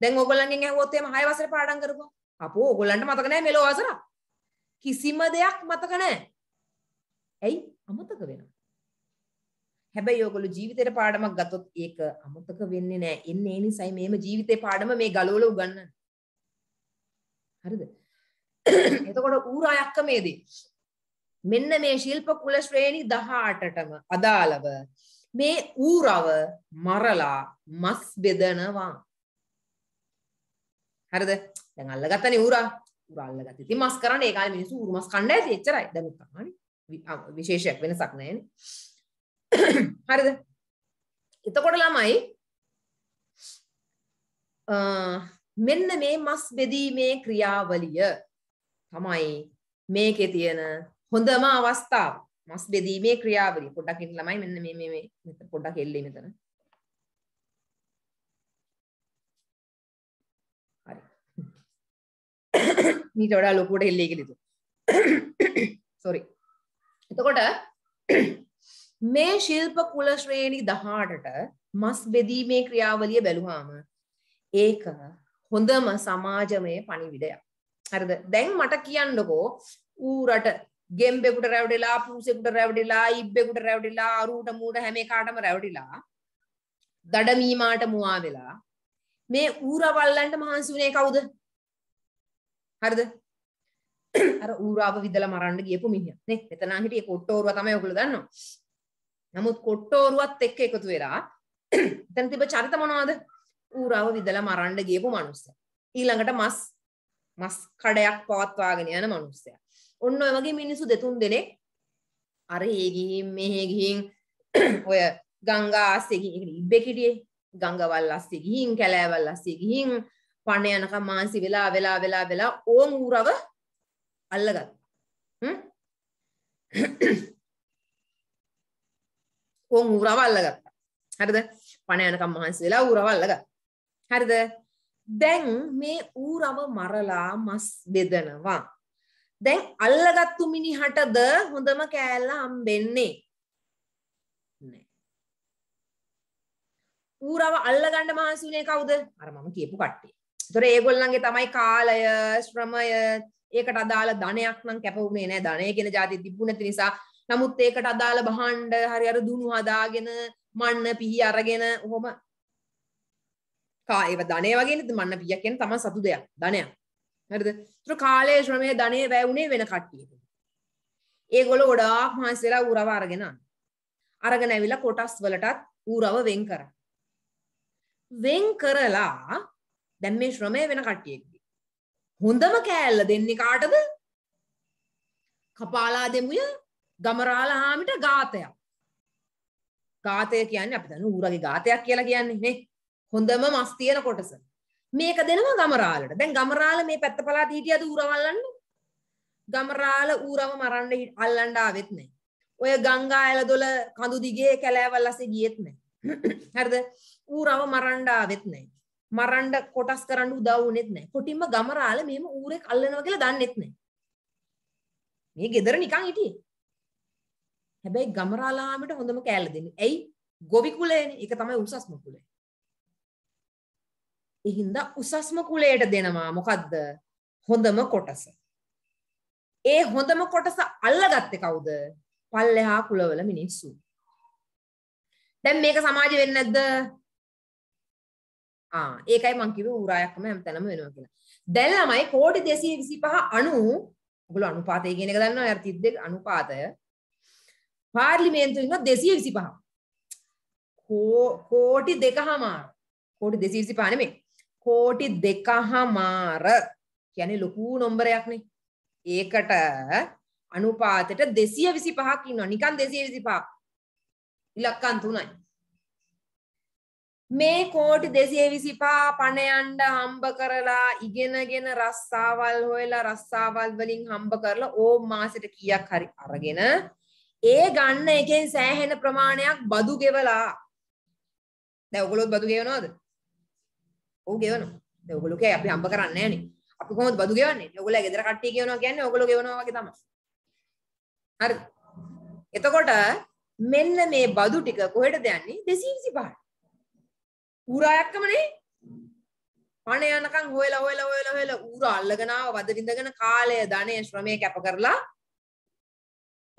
දැන් ඕගොල්ලන්ගෙන් ඇහුවොත් එහෙම 6 වසරේ පාඩම් කරපුවා. අපෝ ඕගොල්ලන්ට මතක නැහැ මෙලෝ වසර. කිසිම දෙයක් මතක නැහැ. ඇයි? අමතක වෙනවා. හැබැයි ඔයගොල්ලෝ ජීවිතේට පාඩමක් ගත්තොත් ඒක අමතක වෙන්නේ නැහැ. එන්නේ ඒ නිසයි මේම ජීවිතේ පාඩම මේ ගලවල උගන්නන්නේ. හරිද? එතකොට ඌරායක්කමේදී මෙන්න මේ ශිල්ප කුල ශ්‍රේණි 18ටම අදාළව මේ ඌරව මරලා මස් බෙදනවා. හරිද? දැන් අල්ලගත්තනේ ඌරා. ඌරා අල්ලගත්තා. ඉතින් මස් කරන්නේ ඒ කාලේ මිනිස්සු ඌරු මස් කන්න ඇති එච්චරයි. දැන් උත්තරනේ. විශේෂයක් වෙනසක් නැහැනේ. හරිද? එතකොට ළමයි මෙන්න මේ මස් බෙදීමේ ක්‍රියාවලිය තමයි මේකේ තියෙන හොඳම අවස්ථාව. මස් බෙදීමේ ක්‍රියාවලිය පොඩ්ඩක් ඉන්න ළමයි මෙන්න මේ මේ මේ පොඩ්ඩක් එල්ලේ මෙතන හරි මීට වඩා ලොකුට එල්ලේ කියලා දුන්නු sorry එතකොට මේ ශිල්ප කුල ශ්‍රේණි 18ට මස් බෙදීමේ ක්‍රියාවලිය බැලුවාම ඒක හොඳම සමාජමය පණිවිඩයක් හරිද දැන් මට කියන්නකෝ ඌරට ගෙම්බෙකුට රැවඩිලා පූසෙකුට රැවඩිලා ඉබ්බෙකුට රැවඩිලා අරුට මූට හැම කාටම රැවඩිලා දඩමීමාට මුවා වෙලා මේ ඌරවල්ලන්ට මහන්සි වුණේ කවුද හරිද අර ඌරාව විදලා මරන්න ගියපු මිනිහා නේ මෙතන හිටියේ කොට්ටෝරුව තමයි ඔයගොල්ලෝ දන්නවා නමුත් කොට්ටෝරුවත් එක්ක එකතු වෙලා දැන් තිබ්බ චරිත මොනවද ඌරාව විදලා මරන්න ගියපු මනුස්සයා ඊළඟට මස් මස් කඩයක් පවත්වාගෙන යන මනුස්සයා ඔන්න ඔය වගේ මිනිස්සු දෙතුන් දෙනෙක් අරහේ ගිහින් මෙහෙ ගිහින් ඔය ගංගා අස්සේ ගිහින් ඉබ්බේ කිඩියේ ගංගවල් අස්සේ ගිහින් කැලෑවල් අස්සේ ගිහින් පණ යනකම් මාන්සි වෙලා වෙලා වෙලා වෙලා ඕම් ඌරව අල්ලගත්තා ඕම් ඌරව අල්ලගත්තා හරිද පණ යනකම් මහන්සි වෙලා ඌරව අල්ලගත්තා හරිද දැන් මේ ඌරව මරලා මස් බෙදනවා දැන් අල්ලගත්තු මිනිහටද හොඳම කෑල්ල හම්බෙන්නේ නෑ. ඌරව අල්ලගන්න මහන්සි වුණේ කවුද? අර මම කියපු කට්ටිය. ඒතොර ඒගොල්ලන්ගේ තමයි කාලය, ශ්‍රමය, ඒකට අදාළ ධනයක් නම් කැප වුණේ නෑ. ධනය කියන જાති තිබුණ නැති නිසා. නමුත් ඒකට අදාළ භාණ්ඩ හරි අර දුණු හදාගෙන, මන්න පිහි අරගෙන ඔහොම කා ඒව ධනය වගේ නේද මන්න පියක් කියන්නේ තමයි සතු දෙයක්. ධනයක්. හරිද? ඒතර කාලයේ ශ්‍රමයේ ධනෙ වැය උනේ වෙන කට්ටියට. ඒගොල්ලෝ ගොඩාක් මහන්සි වෙලා ඌරව අරගෙන ආන. අරගෙන ඇවිල්ලා කොටස් වලටත් ඌරව වෙන් කරා. වෙන් කරලා දැන් මේ ශ්‍රමය වෙන කට්ටියෙක්ගේ. හොඳම කෑල්ල දෙන්නේ කාටද? කපාලා දෙමුය ගමරාලා හාමිට ගාතයක්. ගාතය කියන්නේ අපි දන්න ඌරගේ ගාතයක් කියලා කියන්නේ නේ. හොඳම මස් තියෙන කොටස. මේක දෙනවා ගමරාලට. දැන් ගමරාල මේ පැත්ත පළාත හිටියද ඌරව අල්ලන්න? ගමරාල ඌරව මරන්න අල්ලන්න ආවෙත් නැහැ. ඔය ගංගා ඇලදොල කඳු දිගේ කැලෑවල් ඇසේ ගියෙත් නැහැ. හරිද? ඌරව මරන්න ආවෙත් නැහැ. මරන්න කොටස් කරන්න උදව් වුණෙත් නැහැ. කොටින්ම ගමරාල මෙහෙම ඌරෙක් අල්ලනවා කියලා දන්නෙත් නැහැ. මේ ගෙදර නිකන් හිටියේ. හැබැයි ගමරාලාමට හොඳම කෑල්ල දෙන්නේ. ඇයි? ගොවි කුලයනේ. ඒක තමයි උසස්ම කුලය. එහින්ද උසස්ම කුලයට දෙනවා මොකක්ද හොඳම කොටස. ඒ හොඳම කොටස අල්ලගත්තේ කවුද? පල්ලෙහා කුලවල මිනිස්සු. දැන් මේක සමාජෙ වෙන්නේ නැද්ද? ආ ඒකයි මං කිව්වේ ඌරායක්ම හැමතැනම වෙනවා කියලා. දැන් ළමයි කෝටි 225 90 ඔගොල්ලෝ අනුපාතය කියන එක දන්නවනේ අර 32 අනුපාතය. පාර්ලිමේන්තුවේ ඉන්නවා 225. කෝටි දෙකමාර. කෝටි 225 නෙමෙයි. කෝටි දෙක හමාර කියන්නේ ලොකු නොම්බරයක්නේ. ඒකට අනුපාතයට 225ක් ඉන්නවා. නිකන් 225ක්. ඉලක්කම් තුනයි. මේ කෝටි 225 පණ යන්න හම්බ කරලා ඉගෙනගෙන රස්සාවල් හොයලා රස්සාවල් වලින් හම්බ කරලා ඕ මාසෙට කීයක් හරි අරගෙන ඒ ගන්න එකෙන් සෑහෙන ප්‍රමාණයක් බදු ගෙවලා දැන් ඔයගොල්ලෝ බදු ගෙවනවද? ඔහු ගෙවනවා. දැන් ඔයගොල්ලෝ කිය අපි හම්බ කරන්නේ නැහනේ. අපි කොහොමද බදු ගෙවන්නේ? ඔයගොල්ලෝ ගෙදර කට්ටිය කියනවා කියන්නේ ඔයගොල්ලෝ ගෙවනවා වගේ තමයි. හරිද? එතකොට මෙන්න මේ බදු ටික කොහෙටද යන්නේ 225ට. ඌරා යක්කමනේ. පණ යනකම් හොයලා හොයලා හොයලා හොයලා ඌරා අල්ලගෙන ආව වද විඳගෙන කාලය ධනය ශ්‍රමය කැප කරලා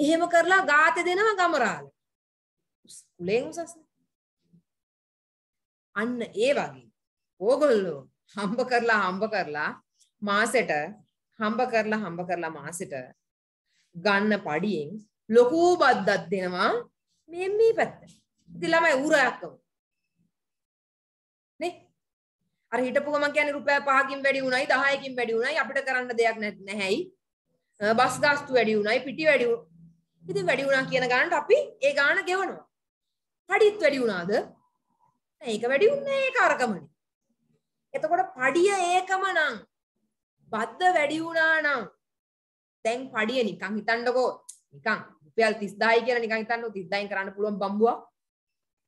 එහෙම කරලා ගාතේ දෙනවා ගමරාලට. කුලෙන් උසස්නේ. අන්න ඒ වගේ ඕගොල්ලෝ හම්බ කරලා හම්බ කරලා මාසෙට හම්බ කරලා හම්බ කරලා මාසෙට ගන්න පඩියෙන් ලොකු බද්දක් දෙනවා මේ මේ පැත්ත. ඉතින් ළමයි ඌරයක්කම. නේ? අර හිටපු ගමන් කියන්නේ රුපියල් 5කින් වැඩි උණයි 10කින් වැඩි උණයි අපිට කරන්න දෙයක් නැහැයි. බස් ගාස්තු වැඩි උණයි පිටි වැඩි ඉතින් වැඩි වුණා කියන ගානට අපි ඒ ගාන ගෙවනවා. පඩිත් වැඩි වුණාද? නෑ ඒක වැඩි වුණේ ඒක අරකමනේ. එතකොට පඩිය ඒකම නම් බද්ද වැඩි වුණා නම් දැන් පඩිය නිකන් හිතන්නකෝ නිකන් රුපියල් 30000යි කියලා නිකන් හිතන්නකෝ 30000න් කරන්න පුළුවන් බම්බුවක්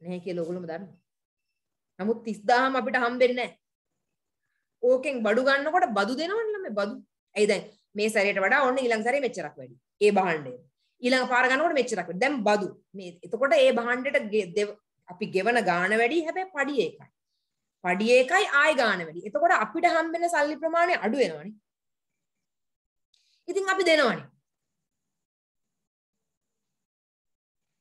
නැහැ කියලා ඔයගොල්ලෝම දන්නවා. නමුත් 30000ම අපිට හම්බෙන්නේ නැහැ. ඕකෙන් බඩු ගන්නකොට බදු දෙනවනේ ළමයි බදු. ඇයි දැන් මේ සැරේට වඩා ඔන්න ඊළඟ සැරේ මෙච්චරක් වැඩි. ඒ භාණ්ඩය. ඊළඟ පාර ගන්නකොට මෙච්චරක් වැඩි. දැන් බදු. මේ එතකොට ඒ භාණ්ඩයට අපි ගෙවන ගාණ වැඩි හැබැයි පඩිය එකයි. පඩිය එකයි ආය ගාන වැඩි. එතකොට අපිට හම්බෙන සල්ලි ප්‍රමාණය අඩු වෙනවනේ. ඉතින් අපි දෙනවනේ.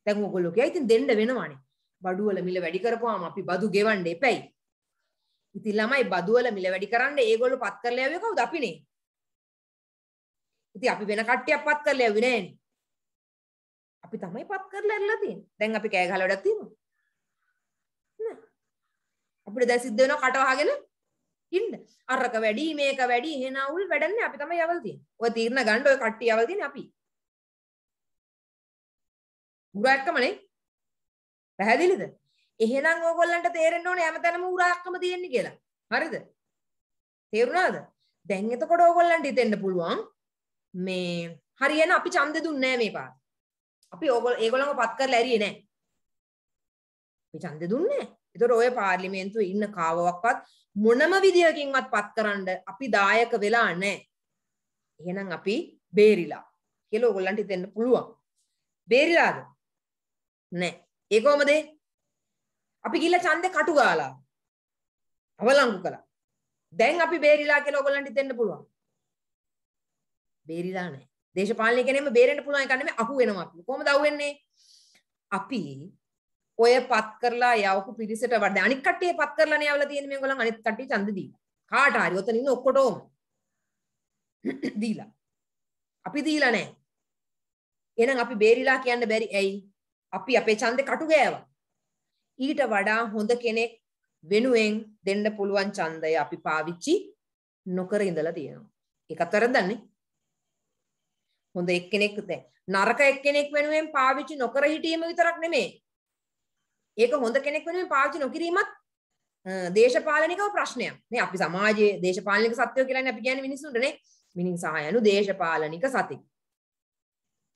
දැන් ඔයගොල්ලෝ කියයි ඉතින් දෙන්න වෙනවනේ. බඩුවල මිල වැඩි කරපුවාම අපි බදු ගෙවන්න එපැයි. ඉතින් ළමයි බඩුවල මිල වැඩි කරන්න ඒගොල්ලෝ පත් කරලා යවේ කවුද අපිනේ? ඉතින් අපි වෙන කට්ටියක් පත් කරලා යවේ නෑනේ. අපි තමයි පත් කරලා ඉල්ලලා තියෙන්නේ. දැන් අපි කෑ ගහලා වැඩක් තියෙනවා. අපිට දැන් සිද්ධ වෙනවා කට වහගෙන ඉන්න. අරක වැඩි මේක වැඩි එහෙන අවුල් වැඩන්නේ අපි තමයි යවල් තියෙන්නේ. ඔය තීරණ ගන්න ඔය කට්ටිය යවල් තියෙන්නේ අපි. උරාක්කමනේ. පැහැදිලිද? එහෙනම් ඕගොල්ලන්ට තේරෙන්න ඕනේ හැමතැනම උරාක්කම තියෙන්නේ කියලා. හරිද? තේරුණාද? දැන් එතකොට ඕගොල්ලන්ට හිතෙන්න පුළුවන් මේ හරියන අපි ඡන්දෙ දුන්නේ නැහැ මේ පාර. අපි ඕගොල්ලෝ ඒගොල්ලන්ව පත් කරලා ඇරියේ නැහැ. අපි ඡන්දෙ දුන්නේ නැහැ. එතකොට ඔය පාර්ලිමේන්තුවේ ඉන්න කාවවක්වත් මොනම විදිහකින්වත් පත් කරන්න අපි දායක වෙලා නැහැ. එහෙනම් අපි බේරිලා කියලා ඕගොල්ලන්ට හිතෙන්න පුළුවන්. බේරිලාද? නැහැ. ඒ කොහමද? අපි ගිහලා ඡන්දේ කටු ගාලා අවලංගු කළා. දැන් අපි බේරිලා කියලා ඕගොල්ලන්ට හිතෙන්න පුළුවන්. බේරිලා නැහැ. දේශපාලනය කෙනෙම බේරෙන්න පුළුවන් එක නෙමෙයි අහු වෙනවා අපි. කොහොමද අහු වෙන්නේ? අපි ඔය පත් කරලා යවපු පිරිසට වඩා අනිත් කට්ටිය පත් කරලා නේ යවලා තියෙන්නේ මේගොල්ලන් අනිත් කට්ටිය ඡන්ද දීලා. කාට හරි ඔතන ඉන්න ඔක්කොටම දීලා. අපි දීලා නැහැ. එහෙනම් අපි බේරිලා කියන්න බැරි ඇයි? අපි අපේ ඡන්දේ කටු ගෑවා. ඊට වඩා හොඳ කෙනෙක් වෙනුවෙන් දෙන්න පුළුවන් ඡන්දය අපි පාවිච්චි නොකර ඉඳලා තියෙනවා. ඒකත් වැරද්දන්නේ. හොඳ එක්කෙනෙක් දැන් නරක එක්කෙනෙක් වෙනුවෙන් පාවිච්චි නොකර හිටීම විතරක් නෙමෙයි. ඒක හොඳ කෙනෙක් වෙනුවෙන් පාවිච්චි නොකිරීමත් දේශපාලනිකව ප්‍රශ්නයක්. නේ අපි සමාජයේ දේශපාලනික සත්‍යය කියලානේ අපි කියන්නේ මිනිස්සුන්ට නේ. මිනිසා යනු දේශපාලනික සති.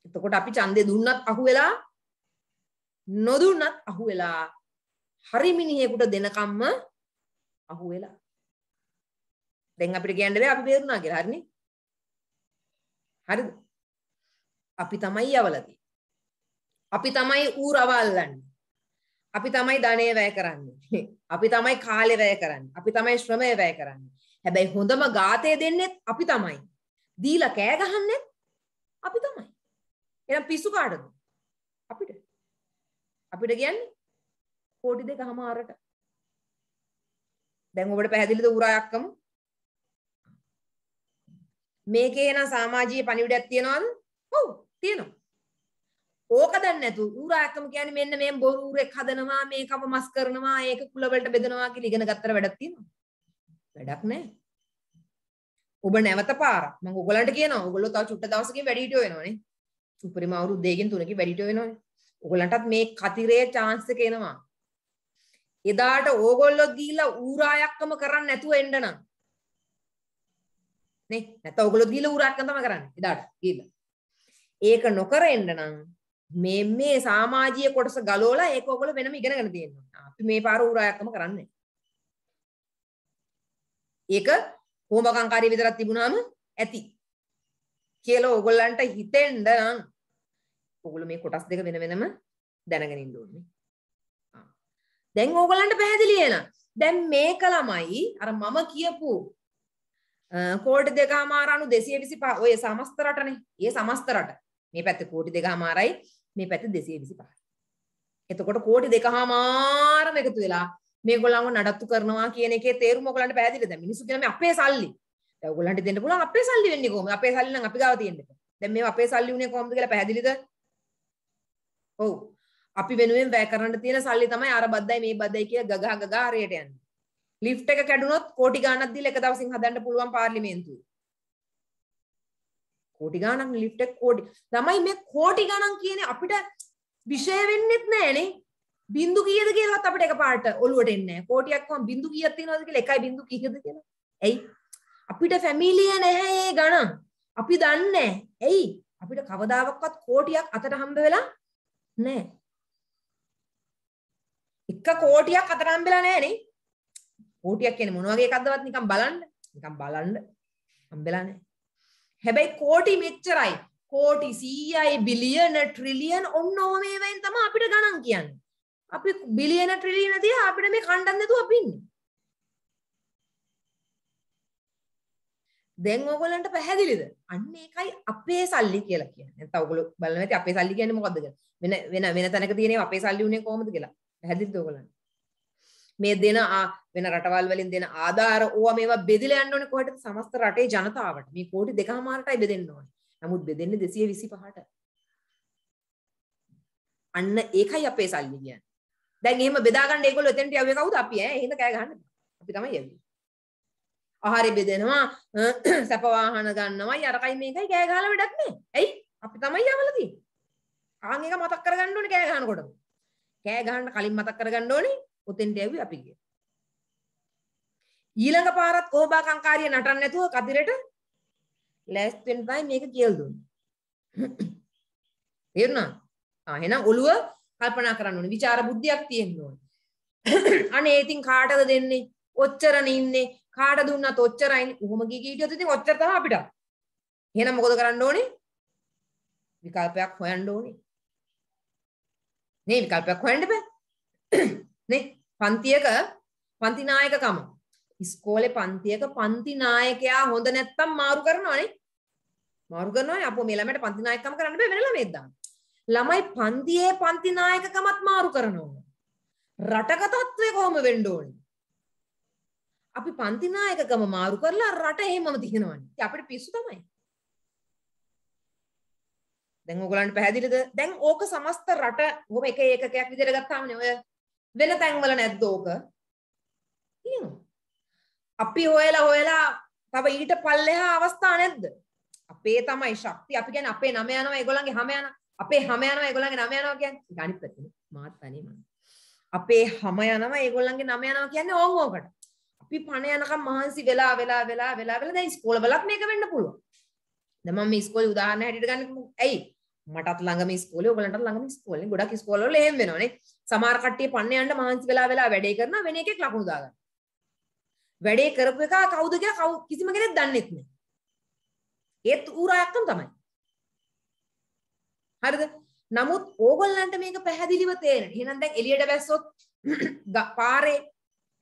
එතකොට අපි ඡන්දේ දුන්නත් අහුවෙලා නොදුන්නත් අහුවෙලා හරි මිනිහෙකුට දෙනකම්ම අහුවෙලා. දැන් අපිට කියන්න බෑ අපි බේරුණා කියලා හරිනේ. හරිද? අපි තමයි යවලා තියෙන්නේ. අපි තමයි ඌ රවල්ලන්නේ. අපි තමයි ධනය වැය කරන්නේ. අපි තමයි කාලය වැය කරන්නේ. අපි තමයි ශ්‍රමය වැය කරන්නේ. හැබැයි හොඳම ඝාතය දෙන්නෙත් අපි තමයි. දීලා කෑ ගහන්නෙත් අපි තමයි. එහෙනම් පිස්සු කාටද? අපිට. අපිට කියන්නේ කෝටි දෙකමාරට. දැන් ඔබට පැහැදිලිද ඌරායක්කම? මේකේ එන සමාජීය පණිවිඩයක් තියනවද? ඔව් තියෙනවා. ඕක දන්නේ නැතු ඌරාකම කියන්නේ මෙන්න මේ බොරු ඌරෙක් හදනවා මේකම මස් කරනවා ඒක කුලවලට බෙදනවා කියලා ඉගෙන ගත්තට වැඩක් තියෙනවද වැඩක් නැහැ ඔබ නැවත පාරක් මම ඔයගලන්ට කියනවා ඔයගොල්ලෝ තව චුට්ට දවසකින් වැඩි හිටියෝ වෙනවනේ උපරිම අවුරුදු දෙකකින් තුනකින් වැඩි හිටියෝ වෙනවනේ ඔයගලන්ටත් මේ කතිරේ chance එක එනවා එදාට ඕගොල්ලෝ ගිහිල්ලා ඌරායක්කම කරන්න නැතුව එන්න නම් නේ නැත්නම් ඔයගොල්ලෝ ගිහිල්ලා ඌරායක්කම තමයි කරන්නේ එදාට ගිහිල්ලා ඒක නොකර එන්න නම් මේ මේ සමාජීය කොටස ගලවලා ඒක ඔයගොල්ලෝ වෙනම ඉගෙනගෙන තියෙනවා. අපි මේ පාර ඌරායක්ම කරන්නේ. ඒක හෝමකංකාරී විතරක් තිබුණාම ඇති. කියලා ඔයගොල්ලන්ට හිතෙන්න නම් ඔයගොල්ලෝ මේ කොටස් දෙක වෙන වෙනම දැනගෙන ඉන්න ඕනේ. දැන් ඕගොල්ලන්ට පැහැදිලි එන. දැන් මේක ළමයි අර මම කියපු කෝටි දෙකමාර අනු 225 ඔය සමස්ත රටනේ. ඒ සමස්ත රට. මේ පැත්තේ කෝටි දෙකමාරයි මේ පැත්ත 225යි. එතකොට කෝටි දෙකහමාරම එකතු වෙලා මේගොල්ලන්ව නඩත්තු කරනවා කියන එකේ තේරුම ඔයගලන්ට පැහැදිලිද? දැන් මිනිස්සු කියන මේ අපේ සල්ලි. දැන් ඔයගලන්ට දෙන්න පුළුවන් අපේ සල්ලි වෙන්නේ කොහොමද? අපේ සල්ලි නම් අපි ගාව තියෙන එක. දැන් මේ අපේ සල්ලි උනේ කොහොමද කියලා පැහැදිලිද? ඔව්. අපි වෙනුවෙන් වැය කරන්න තියෙන සල්ලි තමයි අර බද්දයි මේ බද්දයි කියලා ගගහ ගගහ හරියට යන්නේ. ලිෆ්ට් එක කැඩුනොත් කෝටි ගාණක් දීලා එක දවසින් හදන්න පුළුවන් පාර්ලිමේන්තුවේ. කෝටි ගානක් ලිෆ්ට් එක කෝටි. ළමයි මේ කෝටි ගානක් කියන්නේ අපිට විෂය වෙන්නෙත් නෑනේ. බින්දු කීයද කියලාත් අපිට එකපාරට ඔළුවට එන්නේ නෑ. කෝටියක් වම් බින්දු කීයක් තියෙනවද කියලා එකයි බින්දු කීයද කියලා. ඇයි? අපිට ෆැමිලිය නැහැ ඒ ගණන්. අපි දන්නේ ඇයි? අපිට කවදාවත් කෝටියක් අතට හම්බ වෙලා නෑ. එක කෝටියක් අතට හම්බ වෙලා නෑනේ. කෝටියක් කියන්නේ මොන වගේ එකක්දවත් නිකන් බලන්න. නිකන් බලන්න හම්බ වෙලා නෑ. හැබැයි කෝටි මෙච්චරයි කෝටි සීයයි බිලියන ට්‍රිලියන් ඔන්න ඕමේවයින් තම අපිට ගණන් කියන්න අපි බිලියන ට්‍රිලියන තිය අපිට මේ කණ්ඩන් නැතුව අපින්නේ දැන් ඔයගොල්ලන්ට පැහැදිලිද අන්න ඒකයි අපේ සල්ලි කියලා කියන්නේ නැත්නම් ඔයගොල්ලෝ බලන්න ඇති අපේ සල්ලි කියන්නේ මොකද්ද කියලා වෙන වෙන වෙන තැනක තියෙනේ අපේ සල්ලි උනේ කොහොමද කියලා පැහැදිලිද ඔයගොල්ලන්ට මේ දෙන වෙන රටවල් වලින් දෙන ආධාර ඕවා මේවා බෙදලා යන්න ඕනේ කොහටද සමස්ත රටේ ජනතාවට මේ කෝටි 2.5ටයි බෙදෙන්න ඕනේ නමුත් බෙදෙන්නේ 225ට අන්න ඒකයි අපේ සල්ලි කියන්නේ දැන් එහෙම බෙදා ගන්න ඒගොල්ලෝ එතෙන්ට යව්වේ කවුද අපි ඈ එහෙම කෑ ගන්න අපි තමයි යන්නේ ආහාරය බෙදෙනවා සැප වාහන ගන්නවයි අරකයි මේකයි කෑ ගහලා වැඩක් නෑ ඇයි අපි තමයි යවලා තියෙන්නේ ආන් එක මතක් කරගන්න ඕනේ කෑ ගහනකොටම කෑ ගහන්න කලින් මතක් කරගන්න ඕනේ ඔතෙන්ට ඇවි අපි ගියේ. ඊළඟ පාරත් ඕබාකංකාරිය නටන්න නැතුව කතිරට ලෑස්ති වෙන්න තමයි මේක කියලා දුන්නේ. තේරුණා? ආ එහෙනම් ඔළුව කල්පනා කරන්න ඕනේ. විචාර බුද්ධියක් තියෙන්න ඕනේ. අනේ ඉතින් කාටද දෙන්නේ? ඔච්චරනේ ඉන්නේ. කාට දුන්නත් ඔච්චරයි. උහුම ගිය කීටියොත් ඉතින් ඔච්චර තමයි අපිට. එහෙනම් මොකද කරන්න ඕනේ? විකල්පයක් හොයන්න ඕනේ. නේ විකල්පයක් හොයන්න බෑ. නේ පන්තියක පන්තිනායකකම ඉස්කෝලේ පන්තියක පන්තිනායකයා හොඳ නැත්තම් මාරු කරනවානේ මාරු කරනවානේ අපෝ මේ ළමයට පන්තිනායකකම කරන්න බෑ වෙන ළමයෙක් දාන්න ළමයි පන්තියේ පන්තිනායකකමත් මාරු කරනවා රටක තත්ත්වය කොහොම වෙන්න ඕනේ අපි පන්තිනායකකම මාරු කරලා රට එහෙමම තියෙනවනේ. ඉතින් අපිට පිස්සු තමයි. දැන් ඕගලන්ට පැහැදිලිද? දැන් ඕක සමස්ත රට ඔහොම එක ඒකකයක් විදිහට ගත්තාමනේ ඔය වෙන තැන්වල නැද්ද ඕක? තියෙනවා. අපි හොයලා හොයලා තව ඊට පල්ලෙහා අවස්ථා නැද්ද? අපේ තමයි ශක්තිය. අපි කියන්නේ අපේ නම යනවා ඒගොල්ලන්ගේ හැම යනවා. අපේ හැම යනවා ඒගොල්ලන්ගේ නම යනවා කියන්නේ අනිත් පැත්තනේ. මාත් තනියම. අපේ හැම යනවා ඒගොල්ලන්ගේ නම යනවා කියන්නේ ඕන් ඕකට. අපි පණ යනකම් මහන්සි වෙලා වෙලා වෙලා වෙලා වෙලා දැන් ඉස්කෝලවලත් මේක වෙන්න පුළුවන්. දැන් මම මේ ඉස්කෝලේ උදාහරණ හැටියට ගන්නකො. ඇයි? මටත් ළඟම ස්කෝල ඔගලට ළඟම ස්කෝල ගොඩක් ස්කෝල ඒම් වෙනනේ සමාර්කට්ටිය පන්න යන්න මහන්සි වෙලා වෙලා වැඩේ කරන වෙන එකෙක් ලකුණු දාගන්න වැඩේ කරපු එක කවුද කියලා කවු කිසිම කෙනෙක් දන්නෙත් නෑ ඒත් ඌරායක්කම තමයි හරිද නමුත් ඕගොල්ලන්ට මේක පැහැදිලිව තේරෙන. එහෙනම් දැන් එළියට බැස්සොත් පාරේ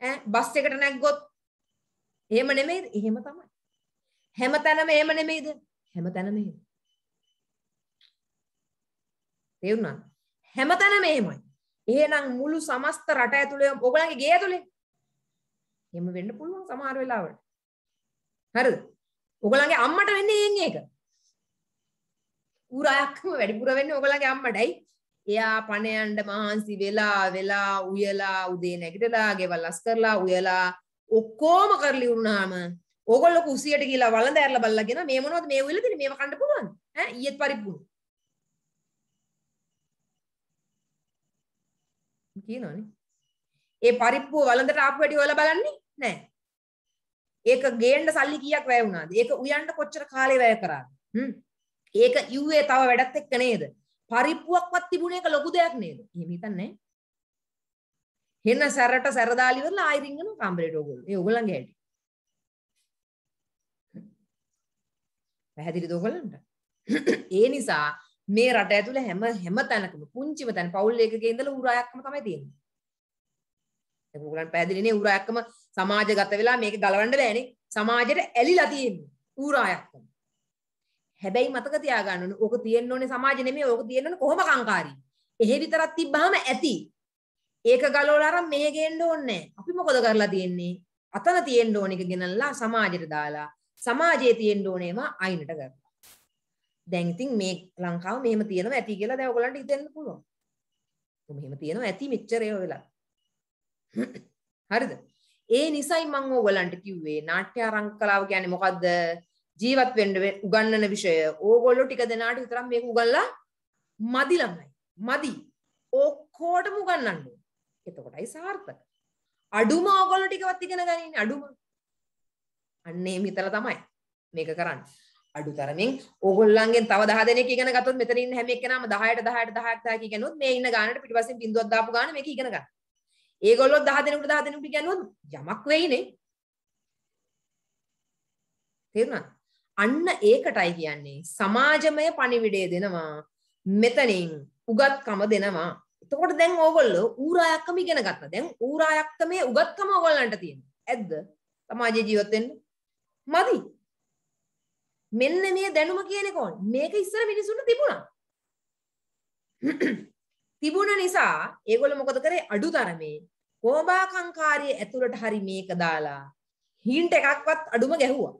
ඈ බස් එකට නැග්ගොත් එහෙම නෙමෙයිද? එහෙම තමයි. හැමතැනම එහෙම නෙමෙයිද? හැමතැනම එහෙම. තේරුණාද හැමතැනම එහෙමයි එහෙනම් මුළු සමස්ත රට ඇතුළේ ඔයගලගේ ගේ ඇතුළේ එහෙම වෙන්න පුළුවන් සමහර වෙලාවට හරිද ඔයගලගේ අම්මට වෙන්නේ එන්නේ ඒක උරායක්ම වැඩිපුර වෙන්නේ ඔයගලගේ අම්මටයි එයා පණයන්ඩ මහන්සි වෙලා වෙලා උයලා උදේ නැගිටලා ගෙවල් අස් කරලා උයලා ඔක්කොම කරලි වුණාම ඕගොල්ලෝ කුසියට ගිහලා වළඳ ඇරලා බල්ලගෙන මේ මොනවද මේ උයලා දෙන්නේ මේව කන්න පුළුවන් ඈ ඊයේත් පරිප්පු කියනවනේ. ඒ පරිප්පුව වළඳට ආපු වැඩි ඔයාලා බලන්නේ නැහැ. ඒක ගේන්න සල්ලි කීයක් වැය වුණාද? ඒක උයන්ට කොච්චර කාලේ වැය කරාද? හ්ම්. ඒක යුවේ තව වැඩක් එක්ක නේද? පරිප්පුවක්වත් තිබුණේ ඒක ලොකු දෙයක් නේද? එහෙම හිතන්නේ හෙන සැරට සැරදාලි වල ආයි රින්ගන කාමරේට ඕගොල්ලෝ. ඒ ඕගොල්ලන්ගේ හැටි. පැහැදිලිද ඕගොල්ලන්ට? ඒ නිසා මේ රට ඇතුළේ හැම හැම තැනකම පුංචිම තැන පවුල් එකක ඉඳලා ඌරායක්කම තමයි තියෙන්නේ. දැන් ඕගොල්ලන් පැහැදිලිනේ ඌරායක්කම සමාජගත වෙලා මේක ගලවන්න බෑනේ. සමාජයට ඇලිලා තියෙන්නේ ඌරායක්කම. හැබැයි මතක තියාගන්න ඕනේ ඕක තියෙන්න ඕනේ සමාජෙ නෙමෙයි ඕක තියෙන්න ඕනේ කොහොම කංකාරී. එහෙ විතරක් තිබ්බහම ඇති. ඒක ගලවලා අරන් මෙහෙ ගේන්න ඕනේ අපි මොකද කරලා තියෙන්නේ? අතන තියෙන්න ඕන එක ගෙනල්ලා සමාජයට දාලා සමාජයේ තියෙන්න ඕනේම අයිනට කරලා දැන් ඉතින් මේ ලංකාව මෙහෙම තියෙනවා ඇති කියලා දැන් ඔයගලන්ට හිතෙන්න පුළුවන්. ඔ මෙහෙම තියෙනවා ඇති මෙච්චර ඒවා වෙලා. හරිද? ඒ නිසයි මම ඔයගලන්ට කිව්වේ නාට්‍ය අරංකලාව කියන්නේ මොකද්ද? ජීවත් වෙන්න උගන්වන විෂය. ඕගොල්ලෝ ටික දෙනාට විතරක් මේක උගන්ලා මදි ළමයි. මදි. ඔක්කොටම උගන්වන්න ඕනේ. එතකොටයි සාර්ථක. අඩුම ඕගොල්ලෝ ටිකවත් ඉගෙන ගනින්නේ අඩුම. අන්න එහෙම හිතලා තමයි මේක කරන්නේ. අඩු තරමින් ඕගොල්ලන්ගෙන් තව 10 දෙනෙක් ඉගෙන ගත්තොත් මෙතන ඉන්න හැම එක්කෙනාම 10ට 10ට 10ක් 10ක් ඉගෙනුවොත් මේ ඉන්න ගානට පිටිපස්සෙන් බින්දුවක් දාපු ගාන මේක ඉගෙන ගන්න. ඒගොල්ලෝ 10 දෙනෙකුට 10 දෙනෙකුට ඉගෙනුවොත් යමක් වෙයිනේ. තේරුණාද? අන්න ඒකටයි කියන්නේ සමාජමය පණිවිඩය දෙනවා මෙතනින් උගත්කම දෙනවා. එතකොට දැන් ඕගොල්ලෝ ඌරායක්කම ඉගෙන ගත්තා. දැන් ඌරායක්කමේ උගත්කම ඕගොල්ලන්ට තියෙනවා. ඇද්ද? සමාජයේ ජීවත් වෙන්න. මදි. මෙන්න මේ දැනුම කියන එක මේක ඉස්සර මිනිසුන්ට තිබුණා. තිබුණ නිසා ඒගොල්ලෝ මොකද කරේ අඩු තරමේ කෝඹාකංකාරී ඇතුළට හරි මේක දාලා හින්ට් එකක්වත් අඩුම ගැහුවා.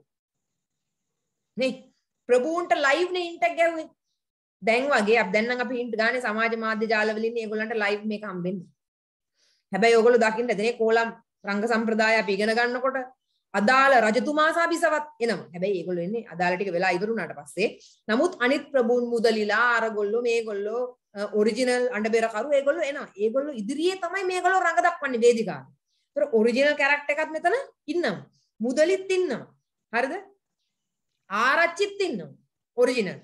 නේ ප්‍රභූන්ට ලයිව් නේ හින්ට් එක ගැහුවේ. දැන් වගේ අප දැන් නම් අපි හින්ට් ගානේ සමාජ මාධ්‍ය ජාලවල ඉන්නේ ඒගොල්ලන්ට ලයිව් මේක හම්බෙන්නේ. හැබැයි ඕගොල්ලෝ දකින්න දෙනේ කෝලම් රංග සම්ප්‍රදාය අපි ඉගෙන ගන්නකොට අදාළ රජතුමා සාභිසවත් එනවා. හැබැයි ඒගොල්ලෝ එන්නේ අදාළ ටික වෙලා ඉවරුණාට පස්සේ. නමුත් අනිත් ප්‍රබුන් මුදලිලා අරගොල්ලෝ මේගොල්ලෝ ඔරිජිනල් අඬබෙර කරු ඒගොල්ලෝ එනවා. ඒගොල්ලෝ ඉදිරියේ තමයි මේගොල්ලෝ රඟ දක්වන්නේ වේදිකාවේ. ඒතර ඔරිජිනල් කැරක්ටර් එකක් මෙතන ඉන්නවා. මුදලිත් ඉන්නවා. හරිද? ආරච්චිත් ඉන්නවා. ඔරිජිනල්.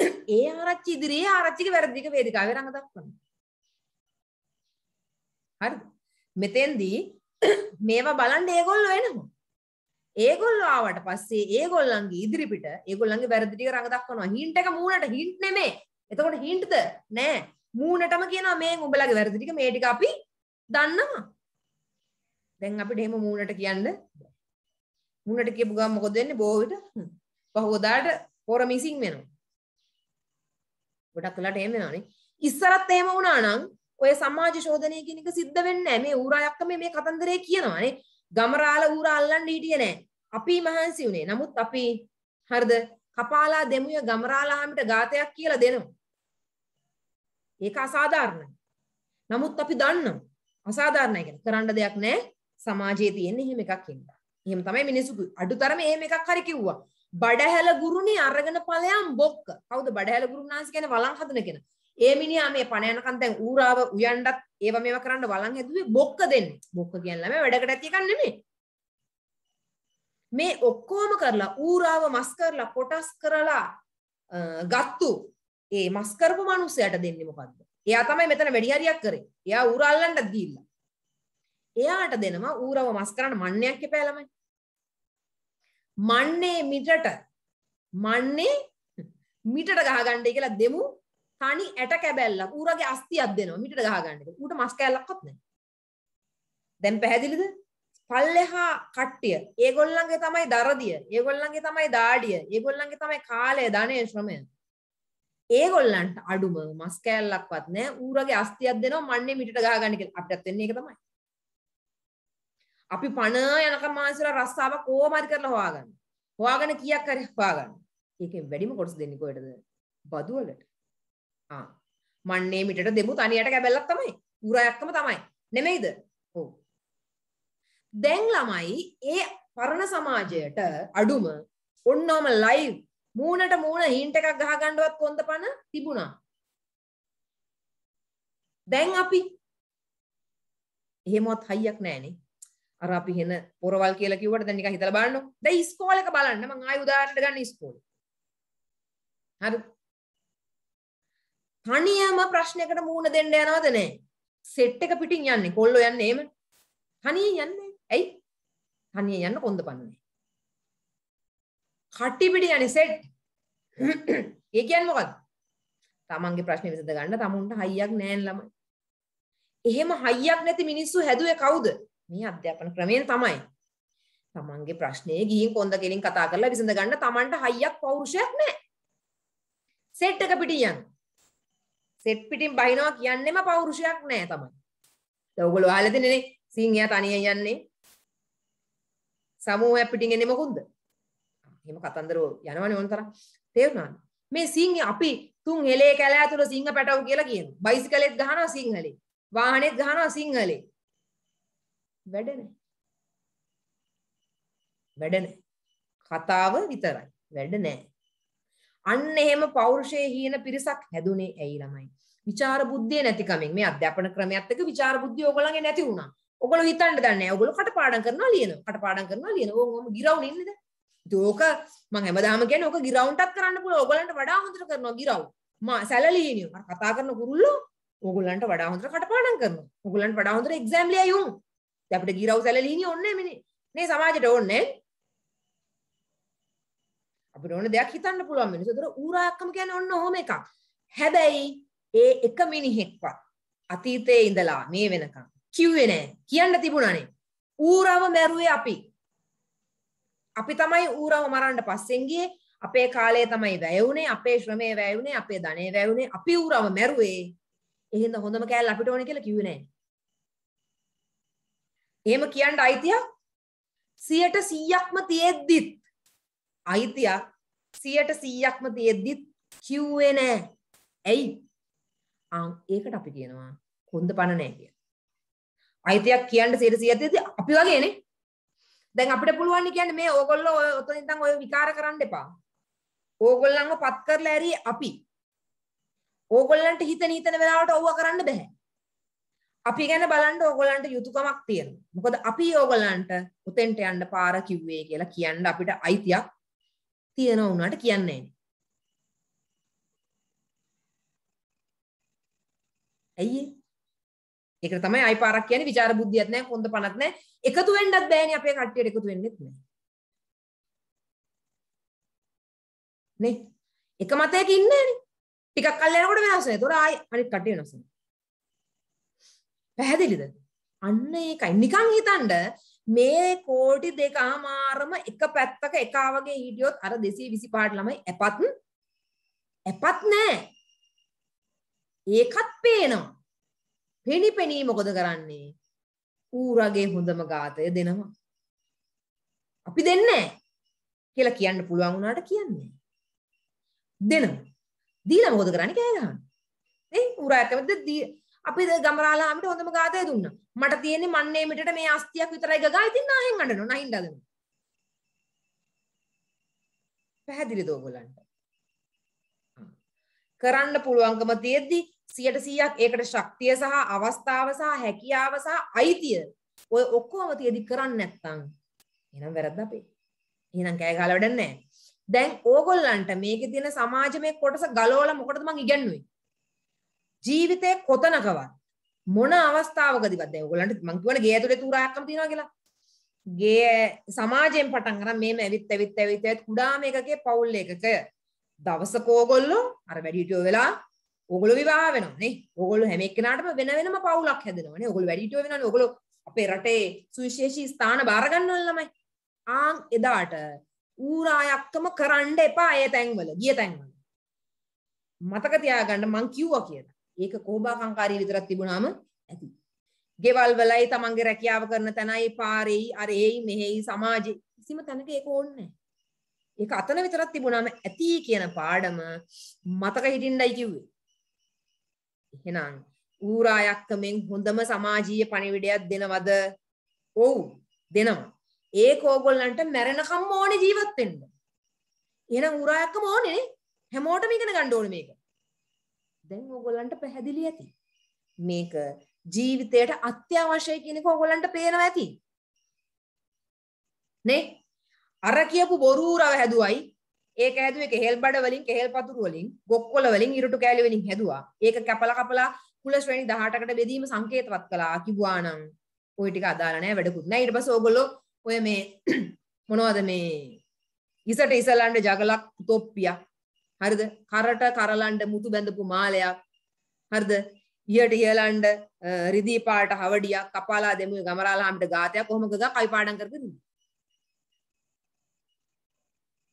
ඒ ආරච්චි ඉදිරියේ ආරච්චිගේ වැරදික වේදිකාවේ රඟ දක්වනවා. හරිද? මෙතෙන්දී මේවා බලන්න ඒගොල්ලෝ එනවා. ඒගොල්ලෝ ආවට පස්සේ ඒගොල්ලන්ගේ ඉදිරිපිට ඒගොල්ලන්ගේ වැරදි ටික රඟ දක්වනවා. හින්ට් එක මූණට හින්ට් නෙමේ. එතකොට හින්ට්ද? නෑ. මූණටම කියනවා මේ උඹලගේ වැරදි ටික මේ ටික අපි දන්නවා. දැන් අපිට එහෙම මූණට කියන්න මූණට කියපු ගමන් මොකද වෙන්නේ? බොහෝ විට පහෝදාට පොර මිසින් වෙනවා. ගොඩක් වෙලාට එහෙම වෙනවානේ. ඉස්සරත් එහෙම වුණා නම් ඔය සමාජ ශෝධනය කියන එක සිද්ධ වෙන්නේ නැහැ. මේ ඌරා යක්ක මේ මේ කතන්දරේ කියනවානේ. ගමරාල ඌරා අල්ලන්න හිටියේ නැහැ. අපි මහන්සි වුණේ. නමුත් අපි හරිද කපාලා දෙමුය ගමරාලාමිට ඝාතයක් කියලා දෙනවා. ඒක අසාධාරණයි. නමුත් අපි දන්නවා අසාධාරණයි කියන්නේ කරන්න දෙයක් නැහැ. සමාජයේ තියෙන එහෙම එකක් ඉන්නවා. එහෙම තමයි මිනිස්සු අඩුතරම එහෙම එකක් හරි කිව්වා. බඩහැල ගුරුනේ අරගෙන ඵලයන් බොක්ක. කවුද බඩහැල ගුරුනාංශ කියන්නේ වළං හදන කෙනා. ඒ මිනිහා මේ පණ යනකන් දැන් ඌරාව උයන්ඩත් ඒව මේව කරන්න වළං හැදුවේ බොක්ක දෙන්නේ. බොක්ක කියන්නේ ළමයා වැඩකට ඇති එකක් නෙමෙයි. මේ ඔක්කොම කරලා ඌරාව මස් කරලා කොටස් කරලා ගත්තු ඒ මස් කරපු මිනිහයාට දෙන්නේ මොකද්ද? එයා තමයි මෙතන වැඩි හරියක් කරේ. එයා ඌර අල්ලන්නත් ගිහිල්ලා. එයාට දෙනවා ඌරව මස් කරන්න මන්නේක් එපා ළමයි. මන්නේ මිටට මන්නේ මිටට ගහගන්නයි කියලා දෙමු තනි ඇට කැබැල්ලක් ඌරගේ අස්තියක් දෙනවා මිටට ගහගන්න. ඌට මස් කැල්ලක්වත් නැහැ. දැන් පැහැදිලිද? පල්ලෙහා කට්ටිය ඒගොල්ලන්ගේ තමයි දරදිය ඒගොල්ලන්ගේ තමයි දාඩිය ඒගොල්ලන්ගේ තමයි කාලය ධනය ශ්‍රමය ඒගොල්ලන්ට අඩුම මස් කෑල්ලක්වත් නෑ ඌරගේ අස්තියක් දෙනවා මන්නේ මිටට ගහගන්න කියලා අපිටත් වෙන්නේ ඒක තමයි අපි පණ යනකම් මානසිකව රස්සාව කොහොමද කරලා හොයාගන්න හොයාගෙන කීයක් හරි හොයාගන්න ඒකෙන් වැඩිම කොටස දෙන්නේ කොහෙටද බදුවලට ආ මන්නේ මිටට දෙමු තනියට කැබැල්ලක් තමයි ඌරා යක්කම තමයි නෙමෙයිද දැන් ළමයි ඒ පරණ සමාජයට අඩුම ඔන්නෝම ලයිව් මූණට මූණ හින්ට එකක් ගහගණ්ඩුවත් කොන්ද පණ තිබුණා. දැන් අපි එහෙමත් හයියක් නෑනේ අර අපි හෙන පොරවල් කියලා කිව්වට දැන් නිකන් හිතලා බලන්න. දැන් ඉස්කෝල එක බලන්න මම ආයෙ උදාහරණයක් ගන්න ඉස්කෝල. හරි. තනියම ප්‍රශ්නයකට මූණ දෙන්න යනවද නැහැ? සෙට් එක පිටින් යන්නේ. කොල්ලෝ යන්නේ එහෙම. තනියෙන් යන්නේ. ඇයි තනිය යන්න කොන්ද පන්නේ කට්ටිපිට යන සෙට් ඒ කියන්නේ මොකක්ද තමන්ගේ ප්‍රශ්නේ විසඳ ගන්න තමුන්ට හයියක් නැහැ ළමයි එහෙම හයියක් නැති මිනිස්සු හැදුවේ කවුද මේ අධ්‍යාපන ක්‍රමයෙන් තමයි තමන්ගේ ප්‍රශ්නේ ගිහින් කොන්ද කෙලින් කතා කරලා විසඳ ගන්න තමන්ට හයියක් පෞරුෂයක් නැහැ සෙට් එක පිටින් යන්න සෙට් පිටින් බහිනවා කියන්නෙම පෞරුෂයක් නෑ තමයි. දැන් ඔයගොල්ලෝ අහලා තිනේනේ සිංහයා තනියෙන් යන්නේ සමූහයක් පිටින් එන්නේ මොකුද්ද? එහෙම කතන්දරෝ යනවනේ ඕන තරම්. තේරුණාද? මේ සිංහ අපි තුන් හෙලේ කැලෑ තුල සිංහ පැටවු කියලා කියනවා. බයිසිකලෙත් ගහනවා සිංහලේ. වාහනේත් ගහනවා සිංහලේ. වැඩ නැහැ. වැඩ නැහැ. කතාව විතරයි. වැඩ නැහැ. අන්න එහෙම පෞරුෂයේ හීන පිරිසක් හැදුනේ ඇයි ළමයි. විචාර බුද්ධිය නැතිකමින් මේ අධ්‍යාපන ක්‍රමයත් එක්ක විචාර බුද්ධිය ඕගොල්ලන්ගේ නැති වුණා. ඔගොල්ලෝ හිතන්න දන්නේ නැහැ. ඔගොල්ලෝ කටපාඩම් කරනවා ලියනවා. කටපාඩම් කරනවා ලියනවා. ඕකම ගිරවුන ඉන්නේ දැන්. ඉතින් ඕක මම හැමදාම කියන්නේ ඕක ගිරවුන්ටත් කරන්න පුළුවන්. ඔයගලන්ට වඩා හොඳට කරනවා ගිරවුන්. මා සැලලිනියෝ. අර කතා කරන කුරුල්ලෝ ඔයගලන්ට වඩා හොඳට කටපාඩම් කරනවා. ඔයගලන්ට වඩා හොඳට එක්සෑම් ලියයි උන්. දැන් අපිට ගිරවු සැලලිනිය ඕනේ මෙනේ. නේ සමාජයට ඕනේ. අපිට ඕන දෙයක් හිතන්න පුළුවන් මිනිස්සු. ඒතර ඌරායක්කම කියන්නේ ඔන්න ඔහොම එකක්. හැබැයි ඒ එක මිනිහෙක්වත් අතීතයේ ඉඳලා මේ වෙනකම් කිව්වේ නෑ කියන්න තිබුණානේ ඌරව මැරුවේ අපි අපි තමයි ඌරව මරන්න පස්සෙන් ගියේ අපේ කාලය තමයි වැය වුනේ අපේ ශ්‍රමය වැය වුනේ අපේ ධනය වැය වුනේ අපි ඌරව මැරුවේ එහෙනම් හොඳම කෑල්ල අපිට ඕනේ කියලා කිව්වේ නෑ එහෙම කියන්න අයිතියක් 100%ක්ම තියෙද්දිත් අයිතියක් 100%ක්ම තියෙද්දිත් කිව්වේ නෑ ඇයි ආ ඒකට අපි කියනවා කොන්ද පණ නෑ කියලා අයිතියක් කියන්න සියට සියතිද අපි වගේනේ දැන් අපිට පුළුවන් කියන්නේ මේ ඕගොල්ලෝ ඔය ඔතන ඉඳන් ඔය විකාර කරන්න එපා ඕගොල්ලන්ව පත් කරලා ඇරි අපි ඕගොල්ලන්ට හිතන හිතන වෙලාවට ඕවා කරන්න බෑ අපි ගැන බලන්න ඕගොල්ලන්ට යුතුයකමක් තියෙනවා. මොකද අපි ඕගොල්ලන්ට උතෙන්ට යන්න පාර කිව්වේ කියලා කියන්න අපිට අයිතියක් තියෙන උනාට කියන්නේ නැහැ. ඇයි ඒක තමයි අයි පාරක් කියන්නේ ਵਿਚාර බුද්ධියක් නැහැ හොඳ පණක් නැහැ එකතු වෙන්නත් බෑනේ අපේ කට්ටියට එකතු වෙන්නෙත් නැහැ නේ එක මතයක ඉන්නේ නේ ටිකක් කල් යනකොට වෙනස් වෙනවා ඒතොර ආයි අනිත් කට්ටිය වෙනස් වෙනවා පැහැදිලිද අන්න ඒකයි නිකන් හිතන්න මේ කෝටි දෙකමාරම එක පැත්තක එකා වගේ හිටියොත් අර 225 ළමයි ඇපත් ඇපත් නැහැ ඒකත් පේනවා පෙනිපෙනී මොකද කරන්නේ? ඌරගේ හොඳම ගාතය දෙනවා. අපි දෙන්නේ කියලා කියන්න පුළුවන් වුණාට කියන්නේ දෙනවා. දීලා මොකද කරන්නේ කෑ ගහන. නේ ඌරා කැමතිද අපි ගමරාලාමිට හොඳම ගාතය දුන්නා. මට තියෙන්නේ මන්නේ මිටට මේ අස්තියක් විතරයි ගගා ඉතින් නාහෙන් අඬනවා නහින් අඬනවා. පැහැදිලිද ඕගොල්ලන්ට? කරන්න පුළුවන්කම තියෙද්දි සියට සීයක් ඒකට ශක්තිය සහ අවස්ථාව සහ හැකියාව සහ අයිතිය ඔය ඔක්කොම තියදි කරන්න නැත්තං එනම් වැරද්ද අපේ එහෙනම් කෑ ගහලා වැඩක් නැහැ දැන් ඕගොල්ලන්ට මේකේ තියෙන සමාජමය කොටස ගලවලා මොකටද මං ඉගන්නුවේ ජීවිතේ කොතනකවත් මොන අවස්ථාවකදීවත් දැන් ඕගොල්ලන්ට මං කියවන ගේ ඇතුලේ තූරායක්කම තියනවා කියලා ගේ සමාජයෙන් පටන් අරන් මේ ඇවිත් ඇවිත් ඇවිත් ඇවිත් කුඩා මේකකේ පවුල් එකක දවසක ඕගොල්ලෝ අර වැඩි හිටියෝ වෙලා ඕගොල්ලෝ විවාහ වෙනවා නේ. ඕගොල්ලෝ හැම එක්කෙනාටම වෙන වෙනම පවුලක් හැදෙනවා නේ. ඕගොල්ලෝ වැඩිහිටියෝ වෙනවානේ. ඕගොල්ලෝ අපේ රටේ සුවිශේෂී ස්ථාන බාර ගන්නවල ළමයි. ආන් එදාට ඌරායක්කම කරන්න එපා ඒ තැන්වල. ගිය තැන්වල. මතක තියාගන්න මං කිව්වා කියලා. ඒක කෝබාකංකාරී විතරක් තිබුණාම ඇති. ගෙවල් වලයි තමන්ගේ රැකියාව කරන තැනයි පාරෙයි අර ඒයි මෙහෙයි සමාජෙ කිසිම තැනක ඒක ඕන්නේ ඒක අතන විතරක් තිබුණාම ඇති කියන පාඩම මතක හිටින්නයි කිව්වේ. එහෙනම් ඌරායක්කමෙන් හොඳම සමාජීය පණිවිඩයක් දෙනවද? ඔව් දෙනවා. ඒක ඕගොල්ලන්ට මැරෙනකම් ඕනේ ජීවත් වෙන්න. එහෙනම් ඌරායක්කම ඕනේ නේ. හැමෝටම ඉගෙන ගන්න ඕනේ මේක. දැන් ඕගොල්ලන්ට පැහැදිලි ඇති. මේක ජීවිතයට අත්‍යවශ්‍යයි කියන එක ඕගොල්ලන්ට පේනවා ඇති. නේ? අර කියපු බොරු ඌරව හැදුවයි ඒක හැදුවේ කෙහෙල් බඩ වලින් කෙහෙල් පතුරු වලින් ගොක්කොල වලින් ඉරටු කෑලි වලින් හැදුවා. ඒක කැපලා කපලා කුල ශ්‍රේණි 18කට බෙදීම සංකේතවත් කළා කිව්වා නම් ওই ටික අදාළ නැහැ වැඩකුත් නැහැ. ඊට පස්සේ ඕගොල්ලෝ ඔය මේ මොනවද මේ ඉසට ඉසලන්ඩ ජගලක් තොප්පියක් හරිද කරට කරලන්ඩ මුතු බැඳපු මාලයක් හරිද ඉයට ඉහලන්ඩ රිදී පාට හවඩියක් කපාලා දෙම ගමරාලාම්ට ගාතයක් කොහොමකද කයිපාඩන් කරගන්න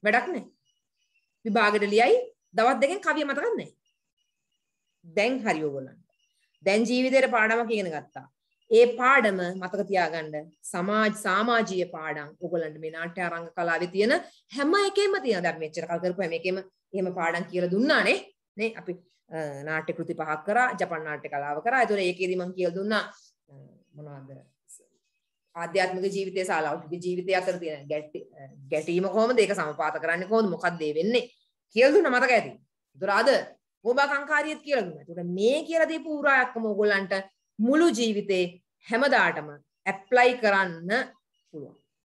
වැඩක් නෑ විභාගෙට ලියයි දවස් දෙකෙන් කවිය මතක නැහැ. දැන් හරි ඕගොල්ලන්ට. දැන් ජීවිතේට පාඩමක් ඉගෙන ගත්තා. ඒ පාඩම මතක තියාගන්න සමාජ සමාජීය පාඩම් ඔයගලන්ට මේ නාට්‍ය අරංග කලාවේ තියෙන හැම එකෙම තියෙන දැන් මෙච්චර කල් කරපු හැම එකෙම එහෙම පාඩම් කියලා දුන්නානේ නේ අපි නාට්‍ය කෘති පහක් කරා ජපන් නාට්‍ය කලාව කරා ඒතකොට ඒකේදී මම කියලා දුන්නා මොනවද ආධ්‍යාත්මික ජීවිතය සහ ලෞකික ජීවිතය අතර තියෙන ගැටීම කොහොමද ඒක සමපාත කරන්නේ කොහොමද මොකක්ද ඒ වෙන්නේ කියල දුන්න මතක ඇති. ඒතර අද ගෝබාකංකාරියත් කියලා දුන්නා. ඒතර මේ කියලා දීපු උරායක්ම ඕගොල්ලන්ට මුළු ජීවිතේ හැමදාටම ඇප්ලයි කරන්න පුළුවන්.